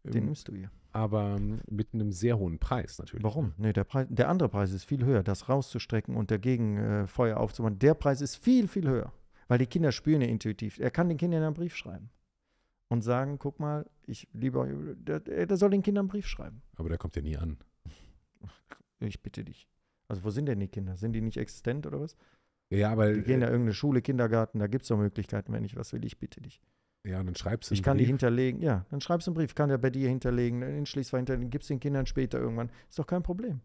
Den ähm, nimmst du ihr. Aber mit einem sehr hohen Preis natürlich. Warum? Nee, der, Preis, der andere Preis ist viel höher, das rauszustrecken und dagegen äh, Feuer aufzubauen. Der Preis ist viel, viel höher, weil die Kinder spüren ja intuitiv. Er kann den Kindern einen Brief schreiben und sagen, guck mal, ich liebe, der, der soll den Kindern einen Brief schreiben. Aber der kommt ja nie an. Ich bitte dich. Also wo sind denn die Kinder? Sind die nicht existent oder was? Ja, aber. Die gehen äh, ja irgendeine Schule, Kindergarten, da gibt es doch Möglichkeiten, wenn ich was will, ich bitte dich. Ja, und dann schreibst du einen Ich kann Brief. die hinterlegen, ja, dann schreibst du einen Brief, kann der bei dir hinterlegen, in Schleswig hinterlegen, gibst den Kindern später irgendwann. Ist doch kein Problem.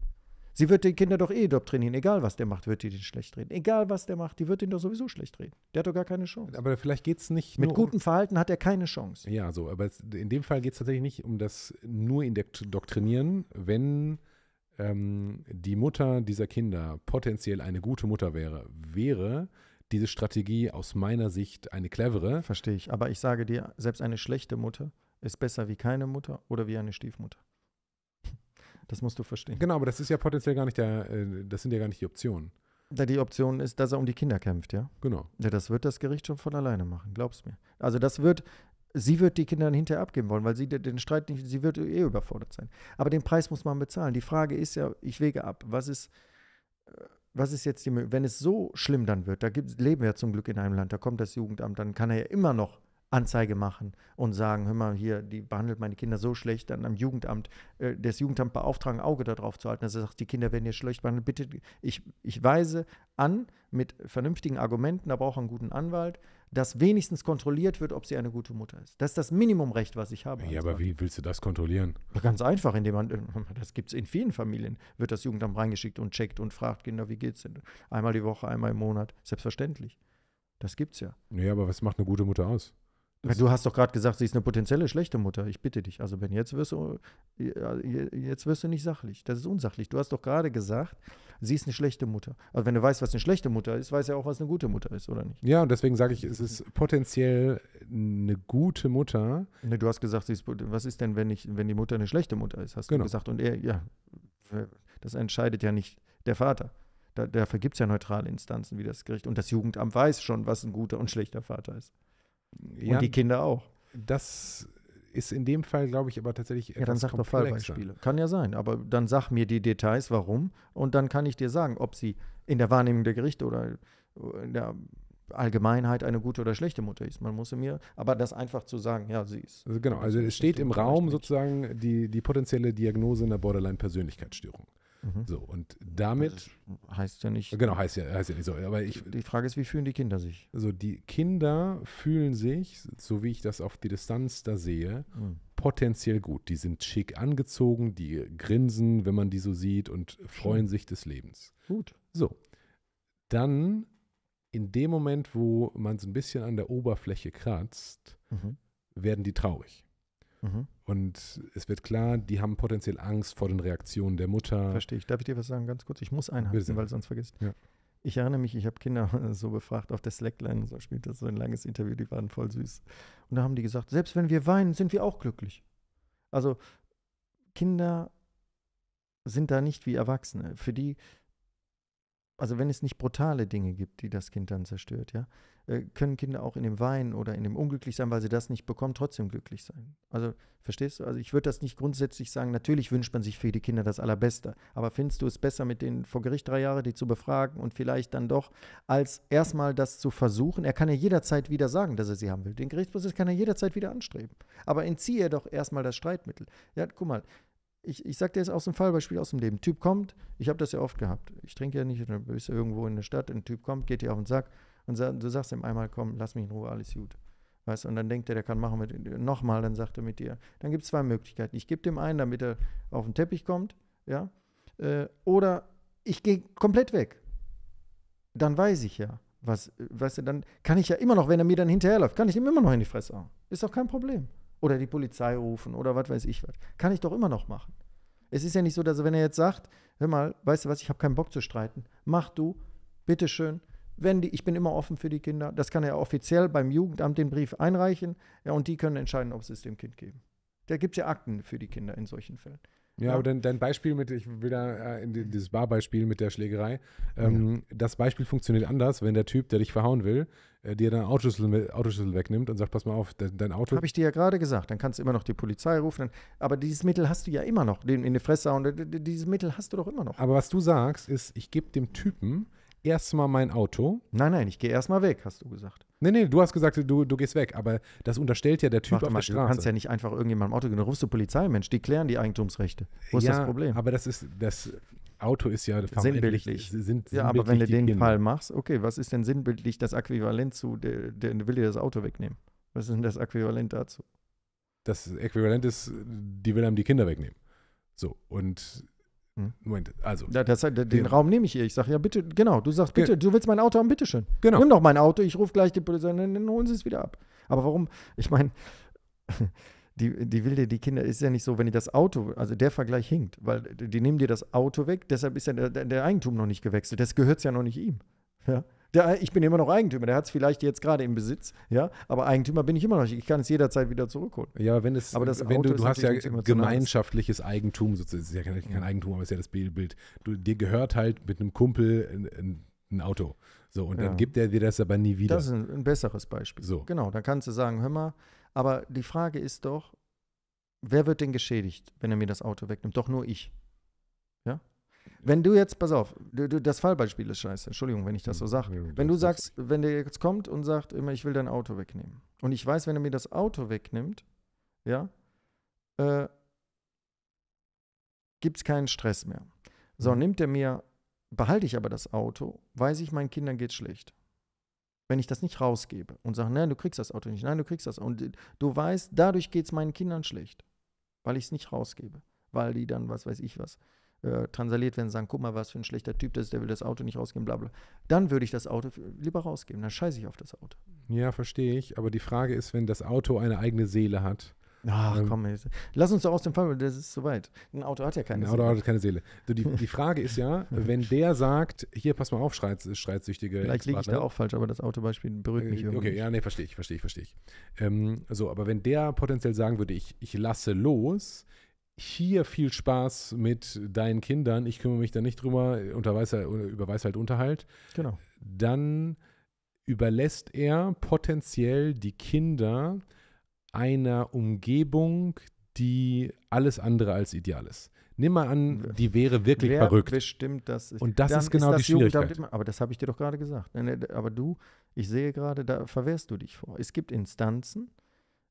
Sie wird den Kindern doch eh doktrinieren, egal was der macht, wird die den schlecht reden. Egal was der macht, die wird den doch sowieso schlecht reden. Der hat doch gar keine Chance. Aber vielleicht geht es nicht. Mit gutem um Verhalten hat er keine Chance. Ja, so, aber in dem Fall geht es tatsächlich nicht um das nur indoktrinieren, der Doktrinieren, wenn ähm, die Mutter dieser Kinder potenziell eine gute Mutter wäre, wäre diese Strategie aus meiner Sicht eine clevere. Verstehe ich. Aber ich sage dir, selbst eine schlechte Mutter ist besser wie keine Mutter oder wie eine Stiefmutter. Das musst du verstehen. Genau, aber das ist ja potenziell gar nicht der, äh, das sind ja gar nicht die Optionen. Da die Option ist, dass er um die Kinder kämpft, ja? Genau. Ja, das wird das Gericht schon von alleine machen, glaub's mir. Also das wird, sie wird die Kinder dann hinterher abgeben wollen, weil sie den Streit nicht, sie wird eh überfordert sein. Aber den Preis muss man bezahlen. Die Frage ist ja, ich wege ab, was ist, äh, was ist jetzt die Möglichkeit, wenn es so schlimm dann wird, da gibt, leben wir ja zum Glück in einem Land, da kommt das Jugendamt, dann kann er ja immer noch Anzeige machen und sagen, hör mal hier, die behandelt meine Kinder so schlecht, dann am Jugendamt, äh, das Jugendamt beauftragen, Auge darauf zu halten, dass er sagt, die Kinder werden hier schlecht behandelt, bitte, ich, ich weise an mit vernünftigen Argumenten, aber auch einen guten Anwalt, dass wenigstens kontrolliert wird, ob sie eine gute Mutter ist. Das ist das Minimumrecht, was ich habe. Ja, aber Mann. wie willst du das kontrollieren? Ganz einfach, indem man, äh, das gibt es in vielen Familien, wird das Jugendamt reingeschickt und checkt und fragt Kinder, wie geht's denn? Einmal die Woche, einmal im Monat, selbstverständlich. Das gibt's ja. Ja, aber was macht eine gute Mutter aus? Du hast doch gerade gesagt, sie ist eine potenzielle schlechte Mutter. Ich bitte dich. Also, Ben, jetzt wirst du, äh, äh, jetzt wirst du nicht sachlich. Das ist unsachlich. Du hast doch gerade gesagt, sie ist eine schlechte Mutter. Also, wenn du weißt, was eine schlechte Mutter ist, weißt du ja auch, was eine gute Mutter ist, oder nicht? Ja, und deswegen sage ich, es ist potenziell eine gute Mutter. Ne, du hast gesagt, sie ist, was ist denn, wenn, ich, wenn die Mutter eine schlechte Mutter ist, hast genau. du gesagt. Und er, ja, das entscheidet ja nicht der Vater da, dafür gibt es ja neutrale Instanzen wie das Gericht. Und das Jugendamt weiß schon, was ein guter und schlechter Vater ist. Ja, Und die Kinder auch. Das ist in dem Fall, glaube ich, aber tatsächlich. Ja, dann sag doch Fallbeispiele. Kann ja sein, aber dann sag mir die Details, warum. Und dann kann ich dir sagen, ob sie in der Wahrnehmung der Gerichte oder in der Allgemeinheit eine gute oder schlechte Mutter ist. Man muss mir, aber das einfach zu sagen, ja, sie ist. Also genau, also es steht im Raum sozusagen die, die potenzielle Diagnose einer Borderline-Persönlichkeitsstörung. Mhm. So, und damit. Also heißt ja nicht. Genau, heißt ja, heißt ja nicht so. Aber ich, die Frage ist, wie fühlen die Kinder sich? Also, die Kinder fühlen sich, so wie ich das auf die Distanz da sehe, mhm. potenziell gut. Die sind schick angezogen, die grinsen, wenn man die so sieht, und freuen sich des Lebens. Gut. So. Dann, in dem Moment, wo man so ein bisschen an der Oberfläche kratzt, mhm. werden die traurig. Mhm. Und es wird klar, die haben potenziell Angst vor den Reaktionen der Mutter. Verstehe ich. Darf ich dir was sagen, ganz kurz? Ich muss einhaken, weil du sonst vergisst. Ja. Ich erinnere mich, ich habe Kinder <laughs> so befragt auf der Slackline, so spielt das so ein langes Interview, die waren voll süß. Und da haben die gesagt, selbst wenn wir weinen, sind wir auch glücklich. Also Kinder sind da nicht wie Erwachsene. Für die, also wenn es nicht brutale Dinge gibt, die das Kind dann zerstört, ja, äh, können Kinder auch in dem Wein oder in dem Unglücklich sein, weil sie das nicht bekommen, trotzdem glücklich sein. Also verstehst du? Also ich würde das nicht grundsätzlich sagen, natürlich wünscht man sich für die Kinder das Allerbeste, aber findest du es besser, mit denen vor Gericht drei Jahre die zu befragen und vielleicht dann doch, als erstmal das zu versuchen? Er kann ja jederzeit wieder sagen, dass er sie haben will. Den Gerichtsprozess kann er jederzeit wieder anstreben. Aber entziehe er doch erstmal das Streitmittel. Ja, guck mal, ich, ich sage dir jetzt aus dem Fallbeispiel aus dem Leben. Typ kommt, ich habe das ja oft gehabt. Ich trinke ja nicht, du bist irgendwo in der Stadt, ein Typ kommt, geht dir auf den Sack, und sa du sagst ihm einmal, komm, lass mich in Ruhe, alles gut. Weißt, und dann denkt er, der kann machen mit nochmal, dann sagt er mit dir. Dann gibt es zwei Möglichkeiten. Ich gebe dem einen, damit er auf den Teppich kommt, ja, äh, oder ich gehe komplett weg. Dann weiß ich ja, was, weißt du, dann kann ich ja immer noch, wenn er mir dann hinterherläuft, kann ich ihm immer noch in die Fresse hauen. Ist doch kein Problem. Oder die Polizei rufen oder was weiß ich was. Kann ich doch immer noch machen. Es ist ja nicht so, dass wenn er jetzt sagt, hör mal, weißt du was, ich habe keinen Bock zu streiten, mach du, bitteschön, wenn die, ich bin immer offen für die Kinder. Das kann er offiziell beim Jugendamt den Brief einreichen. Ja, und die können entscheiden, ob sie es dem Kind geben. Da gibt es ja Akten für die Kinder in solchen Fällen. Ja, aber dein, dein, Beispiel mit, ich will da äh, in dieses Barbeispiel mit der Schlägerei, ähm, ja. das Beispiel funktioniert anders, wenn der Typ, der dich verhauen will, äh, dir deinen Autoschlüssel, Autoschlüssel wegnimmt und sagt, pass mal auf, dein, dein Auto. Habe ich dir ja gerade gesagt, dann kannst du immer noch die Polizei rufen. Dann, aber dieses Mittel hast du ja immer noch, in, in die Fresse hauen, dieses Mittel hast du doch immer noch. Aber was du sagst, ist, ich gebe dem Typen erstmal mein Auto. Nein, nein, ich gehe erstmal weg, hast du gesagt. Nee, nee, du hast gesagt, du, du gehst weg, aber das unterstellt ja der Typ Warte auf mal, der Straße. Du kannst ja nicht einfach irgendjemandem Auto gehen, dann rufst du Polizei, Mensch, die klären die Eigentumsrechte. Wo ist ja, das Problem? aber das ist, das Auto ist ja sinnbildlich. Sind, ja, aber wenn du den Kinder. Fall machst, okay, was ist denn sinnbildlich das Äquivalent zu, der, der will dir das Auto wegnehmen? Was ist denn das Äquivalent dazu? Das Äquivalent ist, die will einem die Kinder wegnehmen. So, und hm. Moment, also. Ja, das, den, den Raum nehme ich ihr. Ich sage, ja, bitte, genau. Du sagst, bitte, du willst mein Auto haben, bitteschön. Genau. Nimm doch mein Auto, ich rufe gleich die Polizei, dann holen sie es wieder ab. Aber warum? Ich meine, <laughs> die, die wilde, die Kinder, ist ja nicht so, wenn die das Auto, also der Vergleich hinkt, weil die nehmen dir das Auto weg, deshalb ist ja der, der Eigentum noch nicht gewechselt. Das gehört ja noch nicht ihm. Ja. Der, ich bin immer noch Eigentümer. Der hat es vielleicht jetzt gerade im Besitz, ja, aber Eigentümer bin ich immer noch. Ich kann es jederzeit wieder zurückholen. Ja, wenn es, aber das wenn Auto du, du hast ja gemeinschaftliches Eigentum, sozusagen. ist ja kein, Eigentum, aber es ist ja das Bild. Du, dir gehört halt mit einem Kumpel ein, ein, ein Auto. So, und ja. dann gibt er dir das aber nie wieder. Das ist ein, ein besseres Beispiel. So. Genau, dann kannst du sagen, hör mal, aber die Frage ist doch, wer wird denn geschädigt, wenn er mir das Auto wegnimmt? Doch nur ich. Wenn du jetzt, pass auf, du, du, das Fallbeispiel ist scheiße. Entschuldigung, wenn ich das so mhm. sage. Ja, wenn du sagst, wenn der jetzt kommt und sagt immer, ich will dein Auto wegnehmen. Und ich weiß, wenn er mir das Auto wegnimmt, ja, äh, gibt es keinen Stress mehr. So, mhm. nimmt er mir, behalte ich aber das Auto, weiß ich, meinen Kindern geht schlecht. Wenn ich das nicht rausgebe und sage, nein, du kriegst das Auto nicht, nein, du kriegst das. Und du weißt, dadurch geht es meinen Kindern schlecht, weil ich es nicht rausgebe, weil die dann, was weiß ich was, äh, transaliert werden, sagen, guck mal, was für ein schlechter Typ das ist, der will das Auto nicht rausgeben, bla bla. Dann würde ich das Auto lieber rausgeben, dann scheiße ich auf das Auto. Ja, verstehe ich, aber die Frage ist, wenn das Auto eine eigene Seele hat. Ach ähm, komm, lass uns doch aus dem Fall, das ist soweit. Ein Auto hat ja keine Seele. Ein Auto hat keine Seele. So, die, die Frage ist ja, <laughs> wenn der sagt, hier, pass mal auf, Streit, Streitsüchtige. Vielleicht liege ich da auch falsch, aber das Autobeispiel berührt äh, mich irgendwie. Okay, ja, nee, verstehe ich, verstehe ich, verstehe ich. Ähm, so, aber wenn der potenziell sagen würde, ich, ich lasse los, hier viel Spaß mit deinen Kindern, ich kümmere mich da nicht drüber, unterweis, überweis halt Unterhalt. Genau. Dann überlässt er potenziell die Kinder einer Umgebung, die alles andere als ideal ist. Nimm mal an, die wäre wirklich Wer verrückt. Bestimmt, dass Und das ist genau ist das die Schwierigkeit. Man, aber das habe ich dir doch gerade gesagt. Aber du, ich sehe gerade, da verwehrst du dich vor. Es gibt Instanzen,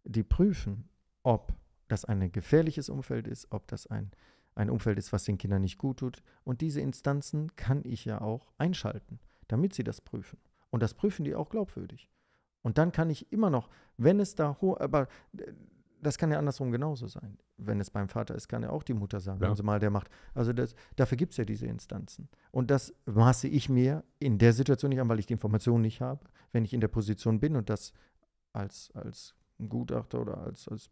die prüfen, ob das ein gefährliches Umfeld ist, ob das ein, ein Umfeld ist, was den Kindern nicht gut tut. Und diese Instanzen kann ich ja auch einschalten, damit sie das prüfen. Und das prüfen die auch glaubwürdig. Und dann kann ich immer noch, wenn es da hohe, aber äh, das kann ja andersrum genauso sein. Wenn es beim Vater ist, kann ja auch die Mutter sagen, ja. wenn sie mal der macht. Also das, dafür gibt es ja diese Instanzen. Und das maße ich mir in der Situation nicht an, weil ich die Informationen nicht habe. Wenn ich in der Position bin und das als, als Gutachter oder als, als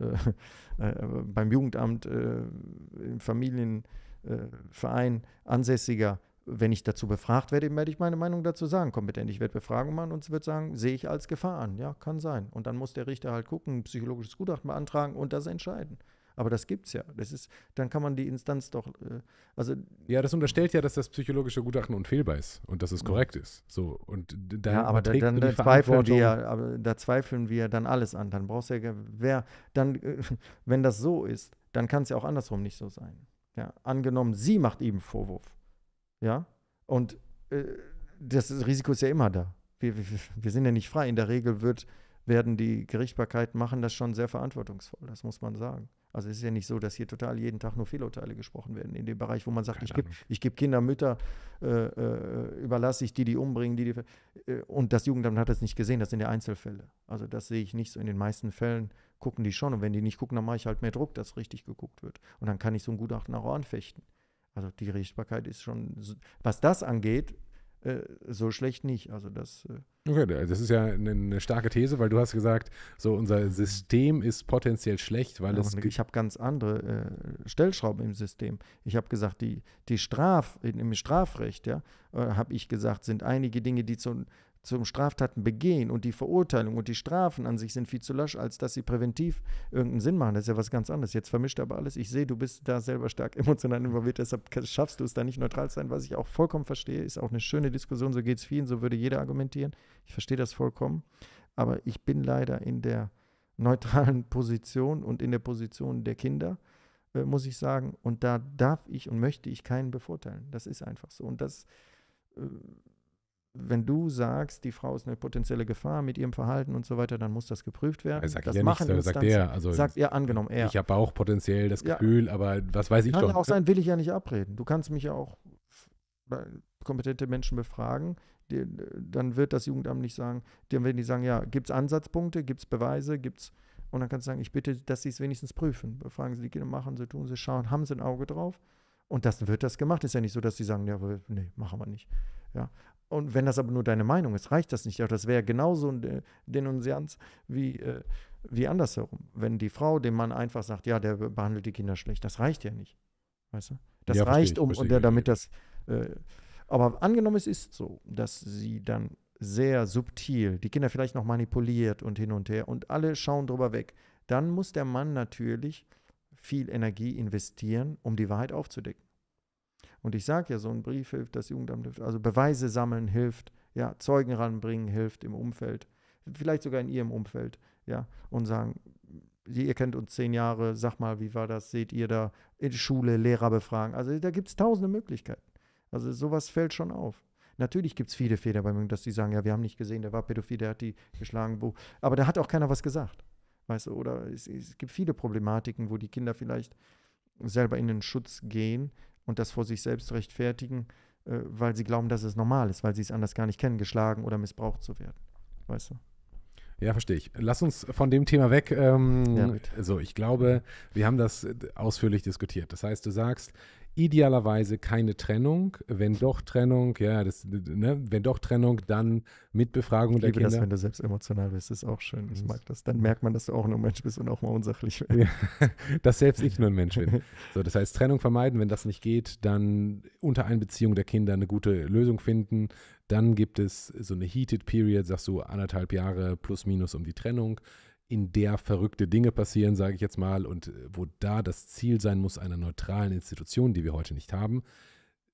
äh, <laughs> äh, beim Jugendamt, äh, im Familienverein ansässiger, wenn ich dazu befragt werde, werde ich meine Meinung dazu sagen, kompetent. Ich werde Befragung machen und wird sagen, sehe ich als Gefahr an. Ja, kann sein. Und dann muss der Richter halt gucken, ein psychologisches Gutachten beantragen und das entscheiden. Aber das gibt's ja. Das ist, dann kann man die Instanz doch. Äh, also ja, das unterstellt ja, dass das psychologische Gutachten unfehlbar ist und dass es mhm. korrekt ist. So und dann ja, aber da, dann, da zweifeln wir ja, da zweifeln wir dann alles an. Dann brauchst du ja, wer dann, äh, <laughs> wenn das so ist, dann kann es ja auch andersrum nicht so sein. Ja, angenommen, sie macht eben Vorwurf. Ja, und äh, das Risiko ist ja immer da. Wir, wir, wir, sind ja nicht frei. In der Regel wird, werden die Gerichtsbarkeiten machen das schon sehr verantwortungsvoll, das muss man sagen. Also es ist ja nicht so, dass hier total jeden Tag nur Fehlurteile gesprochen werden in dem Bereich, wo man sagt, Keine ich gebe geb Kinder, Mütter, äh, äh, überlasse ich die, die umbringen, die, die äh, und das Jugendamt hat das nicht gesehen, das sind ja Einzelfälle. Also das sehe ich nicht so. In den meisten Fällen gucken die schon und wenn die nicht gucken, dann mache ich halt mehr Druck, dass richtig geguckt wird. Und dann kann ich so ein Gutachten auch anfechten. Also die Richtbarkeit ist schon, was das angeht, äh, so schlecht nicht. Also das. Äh, okay, das ist ja eine, starke These, weil du hast gesagt, so unser System ist potenziell schlecht, weil ja, es. Ich habe ganz andere äh, Stellschrauben im System. Ich habe gesagt, die, die Straf, im Strafrecht, ja, äh, habe ich gesagt, sind einige Dinge, die zu zum Straftatenbegehen und die Verurteilung und die Strafen an sich sind viel zu lasch, als dass sie präventiv irgendeinen Sinn machen. Das ist ja was ganz anderes. Jetzt vermischt aber alles. Ich sehe, du bist da selber stark <laughs> emotional involviert, deshalb schaffst du es da nicht neutral zu sein, was ich auch vollkommen verstehe. Ist auch eine schöne Diskussion, so geht es vielen, so würde jeder argumentieren. Ich verstehe das vollkommen. Aber ich bin leider in der neutralen <laughs> Position und in der Position der Kinder, äh, muss ich sagen. Und da darf ich und möchte ich keinen bevorteilen. Das ist einfach so. Und das. Äh, wenn du sagst, die Frau ist eine potenzielle Gefahr mit ihrem Verhalten und so weiter, dann muss das geprüft werden. Also das ja machen nichts, sagt er. Also sagt er, angenommen, er. Ich habe auch potenziell das Gefühl, ja. aber was weiß ich Kann doch. Kann auch sein, will ich ja nicht abreden. Du kannst mich ja auch kompetente Menschen befragen. Die, dann wird das Jugendamt nicht sagen, dann werden die sagen, ja, gibt es Ansatzpunkte, gibt es Beweise, gibt es und dann kannst du sagen, ich bitte, dass sie es wenigstens prüfen. Befragen sie die Kinder, machen sie, tun sie, schauen, haben sie ein Auge drauf. Und das wird das gemacht. Ist ja nicht so, dass sie sagen, ja, nee, machen wir nicht. Ja. Und wenn das aber nur deine Meinung ist, reicht das nicht. Auch das wäre genauso eine Denunzianz wie, äh, wie andersherum. Wenn die Frau dem Mann einfach sagt, ja, der behandelt die Kinder schlecht, das reicht ja nicht. Weißt du? Das ja, reicht, um und der, damit das. Äh, aber angenommen, es ist so, dass sie dann sehr subtil die Kinder vielleicht noch manipuliert und hin und her und alle schauen drüber weg, dann muss der Mann natürlich viel Energie investieren, um die Wahrheit aufzudecken. Und ich sage ja, so ein Brief hilft, das Jugendamt hilft. Also Beweise sammeln hilft, ja, Zeugen ranbringen hilft im Umfeld, vielleicht sogar in ihrem Umfeld, ja, und sagen, ihr kennt uns zehn Jahre, sag mal, wie war das, seht ihr da in Schule, Lehrer befragen. Also da gibt es tausende Möglichkeiten. Also sowas fällt schon auf. Natürlich gibt es viele Fehler bei mir, dass die sagen, ja, wir haben nicht gesehen, der war pädophil, der hat die geschlagen, wo. Aber da hat auch keiner was gesagt. Weißt du, oder es, es gibt viele Problematiken, wo die Kinder vielleicht selber in den Schutz gehen, und das vor sich selbst rechtfertigen, äh, weil sie glauben, dass es normal ist, weil sie es anders gar nicht kennen, geschlagen oder missbraucht zu werden. Weißt du? Ja, verstehe ich. Lass uns von dem Thema weg. Ähm, ja, so, ich glaube, wir haben das ausführlich diskutiert. Das heißt, du sagst, Idealerweise keine Trennung. Wenn doch Trennung, ja, das, ne, wenn doch Trennung, dann mit Befragung ich der Kinder. das, wenn du selbst emotional bist, ist auch schön. Ich mag das. Dann merkt man, dass du auch nur ein Mensch bist und auch mal unsachlich. <laughs> Ja, dass selbst ich nur ein Mensch bin. <laughs> So, das heißt, Trennung vermeiden. Wenn das nicht geht, dann unter Einbeziehung der Kinder eine gute Lösung finden. Dann gibt es so eine Heated Period, sagst du anderthalb Jahre plus minus um die Trennung in der verrückte Dinge passieren, sage ich jetzt mal, und äh, wo da das Ziel sein muss einer neutralen Institution, die wir heute nicht haben,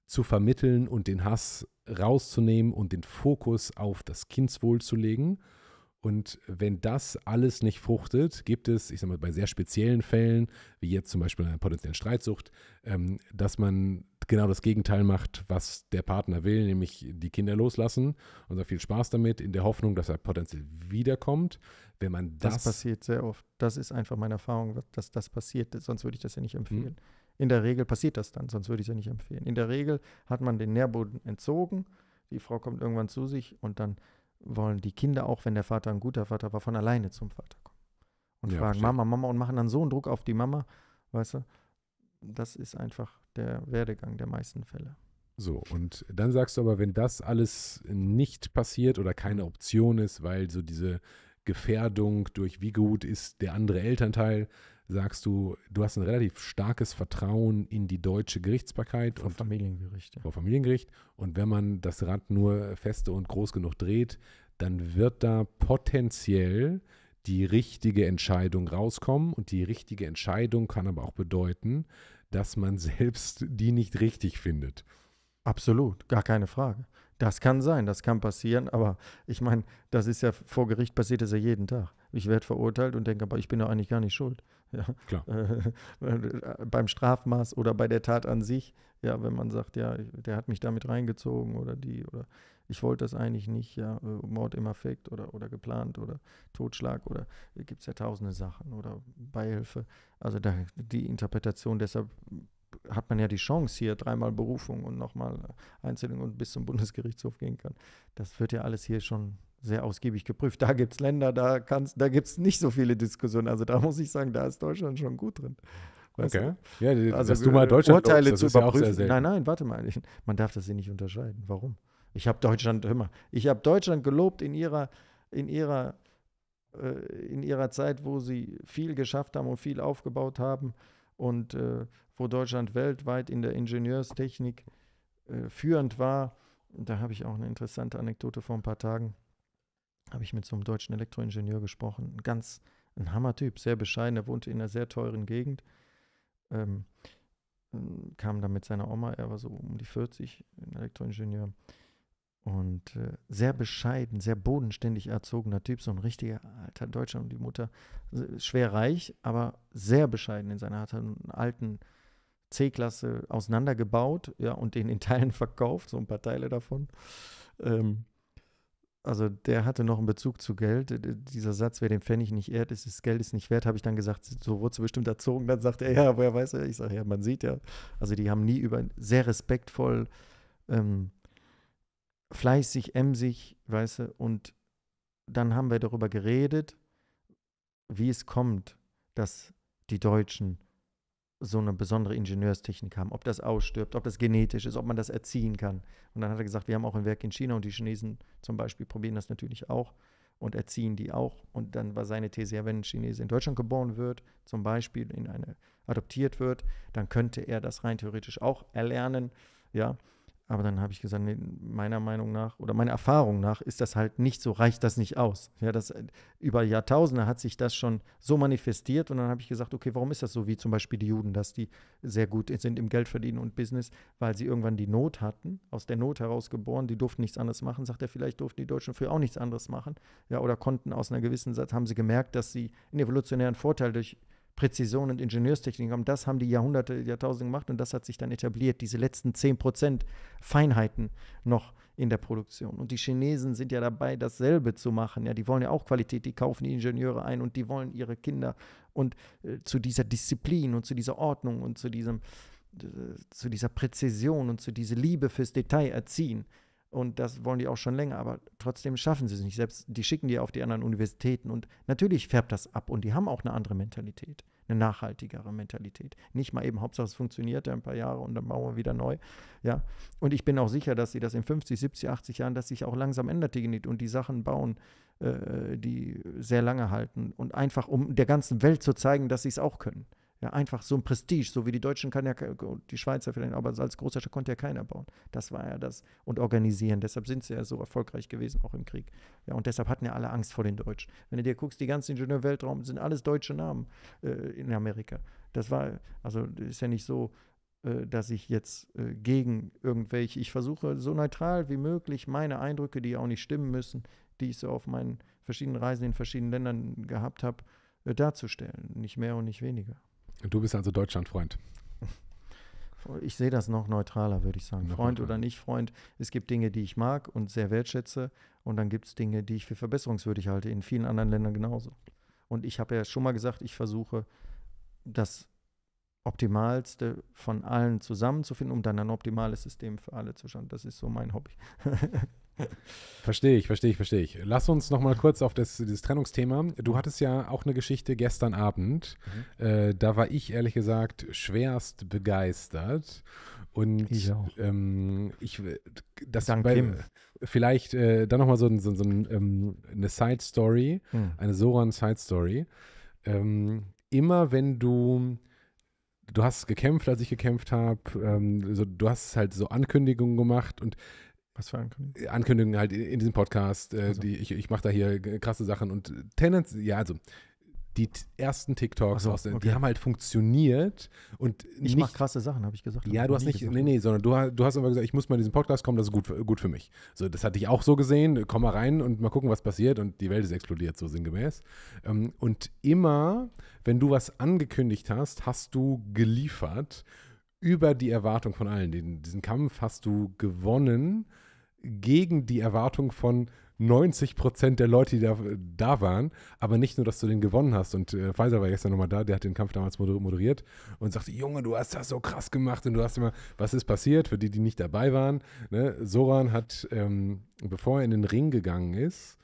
zu vermitteln und den Hass rauszunehmen und den Fokus auf das Kindswohl zu legen. Und wenn das alles nicht fruchtet, gibt es, ich sage mal, bei sehr speziellen Fällen, wie jetzt zum Beispiel einer potenziellen Streitsucht, ähm, dass man genau das Gegenteil macht, was der Partner will, nämlich die Kinder loslassen und sagt viel Spaß damit, in der Hoffnung, dass er potenziell wiederkommt. Wenn man das. Das passiert sehr oft. Das ist einfach meine Erfahrung, dass das passiert. Sonst würde ich das ja nicht empfehlen. Hm. In der Regel passiert das dann, sonst würde ich es ja nicht empfehlen. In der Regel hat man den Nährboden entzogen, die Frau kommt irgendwann zu sich und dann wollen die Kinder, auch wenn der Vater ein guter Vater war, von alleine zum Vater kommen. Und ja, fragen verstehe. Mama, Mama und machen dann so einen Druck auf die Mama, weißt du, das ist einfach der Werdegang der meisten Fälle. So, und dann sagst du aber, wenn das alles nicht passiert oder keine Option ist, weil so diese Gefährdung durch wie gut ist der andere Elternteil, sagst du, du hast ein relativ starkes Vertrauen in die deutsche Gerichtsbarkeit. Vor Familiengericht. Vor Familiengericht. Und wenn man das Rad nur feste und groß genug dreht, dann wird da potenziell die richtige Entscheidung rauskommen. Und die richtige Entscheidung kann aber auch bedeuten, dass man selbst die nicht richtig findet. Absolut, gar keine Frage. Das kann sein, das kann passieren, aber ich meine, das ist ja vor Gericht passiert das ja jeden Tag. Ich werde verurteilt und denke, aber ich bin doch eigentlich gar nicht schuld. Ja. Klar. <laughs> Äh, beim Strafmaß oder bei der Tat an sich, ja, wenn man sagt, ja, der hat mich damit reingezogen oder die oder ich wollte das eigentlich nicht, ja, äh, Mord im Affekt oder, oder geplant oder Totschlag oder äh, gibt es ja tausende Sachen oder Beihilfe. Also da, die Interpretation, deshalb hat man ja die Chance hier dreimal Berufung und nochmal Einzelung und bis zum Bundesgerichtshof gehen kann. Das wird ja alles hier schon sehr ausgiebig geprüft. Da gibt es Länder, da, kann's, da gibt es nicht so viele Diskussionen. Also da muss ich sagen, da ist Deutschland schon gut drin. Weißt okay. Du? Ja, also, dass du mal Deutschland Urteile lobst, zu überprüfen. nein, nein, warte mal. Man darf das hier nicht unterscheiden. Warum? Ich habe Deutschland immer. Ich habe Deutschland gelobt in ihrer, in ihrer, äh, in ihrer Zeit, wo sie viel geschafft haben und viel aufgebaut haben und äh, wo Deutschland weltweit in der Ingenieurstechnik äh, führend war. Da habe ich auch eine interessante Anekdote vor ein paar Tagen. Habe ich mit so einem deutschen Elektroingenieur gesprochen. Ein ganz ein Hammertyp, sehr bescheiden. Er wohnte in einer sehr teuren Gegend. Ähm, kam dann mit seiner Oma, er war so um die 40, ein Elektroingenieur und äh, sehr bescheiden, sehr bodenständig erzogener Typ, so ein richtiger alter Deutscher und die Mutter schwer reich, aber sehr bescheiden in seiner alten C-Klasse auseinandergebaut, ja, und den in Teilen <laughs> verkauft, so ein paar Teile davon. Ähm, also der hatte noch einen Bezug zu Geld. Dieser Satz, wer den Pfennig nicht ehrt, ist das Geld ist nicht wert, habe ich dann gesagt, so wurde sie bestimmt erzogen. Dann sagt er, ja, woher weiß er? Ich sage, ja, man sieht ja. Also die haben nie über, sehr respektvoll ähm, fleißig, emsig, weißt du, und dann haben wir darüber geredet, wie es kommt, dass die Deutschen so eine besondere Ingenieurstechnik haben, ob das ausstirbt, ob das genetisch ist, ob man das erziehen kann. Und dann hat er gesagt, wir haben auch ein Werk in China und die Chinesen zum Beispiel probieren das natürlich auch und erziehen die auch. Und dann war seine These, ja, wenn ein Chinese in Deutschland geboren wird, zum Beispiel in eine adoptiert wird, dann könnte er das rein theoretisch auch erlernen. Ja, aber dann habe ich gesagt, nee, meiner Meinung nach oder meiner Erfahrung nach ist das halt nicht so, reicht das nicht aus. Ja, das, äh, über Jahrtausende hat sich das schon so manifestiert und dann habe ich gesagt, okay, warum ist das so wie zum Beispiel die Juden, dass die sehr gut sind im Geldverdienen und Business, weil sie irgendwann die Not hatten, aus der Not heraus geboren, die durften nichts anderes machen, sagt er, vielleicht durften die Deutschen früher auch nichts anderes machen, ja, oder konnten aus einer gewissen Satz, haben sie gemerkt, dass sie einen evolutionären Vorteil durch Präzision und Ingenieurstechnik haben. Das haben die Jahrhunderte, Jahrtausende gemacht und das hat sich dann etabliert, diese letzten 10 Feinheiten noch in der Produktion. Und die Chinesen sind ja dabei, dasselbe zu machen. Ja, die wollen ja auch Qualität, die kaufen die Ingenieure ein und die wollen ihre Kinder und äh, zu dieser Disziplin und zu dieser Ordnung und zu diesem äh, zu dieser Präzision und zu dieser Liebe fürs Detail erziehen. Und das wollen die auch schon länger, aber trotzdem schaffen sie es nicht. Selbst die schicken die auf die anderen Universitäten. Und natürlich färbt das ab. Und die haben auch eine andere Mentalität, eine nachhaltigere Mentalität. Nicht mal eben, Hauptsache es funktioniert ja ein paar Jahre und dann bauen wir wieder neu. Ja. Und ich bin auch sicher, dass sie das in 50, 70, 80 Jahren, dass sich auch langsam ändert, die und die Sachen bauen, äh, die sehr lange halten. Und einfach, um der ganzen Welt zu zeigen, dass sie es auch können. Ja, einfach so ein Prestige, so wie die Deutschen kann ja, die Schweizer vielleicht, aber als Großherrscher konnte ja keiner bauen. Das war ja das. Und organisieren. Deshalb sind sie ja so erfolgreich gewesen, auch im Krieg. Ja, und deshalb hatten ja alle Angst vor den Deutschen. Wenn du dir guckst, die ganzen Ingenieurweltraum sind alles deutsche Namen äh, in Amerika. Das war, also ist ja nicht so, äh, dass ich jetzt äh, gegen irgendwelche, ich versuche so neutral wie möglich meine Eindrücke, die ja auch nicht stimmen müssen, die ich so auf meinen verschiedenen Reisen in verschiedenen Ländern gehabt habe, äh, darzustellen. Nicht mehr und nicht weniger. Du bist also Deutschlandfreund. Ich sehe das noch neutraler, würde ich sagen. Noch Freund neutraler. oder nicht Freund. Es gibt Dinge, die ich mag und sehr wertschätze. Und dann gibt es Dinge, die ich für verbesserungswürdig halte. In vielen anderen Ländern genauso. Und ich habe ja schon mal gesagt, ich versuche, das Optimalste von allen zusammenzufinden, um dann ein optimales System für alle zu schaffen. Das ist so mein Hobby. <laughs> Verstehe ich, verstehe ich, verstehe ich. Lass uns noch mal kurz auf das, dieses Trennungsthema. Du hattest ja auch eine Geschichte gestern Abend. Mhm. Äh, da war ich ehrlich gesagt schwerst begeistert. Und ich, ähm, ich das Dank bei, Kim. vielleicht äh, dann noch mal so, so, so ähm, eine Side Story, mhm. eine Soran Side Story. Ähm, immer wenn du du hast gekämpft, als ich gekämpft habe, ähm, so, du hast halt so Ankündigungen gemacht und was für Ankündigungen? Äh, Ankündigungen halt in, diesem Podcast. Äh, also. die, ich ich mache da hier krasse Sachen und Tendenz, ja, also die ersten TikToks so, aus okay. die haben halt funktioniert und ich mache krasse Sachen, habe ich gesagt. Ja, du hast nicht, gesagt. nee, nee, sondern du, hast, du hast aber gesagt, ich muss mal in diesen Podcast kommen, das ist gut für, gut für mich. So, das hatte ich auch so gesehen, komm mal rein und mal gucken, was passiert und die Welt ist explodiert, so sinngemäß. Ähm, und immer, wenn du was angekündigt hast, hast du geliefert über die Erwartung von allen. Den, diesen Kampf hast du gewonnen gegen die Erwartung von 90 Prozent der Leute, die da, da, waren. Aber nicht nur, dass du den gewonnen hast. Und äh, Pfizer war gestern nochmal da, der hat den Kampf damals moderiert und sagte: Junge, du hast das so krass gemacht und du hast immer, was ist passiert? Für die, die nicht dabei waren. Ne? Soran hat, ähm, bevor er in den Ring gegangen ist,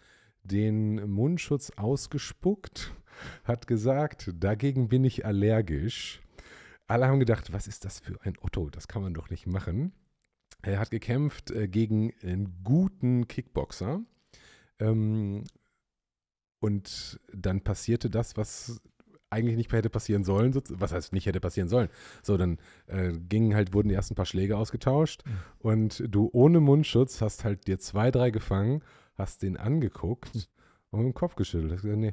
den Mundschutz ausgespuckt, hat gesagt: Dagegen bin ich allergisch. Alle haben gedacht, was ist das für ein Otto? Das kann man doch nicht machen. Er hat gekämpft äh, gegen einen guten Kickboxer. Ähm, und dann passierte das, was eigentlich nicht mehr hätte passieren sollen, was heißt nicht hätte passieren sollen. So, dann äh, gingen halt, wurden die ersten paar Schläge ausgetauscht mhm. und du ohne Mundschutz hast halt dir zwei, drei gefangen, hast den angeguckt mhm. und den Kopf geschüttelt. Hast gesagt, nee,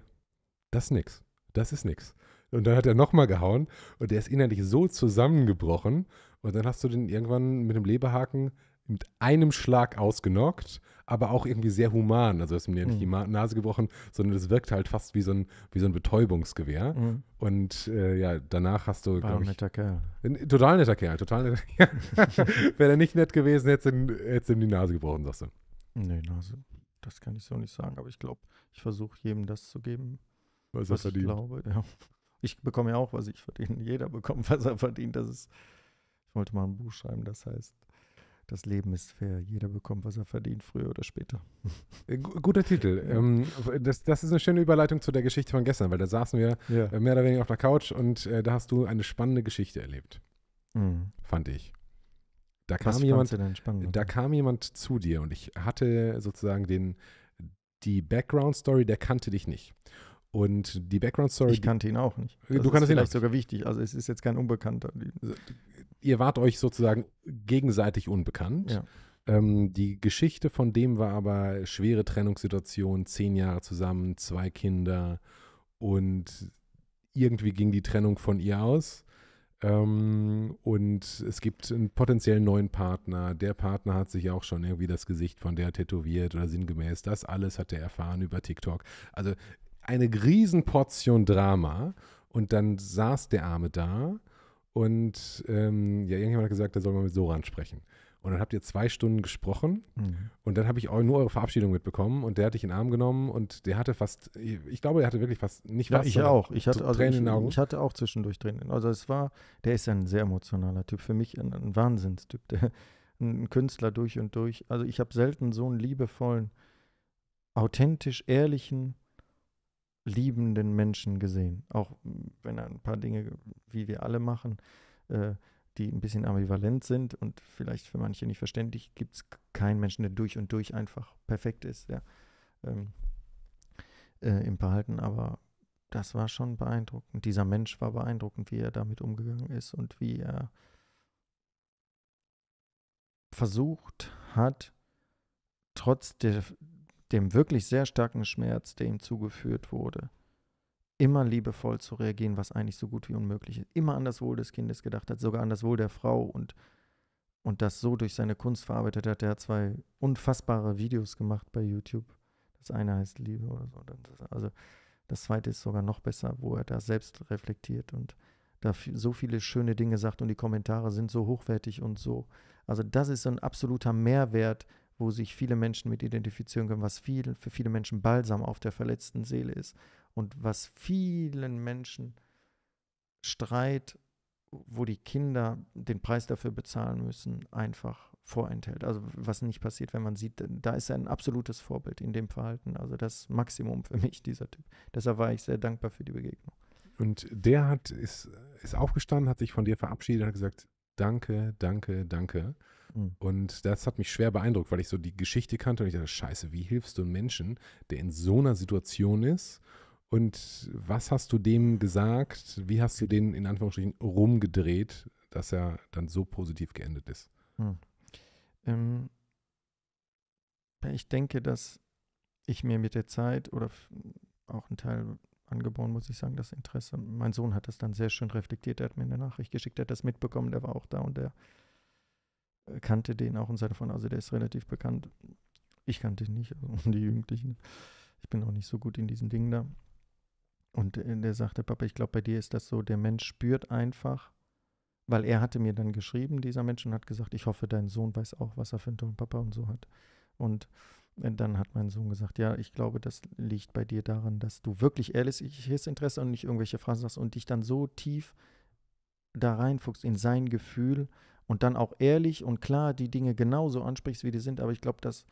das ist nix, das ist nix. Und dann hat er nochmal gehauen und der ist innerlich so zusammengebrochen und dann hast du den irgendwann mit einem Leberhaken mit einem Schlag ausgenockt, aber auch irgendwie sehr human. Also, du hast mir mhm. nicht die Nase gebrochen, sondern das wirkt halt fast wie so ein, wie so ein Betäubungsgewehr. Mhm. Und äh, ja, danach hast du, glaube ich. netter Kerl. Ein, total netter Kerl, total netter <laughs> Kerl. Wäre er nicht nett gewesen, hättest du ihm die Nase gebrochen, sagst du. Nee, Nase. Das kann ich so nicht sagen, aber ich glaube, ich versuche jedem das zu geben, was, was er verdient. ich glaube. Ja. Ich bekomme ja auch, was ich verdiene. Jeder bekommt, was er verdient. Das ist wollte mal ein Buch schreiben, das heißt, das Leben ist fair, jeder bekommt, was er verdient, früher oder später. Äh, guter Titel. Ähm, das, das, ist eine schöne Überleitung zu der Geschichte von gestern, weil da saßen wir ja. Äh, mehr oder weniger auf der Couch und äh, da hast du eine spannende Geschichte erlebt. Mhm. Fand ich. Da kam, was jemand, spannend? da kam jemand zu dir und ich hatte sozusagen den, die Background-Story, der kannte dich nicht. Und die Background-Story. Ich kannte ihn auch nicht. Das du kannst ihn vielleicht nicht. sogar wichtig. Also es ist jetzt kein Unbekannter ihr wart euch sozusagen gegenseitig unbekannt. Ja. Ähm, die Geschichte von dem war aber schwere Trennungssituation, zehn Jahre zusammen, zwei Kinder und irgendwie ging die Trennung von ihr aus. Ähm, und es gibt einen potenziellen neuen Partner. Der Partner hat sich auch schon irgendwie das Gesicht von der tätowiert oder sinngemäß. Das alles hat er erfahren über TikTok. Also eine Riesenportion Drama. Und dann saß der Arme da und ähm, ja, irgendjemand hat gesagt, da soll man mit Soran sprechen. Und dann habt ihr zwei Stunden gesprochen mhm. und dann habe ich nur eure Verabschiedung mitbekommen und der hat dich in den Arm genommen und der hatte fast, ich glaube, der hatte wirklich fast, nicht was. Ja, ich auch. Ich hatte, also Tränen ich, in den Augen. ich hatte auch zwischendurch Tränen. Also es war, der ist ein sehr emotionaler Typ, für mich ein, ein Wahnsinnstyp, der, ein Künstler durch und durch. Also ich habe selten so einen liebevollen, authentisch, ehrlichen, liebenden Menschen gesehen. Auch mm, wenn er ein paar Dinge, wie wir alle machen, äh, die ein bisschen ambivalent sind und vielleicht für manche nicht verständlich, gibt es keinen Menschen, der durch und durch einfach perfekt ist, ja, ähm, äh, im Verhalten. Aber das war schon beeindruckend. Dieser Mensch war beeindruckend, wie er damit umgegangen ist und wie er versucht hat, trotz der, dem wirklich sehr starken Schmerz, der ihm zugeführt wurde, immer liebevoll zu reagieren, was eigentlich so gut wie unmöglich ist. Immer an das Wohl des Kindes gedacht hat, sogar an das Wohl der Frau und, und das so durch seine Kunst verarbeitet hat. Er hat zwei unfassbare Videos gemacht bei YouTube. Das eine heißt Liebe oder so. Also das zweite ist sogar noch besser, wo er da selbst reflektiert und da so viele schöne Dinge sagt und die Kommentare sind so hochwertig und so. Also das ist so ein absoluter Mehrwert, wo sich viele Menschen mit identifizieren können, was viel, für viele Menschen Balsam auf der verletzten Seele ist und was vielen Menschen Streit, wo die Kinder den Preis dafür bezahlen müssen, einfach vorenthält. Also was nicht passiert, wenn man sieht, da ist ein absolutes Vorbild in dem Verhalten. Also das Maximum für mich, dieser Typ. Deshalb war ich sehr dankbar für die Begegnung. Und der hat, ist, ist aufgestanden, hat sich von dir verabschiedet, hat gesagt, danke, danke, danke. Hm. Und das hat mich schwer beeindruckt, weil ich so die Geschichte kannte und ich dachte, scheiße, wie hilfst du einem Menschen, der in so einer Situation ist? Und was hast du dem gesagt? Wie hast du den in Anführungsstrichen rumgedreht, dass er dann so positiv geendet ist? Hm. Ähm, ich denke, dass ich mir mit der Zeit oder auch ein Teil angeboren, muss ich sagen, das Interesse. Mein Sohn hat das dann sehr schön reflektiert. Er hat mir eine Nachricht geschickt, er hat das mitbekommen, der war auch da und der kannte den auch und seine Freunde, also der ist relativ bekannt. Ich kannte ihn nicht, also <laughs> die Jugendlichen. Ich bin auch nicht so gut in diesen Dingen da. Und äh, der sagte, Papa, ich glaube, bei dir ist das so, der Mensch spürt einfach, weil er hatte mir dann geschrieben, dieser Mensch, und hat gesagt, ich hoffe, dein Sohn weiß auch, was er für einen tollen Papa und so hat. Und äh, dann hat mein Sohn gesagt, ja, ich glaube, das liegt bei dir daran, dass du wirklich ehrliches Interesse und nicht irgendwelche Phrasen sagst und dich dann so tief da reinfuchst in sein Gefühl und dann auch ehrlich und klar die Dinge genauso ansprichst, wie die sind. Aber ich glaube, das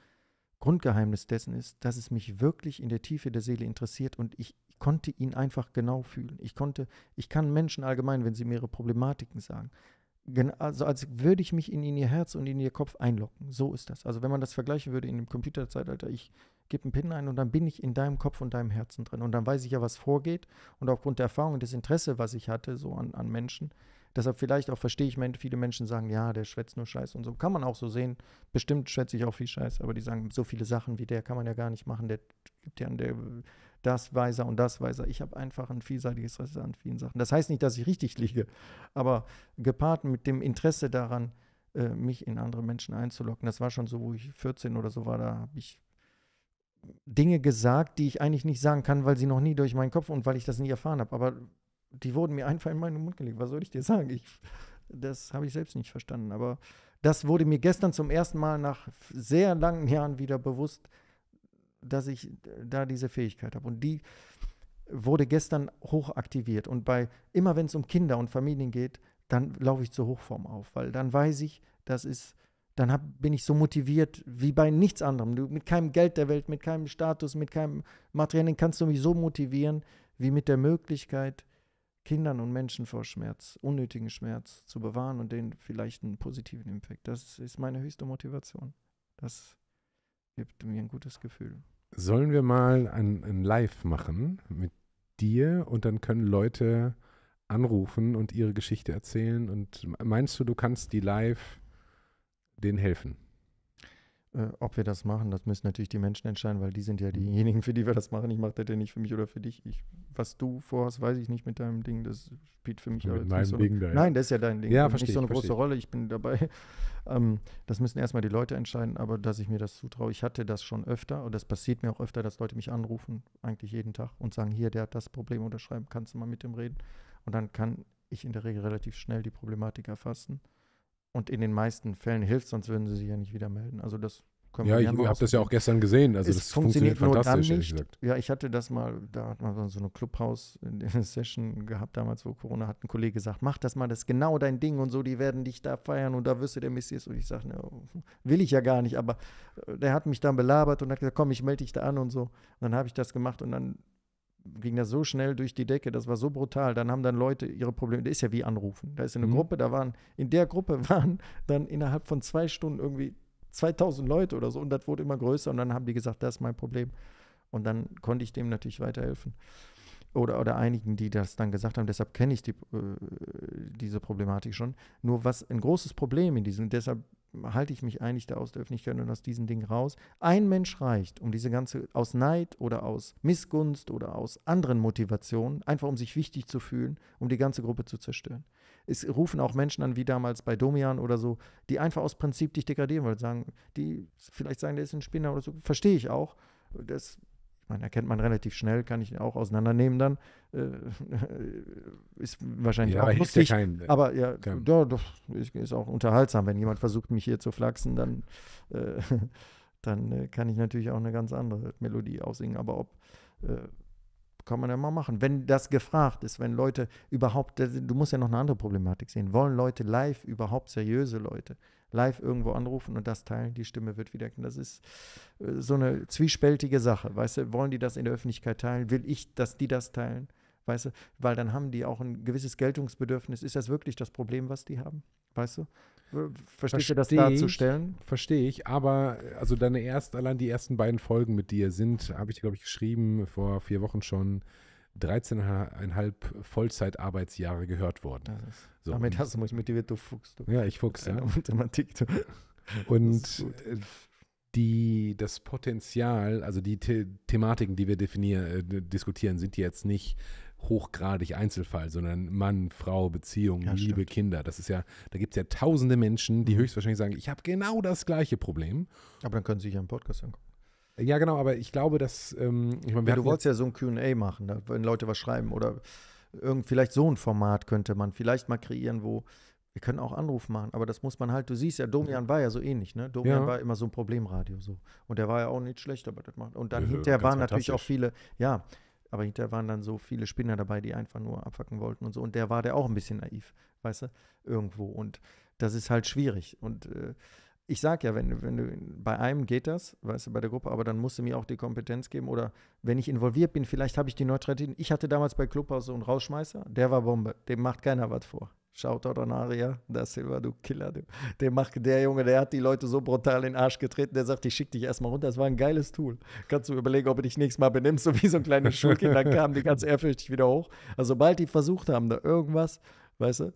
Grundgeheimnis dessen ist, dass es mich wirklich in der Tiefe der Seele interessiert und ich konnte ihn einfach genau fühlen. Ich konnte, ich kann Menschen allgemein, wenn sie mir ihre Problematiken sagen, also als würde ich mich in, in ihr Herz und in ihr Kopf einlocken. So ist das. Also wenn man das vergleichen würde in dem Computerzeitalter, ich gebe einen PIN ein und dann bin ich in deinem Kopf und deinem Herzen drin. Und dann weiß ich ja, was vorgeht. Und aufgrund der Erfahrung und des Interesses, was ich hatte, so an, an Menschen, Deshalb vielleicht auch verstehe ich, viele Menschen sagen, ja, der schwätzt nur Scheiß und so. Kann man auch so sehen. Bestimmt schwätze ich auch viel Scheiß, aber die sagen, so viele Sachen wie der kann man ja gar nicht machen. Der gibt ja der, das weiser und das weiser. Ich habe einfach ein vielseitiges Interesse an vielen Sachen. Das heißt nicht, dass ich richtig liege, aber gepaart mit dem Interesse daran, äh, mich in andere Menschen einzulocken. Das war schon so, wo ich 14 oder so war, da habe ich Dinge gesagt, die ich eigentlich nicht sagen kann, weil sie noch nie durch meinen Kopf und weil ich das nie erfahren habe. Aber die wurden mir einfach in meinen Mund gelegt. Was soll ich dir sagen? Ich, das habe ich selbst nicht verstanden. Aber das wurde mir gestern zum ersten Mal nach sehr langen Jahren wieder bewusst, dass ich da diese Fähigkeit habe. Und die wurde gestern hochaktiviert. Und bei immer wenn es um Kinder und Familien geht, dann laufe ich zur Hochform auf, weil dann weiß ich, das ist, dann hab, bin ich so motiviert wie bei nichts anderem. Du, mit keinem Geld der Welt, mit keinem Status, mit keinem Materiellen kannst du mich so motivieren wie mit der Möglichkeit, Kindern und Menschen vor Schmerz, unnötigen Schmerz zu bewahren und denen vielleicht einen positiven Impact. Das ist meine höchste Motivation. Das gibt mir ein gutes Gefühl. Sollen wir mal ein, ein Live machen mit dir und dann können Leute anrufen und ihre Geschichte erzählen und meinst du, du kannst die live denen helfen? äh, ob wir das machen, das müssen natürlich die Menschen entscheiden, weil die sind ja mhm. diejenigen, für die wir das machen. Ich mache das ja nicht für mich oder für dich. Ich, was du vorhast, weiß ich nicht mit deinem Ding. Das spielt für mich mit meinem so Ding da. Nein, das ist ja dein Ding. Ja, verstehe, nicht so eine große Rolle. Ich bin dabei. <laughs> Ähm, das müssen erstmal die Leute entscheiden, aber dass ich mir das zutraue. Ich hatte das schon öfter und das passiert mir auch öfter, dass Leute mich anrufen, eigentlich jeden Tag und sagen, hier, der hat das Problem unterschreiben, kannst du mal mit dem reden. Und dann kann ich in der Regel relativ schnell die Problematik erfassen und in den meisten Fällen hilft, sonst würden sie sich ja nicht wieder melden. Also das können ja, wir Ja, ich habe das ja auch gestern gesehen. Also es das funktioniert, funktioniert fantastisch, ehrlich gesagt. Ja, ich hatte das mal, da hat man so eine Clubhouse-Session äh, <laughs> gehabt damals, wo Corona hat ein Kollege gesagt, mach das mal, das ist genau dein Ding und so, die werden dich da feiern und da wirst du der Messias. Und ich sage, ne, no, will ich ja gar nicht, aber äh, der hat mich dann belabert und hat gesagt, komm, ich melde dich da an und so. Und dann habe ich das gemacht und dann ging das so schnell durch die Decke, das war so brutal. Dann haben dann Leute ihre Probleme, das ist ja wie anrufen. Da ist eine mhm. Gruppe, da waren, in der Gruppe <laughs> waren dann innerhalb von zwei Stunden irgendwie 2000 Leute oder so und das wurde immer größer und dann haben die gesagt, das ist mein Problem. Und dann konnte ich dem natürlich weiterhelfen. Oder, oder einigen, die das dann gesagt haben, deshalb kenne ich die, äh, diese Problematik schon. Nur was ein großes Problem in diesem, deshalb halte ich mich eigentlich da aus der Öffentlichkeit und aus diesem Ding raus. Ein Mensch reicht, um diese ganze, aus Neid oder aus Missgunst oder aus anderen Motivationen, einfach um sich wichtig zu fühlen, um die ganze Gruppe zu zerstören. Es rufen auch Menschen an, wie damals bei Domian oder so, die einfach aus Prinzip dich degradieren, weil sagen, die vielleicht sagen, der ist ein Spinner oder so, verstehe ich auch. Das ich meine, erkennt man relativ schnell, kann ich auch auseinandernehmen dann. Äh, <laughs> ist wahrscheinlich ja, auch lustig. Ja kein, ne? aber ja, ja doch, ist auch unterhaltsam. Wenn jemand versucht, mich hier zu flachsen, dann, äh, <laughs> dann äh, kann ich natürlich auch eine ganz andere Melodie aussingen. Aber ob äh, kann man ja mal machen. Wenn das gefragt ist, wenn Leute überhaupt, du musst ja noch eine andere Problematik sehen, wollen Leute live überhaupt seriöse Leute? live irgendwo anrufen und das teilen, die Stimme wird wieder. Das ist äh, so eine zwiespältige Sache. Weißt du, wollen die das in der Öffentlichkeit teilen? Will ich, dass die das teilen? Weißt du, weil dann haben die auch ein gewisses Geltungsbedürfnis. Ist das wirklich das Problem, was die haben? Weißt du? Verstehst du das darzustellen? Verstehe ich, aber äh, also deine erst, allein die ersten beiden Folgen mit dir sind, habe ich, glaube ich, geschrieben vor vier Wochen schon, 13,5 Vollzeitarbeitsjahre gehört worden. So. Damit hast du mich motiviert, du fuchst. Du. Ja, ich Fuchs. Äh, ja. Mathematik. Du. Und äh, die, das Potenzial, also die The Thematiken, die wir äh, diskutieren, sind jetzt nicht hochgradig Einzelfall, sondern Mann, Frau, Beziehung, ja, Liebe, stimmt. Kinder. Das ist ja, da gibt es ja tausende Menschen, die mhm. höchstwahrscheinlich sagen, ich habe genau das gleiche Problem. Aber dann können sie sich ja einen Podcast angucken. Ja, genau, aber ich glaube, dass. Ähm, ich mein, ja, du wolltest ja so ein QA machen, da, ne? wenn Leute was schreiben oder irgend, vielleicht so ein Format könnte man vielleicht mal kreieren, wo. Wir können auch Anruf machen, aber das muss man halt, du siehst ja, Domian war ja so ähnlich, ne? Domian ja. war immer so ein Problemradio so. Und der war ja auch nicht schlecht, aber das macht. Und dann ja, hinterher waren natürlich auch viele, ja, aber hinterher waren dann so viele Spinner dabei, die einfach nur abfacken wollten und so. Und der war der auch ein bisschen naiv, weißt du, irgendwo. Und das ist halt schwierig. Und äh, ich sag ja, wenn, wenn du, bei einem geht das, weißt du, bei der Gruppe, aber dann musst du mir auch die Kompetenz geben oder wenn ich involviert bin, vielleicht habe ich die Neutralität. Ich hatte damals bei Clubhaus so einen Rausschmeißer, der war Bombe, dem macht keiner was vor. Shoutout an Aria, da Silva, du Killer, du. Der, macht, der Junge, der hat die Leute so brutal in den Arsch getreten, der sagt, ich schick dich erstmal runter, das war ein geiles Tool. Kannst du überlegen, ob du dich nächstes Mal benimmst, so wie so ein kleines Schulkind, dann <laughs> kamen die ganz ehrfürchtig wieder hoch. Also sobald die versucht haben, da irgendwas, weißt du,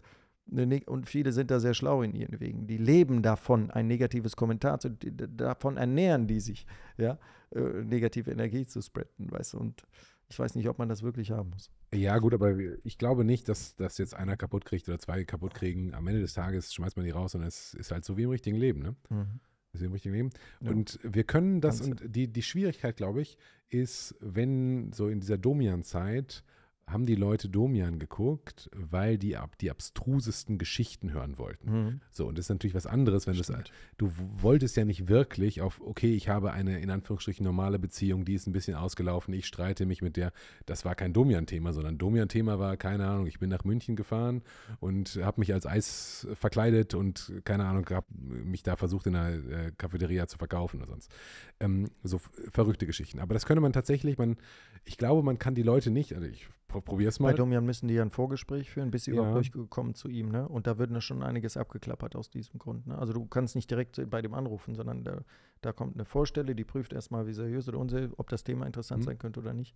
und viele sind da sehr schlau in ihren Wegen. Die leben davon, ein negatives Kommentar zu, davon ernähren die sich, ja, äh, negative Energie zu spreaden, weißt du. Und ich weiß nicht, ob man das wirklich haben muss. Ja, gut, aber ich glaube nicht, dass das jetzt einer kaputt kriegt oder zwei kaputt kriegen. Am Ende des Tages schmeißt man die raus und es ist halt so wie im richtigen Leben, ne? Mhm. Ist im richtigen Leben. Ja. Und wir können das, Ganze. und die, die Schwierigkeit, glaube ich, ist, wenn so in dieser Domian-Zeit haben die Leute Domian geguckt, weil die ab die abstrusesten Geschichten hören wollten. Mhm. So, und das ist natürlich was anderes, wenn das, du wolltest ja nicht wirklich auf, okay, ich habe eine in Anführungsstrichen normale Beziehung, die ist ein bisschen ausgelaufen, ich streite mich mit der. Das war kein Domian-Thema, sondern Domian-Thema war, keine Ahnung, ich bin nach München gefahren und habe mich als Eis verkleidet und keine Ahnung, hab mich da versucht in der äh, Cafeteria zu verkaufen oder sonst. Ähm, so verrückte Geschichten. Aber das könnte man tatsächlich, man, ich glaube, man kann die Leute nicht, also ich probier's mal. Bei Domian müssen die ja ein Vorgespräch führen, bis sie ja. überhaupt durchgekommen zu ihm, ne? Und da wird dann schon einiges abgeklappert aus diesem Grund. Ne? Also du kannst nicht direkt bei dem anrufen, sondern da, da kommt eine Vorstelle, die prüft erstmal, wie seriös oder unseriös, ob das Thema interessant mhm. sein könnte oder nicht.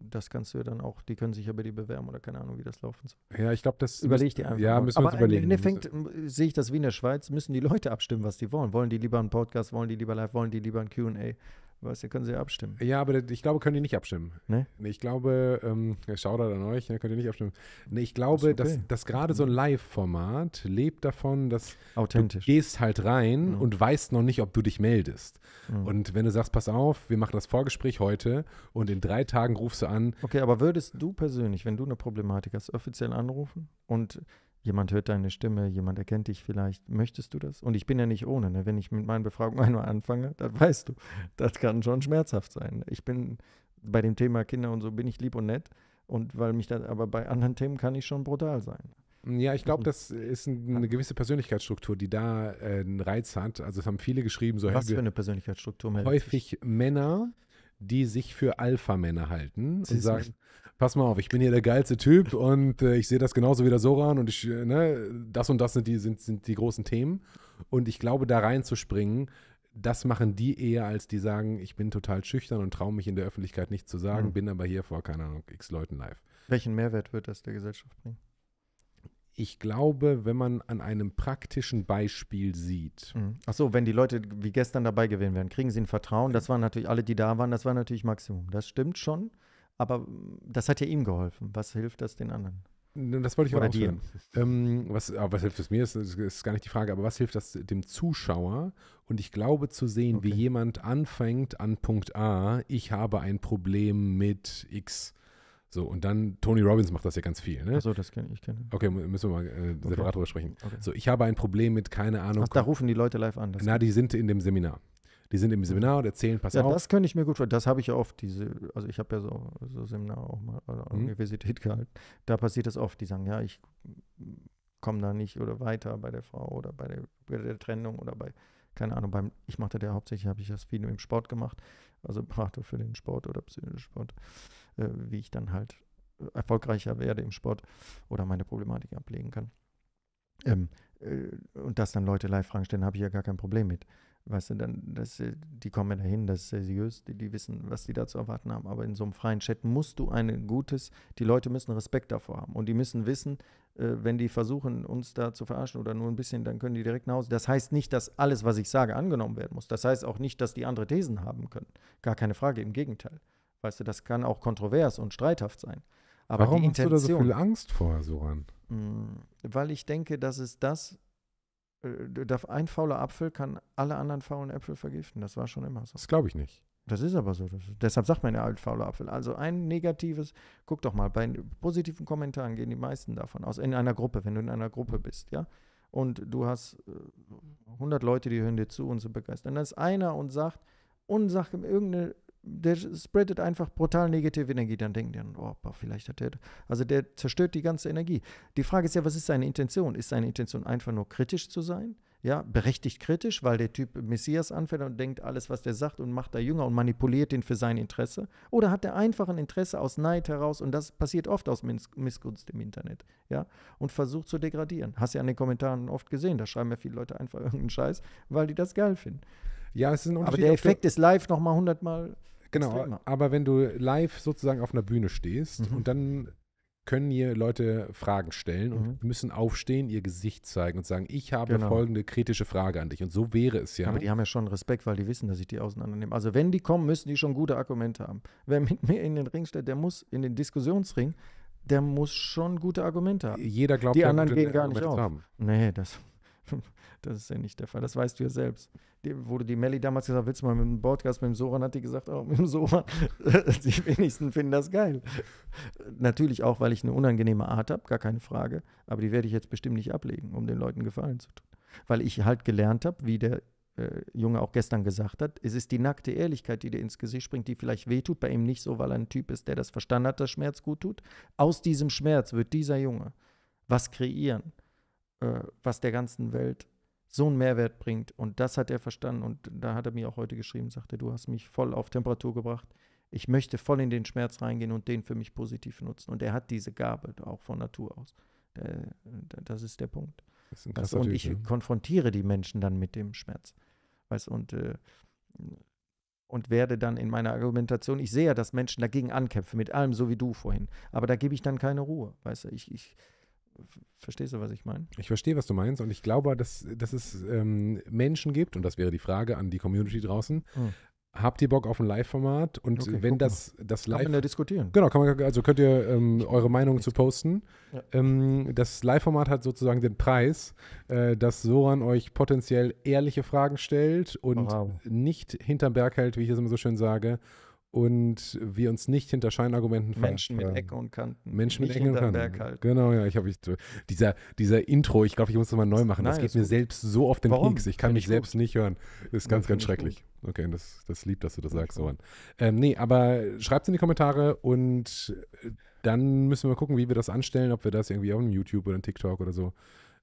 Das kannst du ja dann auch, die können sich ja bei dir bewerben oder keine Ahnung, wie das laufen soll. Ja, ich glaube, das. Überleg dir einfach. Ja, mal. müssen wir uns überlegen. Im Endeffekt ähm, sehe ich das wie in der Schweiz, müssen die Leute abstimmen, was die wollen. Wollen die lieber einen Podcast, wollen die lieber live, wollen die lieber ein QA? Weißt du, können sie abstimmen. Ja, aber ich glaube, können die nicht abstimmen. Nee? Ich glaube, ähm, Shoutout an euch, ne, könnt ihr nicht abstimmen. Nee, ich glaube, okay. dass, dass gerade so ein Live-Format lebt davon, dass Authentisch. du gehst halt rein mhm. und weißt noch nicht, ob du dich meldest. Mhm. Und wenn du sagst, pass auf, wir machen das Vorgespräch heute und in drei Tagen rufst du an. Okay, aber würdest du persönlich, wenn du eine Problematik hast, offiziell anrufen und Jemand hört deine Stimme, jemand erkennt dich vielleicht. Möchtest du das? Und ich bin ja nicht ohne. Ne? Wenn ich mit meinen Befragungen <laughs> einmal anfange, dann weißt du, das kann schon schmerzhaft sein. Ich bin bei dem Thema Kinder und so bin ich lieb und nett. Und weil mich das, aber bei anderen Themen kann ich schon brutal sein. Ja, ich glaube, mhm. das ist eine gewisse Persönlichkeitsstruktur, die da äh, einen Reiz hat. Also es haben viele geschrieben, so Was für eine Persönlichkeitsstruktur? Häufig Männer, die sich für Alpha-Männer halten und sagen, pass mal auf, ich bin hier der geilste Typ und äh, ich sehe das genauso wie der Soran und ich, äh, ne, das und das sind die, sind, sind die großen Themen. Und ich glaube, da reinzuspringen, das machen die eher, als die sagen, ich bin total schüchtern und traue mich in der Öffentlichkeit nicht zu sagen, mhm. bin aber hier vor, keine Ahnung, x Leuten live. Welchen Mehrwert wird das der Gesellschaft bringen? Ich glaube, wenn man an einem praktischen Beispiel sieht. Mhm. Achso, wenn die Leute wie gestern dabei gewesen wären, kriegen sie ein Vertrauen. Das waren natürlich alle, die da waren, das war natürlich Maximum. Das stimmt schon. Aber mm, das hat ja ihm geholfen. Was hilft das den anderen? Das wollte ich Oder ausführen. Ähm, was, was hilft es mir? Das ist, ist, gar nicht die Frage, aber was hilft das dem Zuschauer? Und ich glaube zu sehen, okay. wie jemand anfängt an Punkt A, ich habe ein Problem mit X. So, und dann, Tony Robbins macht das ja ganz viel, ne? so, das kenne ich. Kenn. Okay, müssen wir mal äh, separat okay. drüber sprechen. Okay. So, ich habe ein Problem mit, keine Ahnung. Ach, da rufen die Leute live an. Na, die sind in dem Seminar die sind im Seminar und erzählen, pass ja, auf. das könnte ich mir gut vorstellen. Das habe ich ja oft, diese, also ich habe ja so, so Seminar auch mal an der mhm. Universität <laughs> gehalten. Da passiert das oft, die sagen, ja, ich komme da nicht oder weiter bei der Frau oder bei der, bei der Trennung oder bei, keine Ahnung, beim, ich machte der hauptsächlich, habe ich das viel im Sport gemacht, also brachte <laughs> für den Sport oder psychischen Sport, äh, wie ich dann halt erfolgreicher werde im Sport oder meine Problematik ablegen kann. Ähm, äh, und dass dann Leute Live-Fragen stellen, habe ich ja gar kein Problem mit. Weißt du, dann, das, äh, die kommen ja dahin, das ist seriös, die, die wissen, was die da zu erwarten haben. Aber in so einem freien Chat musst du ein gutes, die Leute müssen Respekt davor haben. Und die müssen wissen, äh, wenn die versuchen, uns da zu verarschen oder nur ein bisschen, dann können die direkt nach Hause. Das heißt nicht, dass alles, was ich sage, angenommen werden muss. Das heißt auch nicht, dass die andere Thesen haben können. Gar keine Frage, im Gegenteil. Weißt du, das kann auch kontrovers und streithaft sein. Aber Warum hast du da so viel Angst vor, Soran? Mm, weil ich denke, dass es das äh, ein fauler Apfel kann alle anderen faulen Äpfel vergiften. Das war schon immer so. Das glaube ich nicht. Das ist aber so. Das, deshalb sagt man ja alt fauler Apfel. Also ein negatives, guck doch mal, bei positiven Kommentaren gehen die meisten davon aus. In einer Gruppe, wenn du in einer Gruppe bist, ja. Und du hast äh, 100 Leute, die hören dir zu und sind begeistert. Und dann ist einer und sagt, unsach, irgendeine der spreadet einfach brutal negative Energie. Dann denken die dann, oh, vielleicht hat er. Also der zerstört die ganze Energie. Die Frage ist ja, was ist seine Intention? Ist seine Intention einfach nur kritisch zu sein? Ja, berechtigt kritisch, weil der Typ Messias anfällt und denkt, alles, was der sagt und macht da Jünger und manipuliert ihn für sein Interesse? Oder hat er einfach ein Interesse aus Neid heraus und das passiert oft aus Missgunst im Internet, ja, und versucht zu degradieren? Hast du ja an den Kommentaren oft gesehen, da schreiben ja viele Leute einfach <laughs> irgendeinen Scheiß, weil die das geil finden. Ja, es ist ein Unterschied. Aber der Effekt ist live nochmal hundertmal. Genau, aber wenn du live sozusagen auf einer Bühne stehst mhm. und dann können hier Leute Fragen stellen mhm. und müssen aufstehen, ihr Gesicht zeigen und sagen, ich habe genau. folgende kritische Frage an dich. Und so wäre es ja. Aber die haben ja schon Respekt, weil die wissen, dass ich die auseinandernehme. Also wenn die kommen, müssen die schon gute Argumente haben. Wer mit mir in den Ring steht, der muss in den Diskussionsring, der muss schon gute Argumente haben. Jeder glaubt, die anderen gehen gar nicht auf. Haben. Nee, das <laughs> Das ist ja nicht der Fall. Das weißt du ja selbst. Die, wurde die Melli damals gesagt, willst du mal mit dem Podcast, mit dem Soran, hat die gesagt, oh, mit dem Soran. <laughs> die wenigsten finden das geil. Natürlich auch, weil ich eine unangenehme Art habe, gar keine Frage. Aber die werde ich jetzt bestimmt nicht ablegen, um den Leuten Gefallen zu tun. Weil ich halt gelernt habe, wie der äh, Junge auch gestern gesagt hat, es ist die nackte Ehrlichkeit, die dir ins Gesicht springt, die vielleicht wehtut, bei ihm nicht so, weil er ein Typ ist, der das verstanden hat, dass Schmerz gut tut. Aus diesem Schmerz wird dieser Junge was kreieren, äh, was der ganzen Welt so einen Mehrwert bringt. Und das hat er verstanden. Und da hat er mir auch heute geschrieben, sagte, du hast mich voll auf Temperatur gebracht. Ich möchte voll in den Schmerz reingehen und den für mich positiv nutzen. Und er hat diese Gabe auch von Natur aus. Äh, der, das ist der Punkt. Ist das, und ich ja. konfrontiere die Menschen dann mit dem Schmerz. Weißt, und, äh, und werde dann in meiner Argumentation, ich sehe ja, dass Menschen dagegen ankämpfen, mit allem, so wie du vorhin. Aber da gebe ich dann keine Ruhe. Weißt du, ich, ich Verstehst du, was ich meine? Ich verstehe, was du meinst und ich glaube, dass, dass es ähm, Menschen gibt, und das wäre die Frage an die Community draußen, mhm habt ihr Bock auf ein Live-Format? Und okay, wenn das, das Live. Kann man da diskutieren. Genau, man, also könnt ihr ähm, eure Meinung zu posten. Ja. Ähm, das Live-Format hat sozusagen den Preis, äh, dass Soran euch potenziell ehrliche Fragen stellt und wow. nicht hinterm Berg hält, wie ich es immer so schön sage und wir uns nicht hinter Scheinargumenten Menschen mit Ecke und Kanten. Menschen mit Ecke und Kanten. Berg halten. Genau, ja, ich habe ich dieser dieser Intro, ich glaube, ich muss es mal neu machen. Nein, das geht mir gut. selbst so auf den Warum? Keks. Ich kann Find mich ich selbst gut. nicht hören. Das ist ganz Find ganz schrecklich. Okay, das das liebt, dass du das sagst, Sohan. Ähm, nee, aber schreibt's in die Kommentare und äh, dann müssen wir gucken, wie wir das anstellen, ob wir das irgendwie auf YouTube oder TikTok oder so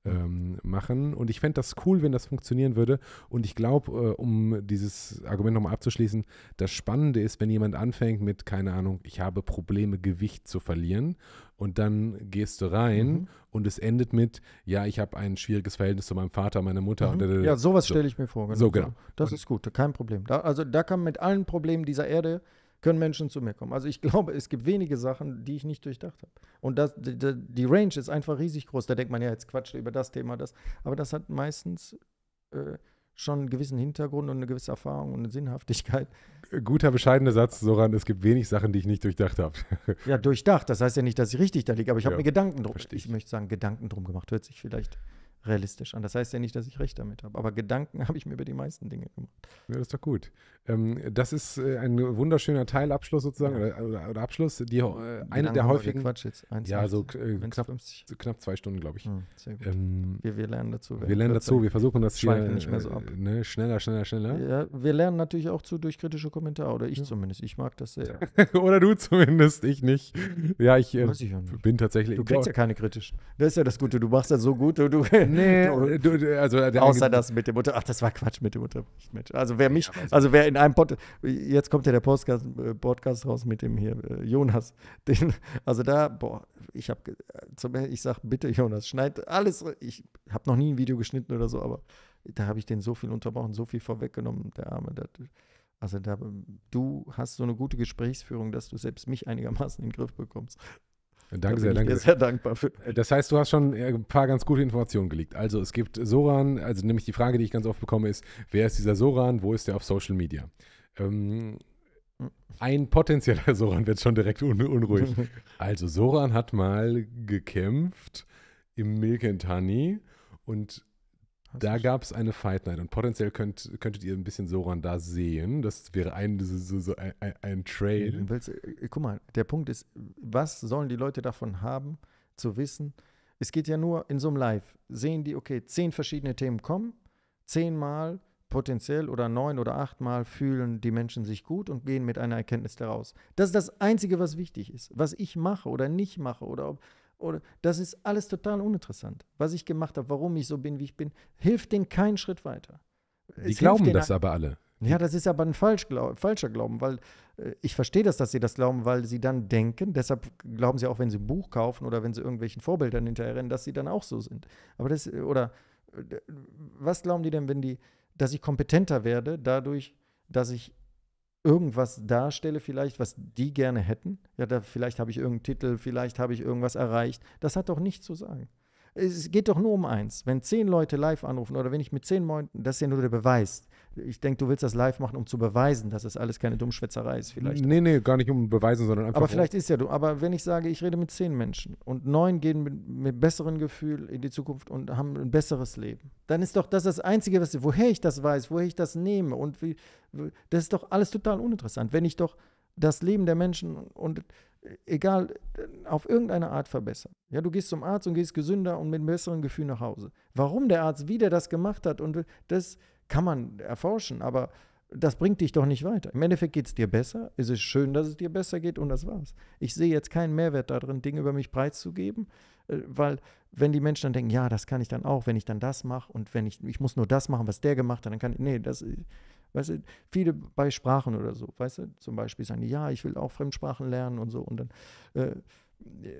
ähm, machen. Und ich fände das cool, wenn das funktionieren würde. Und ich glaube, äh, um dieses Argument nochmal abzuschließen, das Spannende ist, wenn jemand anfängt mit, keine Ahnung, ich habe Probleme, Gewicht zu verlieren. Und dann gehst du rein mhm. und es endet mit, ja, ich habe ein schwieriges Verhältnis zu meinem Vater, meiner Mutter. Mhm. ja, sowas so. stelle ich mir vor. Genau. So, genau. Das und, ist gut, kein Problem. Da, also da kann man mit allen Problemen dieser Erde können Menschen zu mir kommen. Also ich <laughs> glaube, es gibt wenige Sachen, die ich nicht durchdacht habe. Und das, die, die Range ist einfach riesig groß. Da denkt man ja, jetzt quatscht über das Thema, das. Aber das hat meistens äh, schon einen gewissen Hintergrund und eine gewisse Erfahrung und eine Sinnhaftigkeit. Guter, bescheidener Satz, Soran, es gibt wenig Sachen, die ich nicht durchdacht habe. ja, durchdacht. Das heißt ja nicht, dass ich richtig da liege, aber ich habe ja, mir Gedanken drum. Ich. ich möchte sagen, Gedanken drum gemacht. Hört sich vielleicht realistisch an. Das heißt ja nicht, dass ich recht damit habe, aber Gedanken <laughs> habe ich mir über die meisten Dinge gemacht. Ja, das ist doch gut. Ähm, das ist äh, ein wunderschöner Teilabschluss sozusagen ja. oder, oder, oder, Abschluss. Die, äh, eine der häufigen. Quatsch jetzt. 1, ja, 50, so äh, knapp, knapp, zwei Stunden, glaube ich. Mhm, sehr gut. Ähm, wir, wir, lernen dazu. Wir, wir lernen dazu. Wir versuchen das hier nicht mehr so ab. Äh, ne, schneller, schneller, schneller. Ja, wir lernen natürlich auch zu durch kritische Kommentare oder ich ja. zumindest. Ich mag das sehr. <laughs> oder du zumindest, ich nicht. Ja, ich, äh, ich bin tatsächlich. Du kriegst ja keine kritischen. Das ist ja das Gute. Du machst das so gut. Du, du <laughs> Nee, <laughs> also außer das mit dem Unter Ach, das war Quatsch mit dem Unterbrich. Also wer mich, also wer in einem Podcast, jetzt kommt ja der Podcast, äh, Podcast raus mit dem hier äh, Jonas. <laughs> Den, also da, boah, ich habe, ich sag bitte Jonas, schneid alles. Ich habe noch nie ein Video geschnitten oder so, aber da habe ich den so viel unterbrochen, so viel vorweggenommen, der Arme. Der, also da, du hast so eine gute Gesprächsführung, dass du selbst mich einigermaßen in den Griff bekommst. Äh, danke da sehr, danke. Ich sehr dankbar für. Äh, das heißt, du hast schon äh, ein paar ganz gute Informationen gelegt. Also es gibt Soran, also nämlich die Frage, die ich ganz oft bekomme, ist, wer ist dieser Soran, wo ist der auf Social Media? Ähm, ein potenzieller <laughs> Soran wird schon direkt un unruhig. <laughs> also Soran hat mal gekämpft im Milk and Honey und da gab es eine Fight Night und potenziell könnt, könntet ihr ein bisschen Soran da sehen. Das wäre ein, so, so ein, ein Trail. Äh, äh, guck mal, der Punkt ist, was sollen die Leute davon haben, zu wissen? Es geht ja nur in so einem Live. Sehen die, okay, zehn verschiedene Themen kommen, zehnmal potenziell oder neun oder achtmal fühlen die Menschen sich gut und gehen mit einer Erkenntnis daraus. Das ist das Einzige, was wichtig ist. Was ich mache oder nicht mache oder ob oder das ist alles total uninteressant, was ich gemacht habe, warum ich so bin, wie ich bin, hilft denen keinen Schritt weiter. Die es glauben das aber alle. Ja, das ist aber ein falsch, falscher Glauben, weil äh, ich verstehe das, dass sie das glauben, weil sie dann denken, deshalb glauben sie auch, wenn sie ein Buch kaufen oder wenn sie irgendwelchen Vorbildern hinterherrennen, dass sie dann auch so sind. Aber das, äh, oder äh, was glauben die denn, wenn die, dass ich kompetenter werde, dadurch, dass ich irgendwas darstelle vielleicht, was die gerne hätten. Ja, da, vielleicht habe ich irgendeinen Titel, vielleicht habe ich irgendwas erreicht. Das hat doch nichts zu sagen. Es geht doch nur um eins. Wenn zehn Leute live anrufen oder wenn ich mit zehn Leuten, das ist ja nur der Beweis. Ich denke, du willst das live machen, um zu beweisen, dass das alles keine Dummschwätzerei ist, vielleicht. Nee, nee, gar nicht um beweisen, sondern einfach. Aber vielleicht ist ja du. Aber wenn ich sage, ich rede mit zehn Menschen und neun gehen mit, mit besserem Gefühl in die Zukunft und haben ein besseres Leben, dann ist doch das das Einzige, was, woher ich das weiß, woher ich das nehme und wie, das ist doch alles total uninteressant. Wenn ich doch das Leben der Menschen und egal, auf irgendeine Art verbessern. Ja, du gehst zum Arzt und gehst gesünder und mit einem besseren Gefühl nach Hause. Warum der Arzt wieder das gemacht hat und das kann man erforschen, aber das bringt dich doch nicht weiter. Im Endeffekt geht es dir besser, es ist schön, dass es dir besser geht und das war's. Ich sehe jetzt keinen Mehrwert darin, Dinge über mich preiszugeben, äh, weil wenn die Menschen dann denken, ja, das kann ich dann auch, wenn ich dann das mache und wenn ich, ich muss nur das machen, was der gemacht hat, dann kann ich, nee, das ist, Weißt du, viele bei Sprachen oder so, weißt du, zum Beispiel sagen die, ja, ich will auch Fremdsprachen lernen und so. Und dann, äh,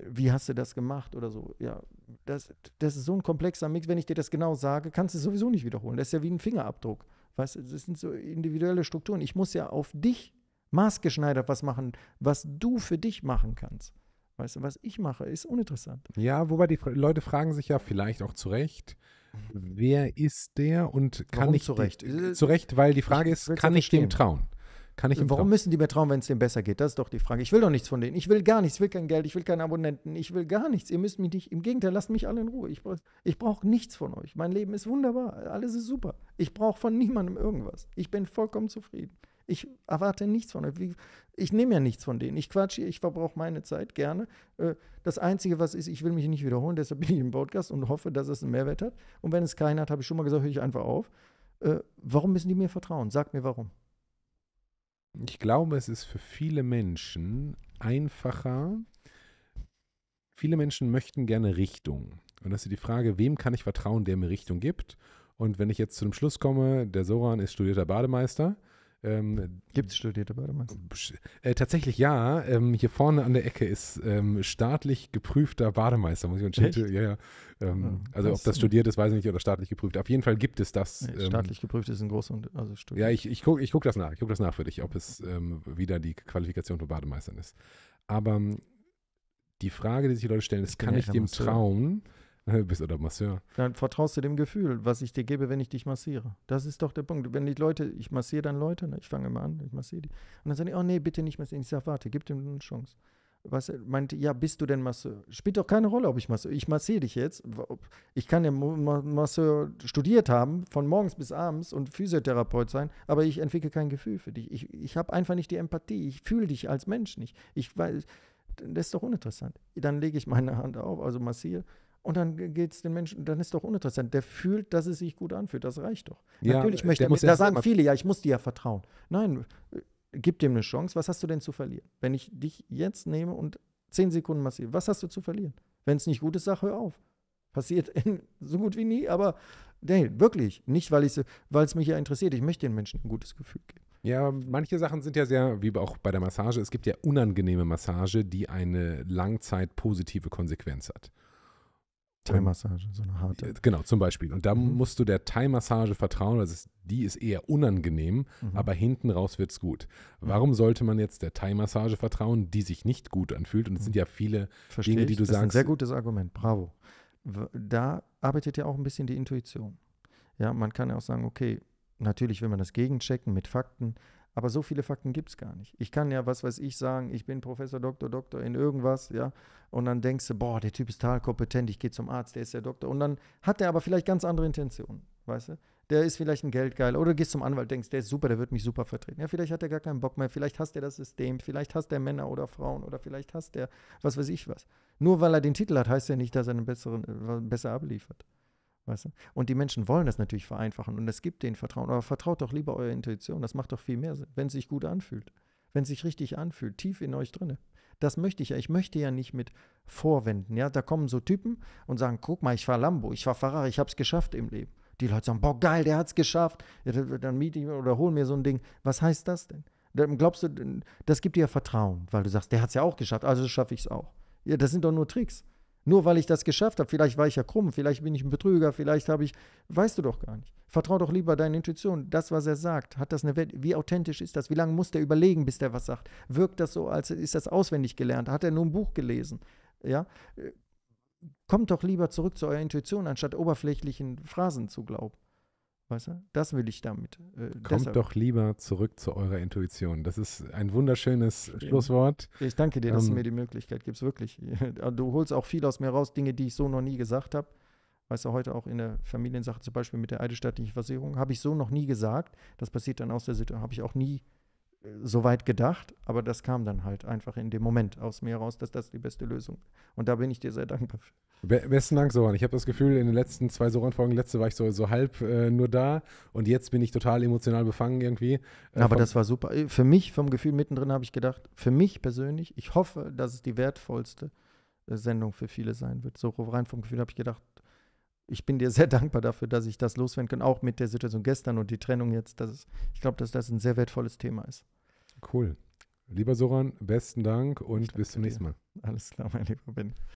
wie hast du das gemacht oder so? Ja, das, das ist so ein komplexer Mix. Wenn ich dir das genau sage, kannst du es sowieso nicht wiederholen. Das ist ja wie ein Fingerabdruck. Weißt du, das sind so individuelle Strukturen. Ich muss ja auf dich maßgeschneidert was machen, was du für dich machen kannst. Weißt du, was ich mache, ist uninteressant. Ja, wobei die Leute fragen sich ja vielleicht auch zu Recht, wer ist der und kann Warum ich. Zurecht? Äh, Zurecht, weil die Frage ist, kann ich dem trauen? Kann ich Warum trauen? müssen die mir trauen, wenn es dem besser geht? Das ist doch die Frage. Ich will doch nichts von denen. Ich will gar nichts. Ich will kein Geld. Ich will keine Abonnenten. Ich will gar nichts. Ihr müsst mich nicht. Im Gegenteil, lasst mich alle in Ruhe. Ich brauche ich brauch nichts von euch. Mein Leben ist wunderbar. Alles ist super. Ich brauche von niemandem irgendwas. Ich bin vollkommen zufrieden. Ich erwarte nichts von euch. Ich nehme ja nichts von denen. Ich quatsche, ich verbrauche meine Zeit gerne. Äh, das Einzige, was ist, ich will mich nicht wiederholen, deshalb bin ich im Podcast und hoffe, dass es einen Mehrwert hat. Und wenn es keinen hat, habe ich schon mal gesagt, höre ich einfach auf. Äh, warum müssen die mir vertrauen? Sag mir warum. Ich glaube, es ist für viele Menschen einfacher. Viele Menschen möchten gerne Richtung. Und das ist die Frage, wem kann ich vertrauen, der mir Richtung gibt? Und wenn ich jetzt zu dem Schluss komme, der Soran ist studierter Bademeister ähm, Gibt es studierte Bademeister? Äh, tatsächlich ja. Ähm, hier vorne an der Ecke ist ähm, staatlich geprüfter Bademeister. Muss ich uns Schild, ja, ja. Ähm, ah, also ob das studiert ist, weiß ich nicht, oder staatlich geprüft. Auf jeden Fall gibt es das. Nee, ähm, staatlich geprüft ist ein großer also studiert. Ja, ich, ich gucke ich guck das nach. Ich gucke das nach für dich, ob es ähm, wieder die Qualifikation für Bademeistern ist. Aber ähm, die Frage, die sich die Leute stellen, ist, kann ich dem trauen? Oder? bist du oder Masseur. Dann vertraust du dem Gefühl, was ich dir gebe, wenn ich dich massiere. Das ist doch der Punkt. Wenn die Leute, ich massiere dann Leute, ne? ich fange immer an, ich massiere die. Und dann sagen die, oh nee, bitte nicht massieren. Ich sage, warte, gib dem eine Chance. Was äh, meint, ja, bist du denn Masseur? Spielt doch keine Rolle, ob ich massiere. Ich massiere dich jetzt. Ich kann ja Masseur studiert haben, von morgens bis abends und Physiotherapeut sein, aber ich entwickle kein Gefühl für dich. Ich, ich habe einfach nicht die Empathie. Ich fühle dich als Mensch nicht. Ich weiß, das ist doch uninteressant. Dann lege ich meine Hand auf, also massiere und dann geht es den Menschen, dann ist doch uninteressant. Der fühlt, dass es sich gut anfühlt. Das reicht doch. Ja, Natürlich möchte man, da sagen viele, ja, ich muss dir ja vertrauen. Nein, äh, gib dem eine Chance. Was hast du denn zu verlieren? Wenn ich dich jetzt nehme und zehn Sekunden massiv, was hast du zu verlieren? Wenn es nicht gut ist, sag, hör auf. Passiert in, <laughs> so gut wie nie, aber nee, wirklich. Nicht, weil es mich ja interessiert. Ich möchte den Menschen ein gutes Gefühl geben. Ja, manche Sachen sind ja sehr, wie auch bei der Massage, es gibt ja unangenehme Massage, die eine Langzeit positive Konsequenz hat. Thai-Massage, so eine harte. Äh, genau, zum Beispiel. Und da mhm. musst du der Thai-Massage vertrauen, das also die ist eher unangenehm, mhm. aber hinten raus wird es gut. Warum mhm. sollte man jetzt der Thai-Massage vertrauen, die sich nicht gut anfühlt? Und es sind mhm. ja viele Versteh Dinge, die du das sagst. Das ist ein sehr gutes Argument, bravo. Da arbeitet ja auch ein bisschen die Intuition. Ja, man kann ja auch sagen, okay, natürlich will man das gegenchecken mit Fakten, aber so viele Fakten gibt es gar nicht. Ich kann ja, was weiß ich, sagen, ich bin Professor, Doktor, Doktor in irgendwas, ja. Und dann denkst du, boah, der Typ ist total kompetent, ich gehe zum Arzt, der ist der Doktor. Und dann hat er aber vielleicht ganz andere Intentionen, weißt du? Der ist vielleicht ein Geldgeiler. Oder du gehst zum Anwalt, denkst, der ist super, der wird mich super vertreten. Ja, vielleicht hat er gar keinen Bock mehr, vielleicht hasst er das System, vielleicht hasst er Männer oder Frauen oder vielleicht hasst er was weiß ich was. Nur weil er den Titel hat, heißt ja nicht, dass er einen besseren, äh, besser abliefert. Weißt du? Und die Menschen wollen das natürlich vereinfachen und es gibt denen Vertrauen. Aber vertraut doch lieber eurer Intuition, das macht doch viel mehr Sinn, wenn es sich gut anfühlt. Wenn es sich richtig anfühlt, tief in euch drinne. Das möchte ich ja. Ich möchte ja nicht mit Vorwänden. Ja, da kommen so Typen und sagen: Guck mal, ich fahre Lambo, ich fahre Ferrari, ich habe es geschafft im Leben. Die Leute sagen: Boah, geil, der hat es geschafft. Ja, dann miete ich oder hol mir so ein Ding. Was heißt das denn? Dann glaubst du, das gibt dir ja Vertrauen, weil du sagst: Der hat es ja auch geschafft, also schaffe ich es auch. Ja, das sind doch nur Tricks. Nur weil ich das geschafft habe, vielleicht war ich ja krumm, vielleicht bin ich ein Betrüger, vielleicht habe ich, weißt du doch gar nicht. Vertrau doch lieber deiner Intuition, das, was er sagt, hat das eine Welt, wie authentisch ist das, wie lange muss der überlegen, bis der was sagt? Wirkt das so, als ist das auswendig gelernt, hat er nur ein Buch gelesen, ja? Äh, kommt doch lieber zurück zu eurer Intuition, anstatt oberflächlichen Phrasen zu glauben. Weißt du? Das will ich damit. Äh, Kommt deshalb. doch lieber zurück zu eurer Intuition. Das ist ein wunderschönes Stimmt. Schlusswort. Ich danke dir, dass ähm, du mir die Möglichkeit gibst, wirklich. <laughs> Du holst auch viel aus mir raus, Dinge, die ich so noch nie gesagt habe. Weißt du, heute auch in der Familiensache, zum Beispiel mit der eidesstattlichen Versicherung, habe ich so noch nie gesagt. Das passiert dann aus der Situation, habe ich auch nie äh, so weit gedacht, aber das kam dann halt einfach in dem Moment aus mir raus, dass das die beste Lösung. ist. Und da bin ich dir sehr dankbar für besten Dank, Soran. Ich habe das Gefühl, in den letzten zwei Soran-Folgen, letzte war ich so, so halb äh, nur da und jetzt bin ich total emotional befangen irgendwie. Äh, Aber das war super. Äh, für mich, vom Gefühl mittendrin, habe ich gedacht, für mich persönlich, ich hoffe, dass es die wertvollste äh, Sendung für viele sein wird. So rein vom Gefühl habe ich gedacht, ich bin dir <laughs> sehr dankbar dafür, dass ich das loswerden kann, auch mit der Situation gestern und die Trennung jetzt. Das ist, ich glaube, dass das ein sehr wertvolles Thema ist. Cool. Lieber Soran, besten Dank und bis zum nächsten Mal. Alles klar, mein lieber Ben.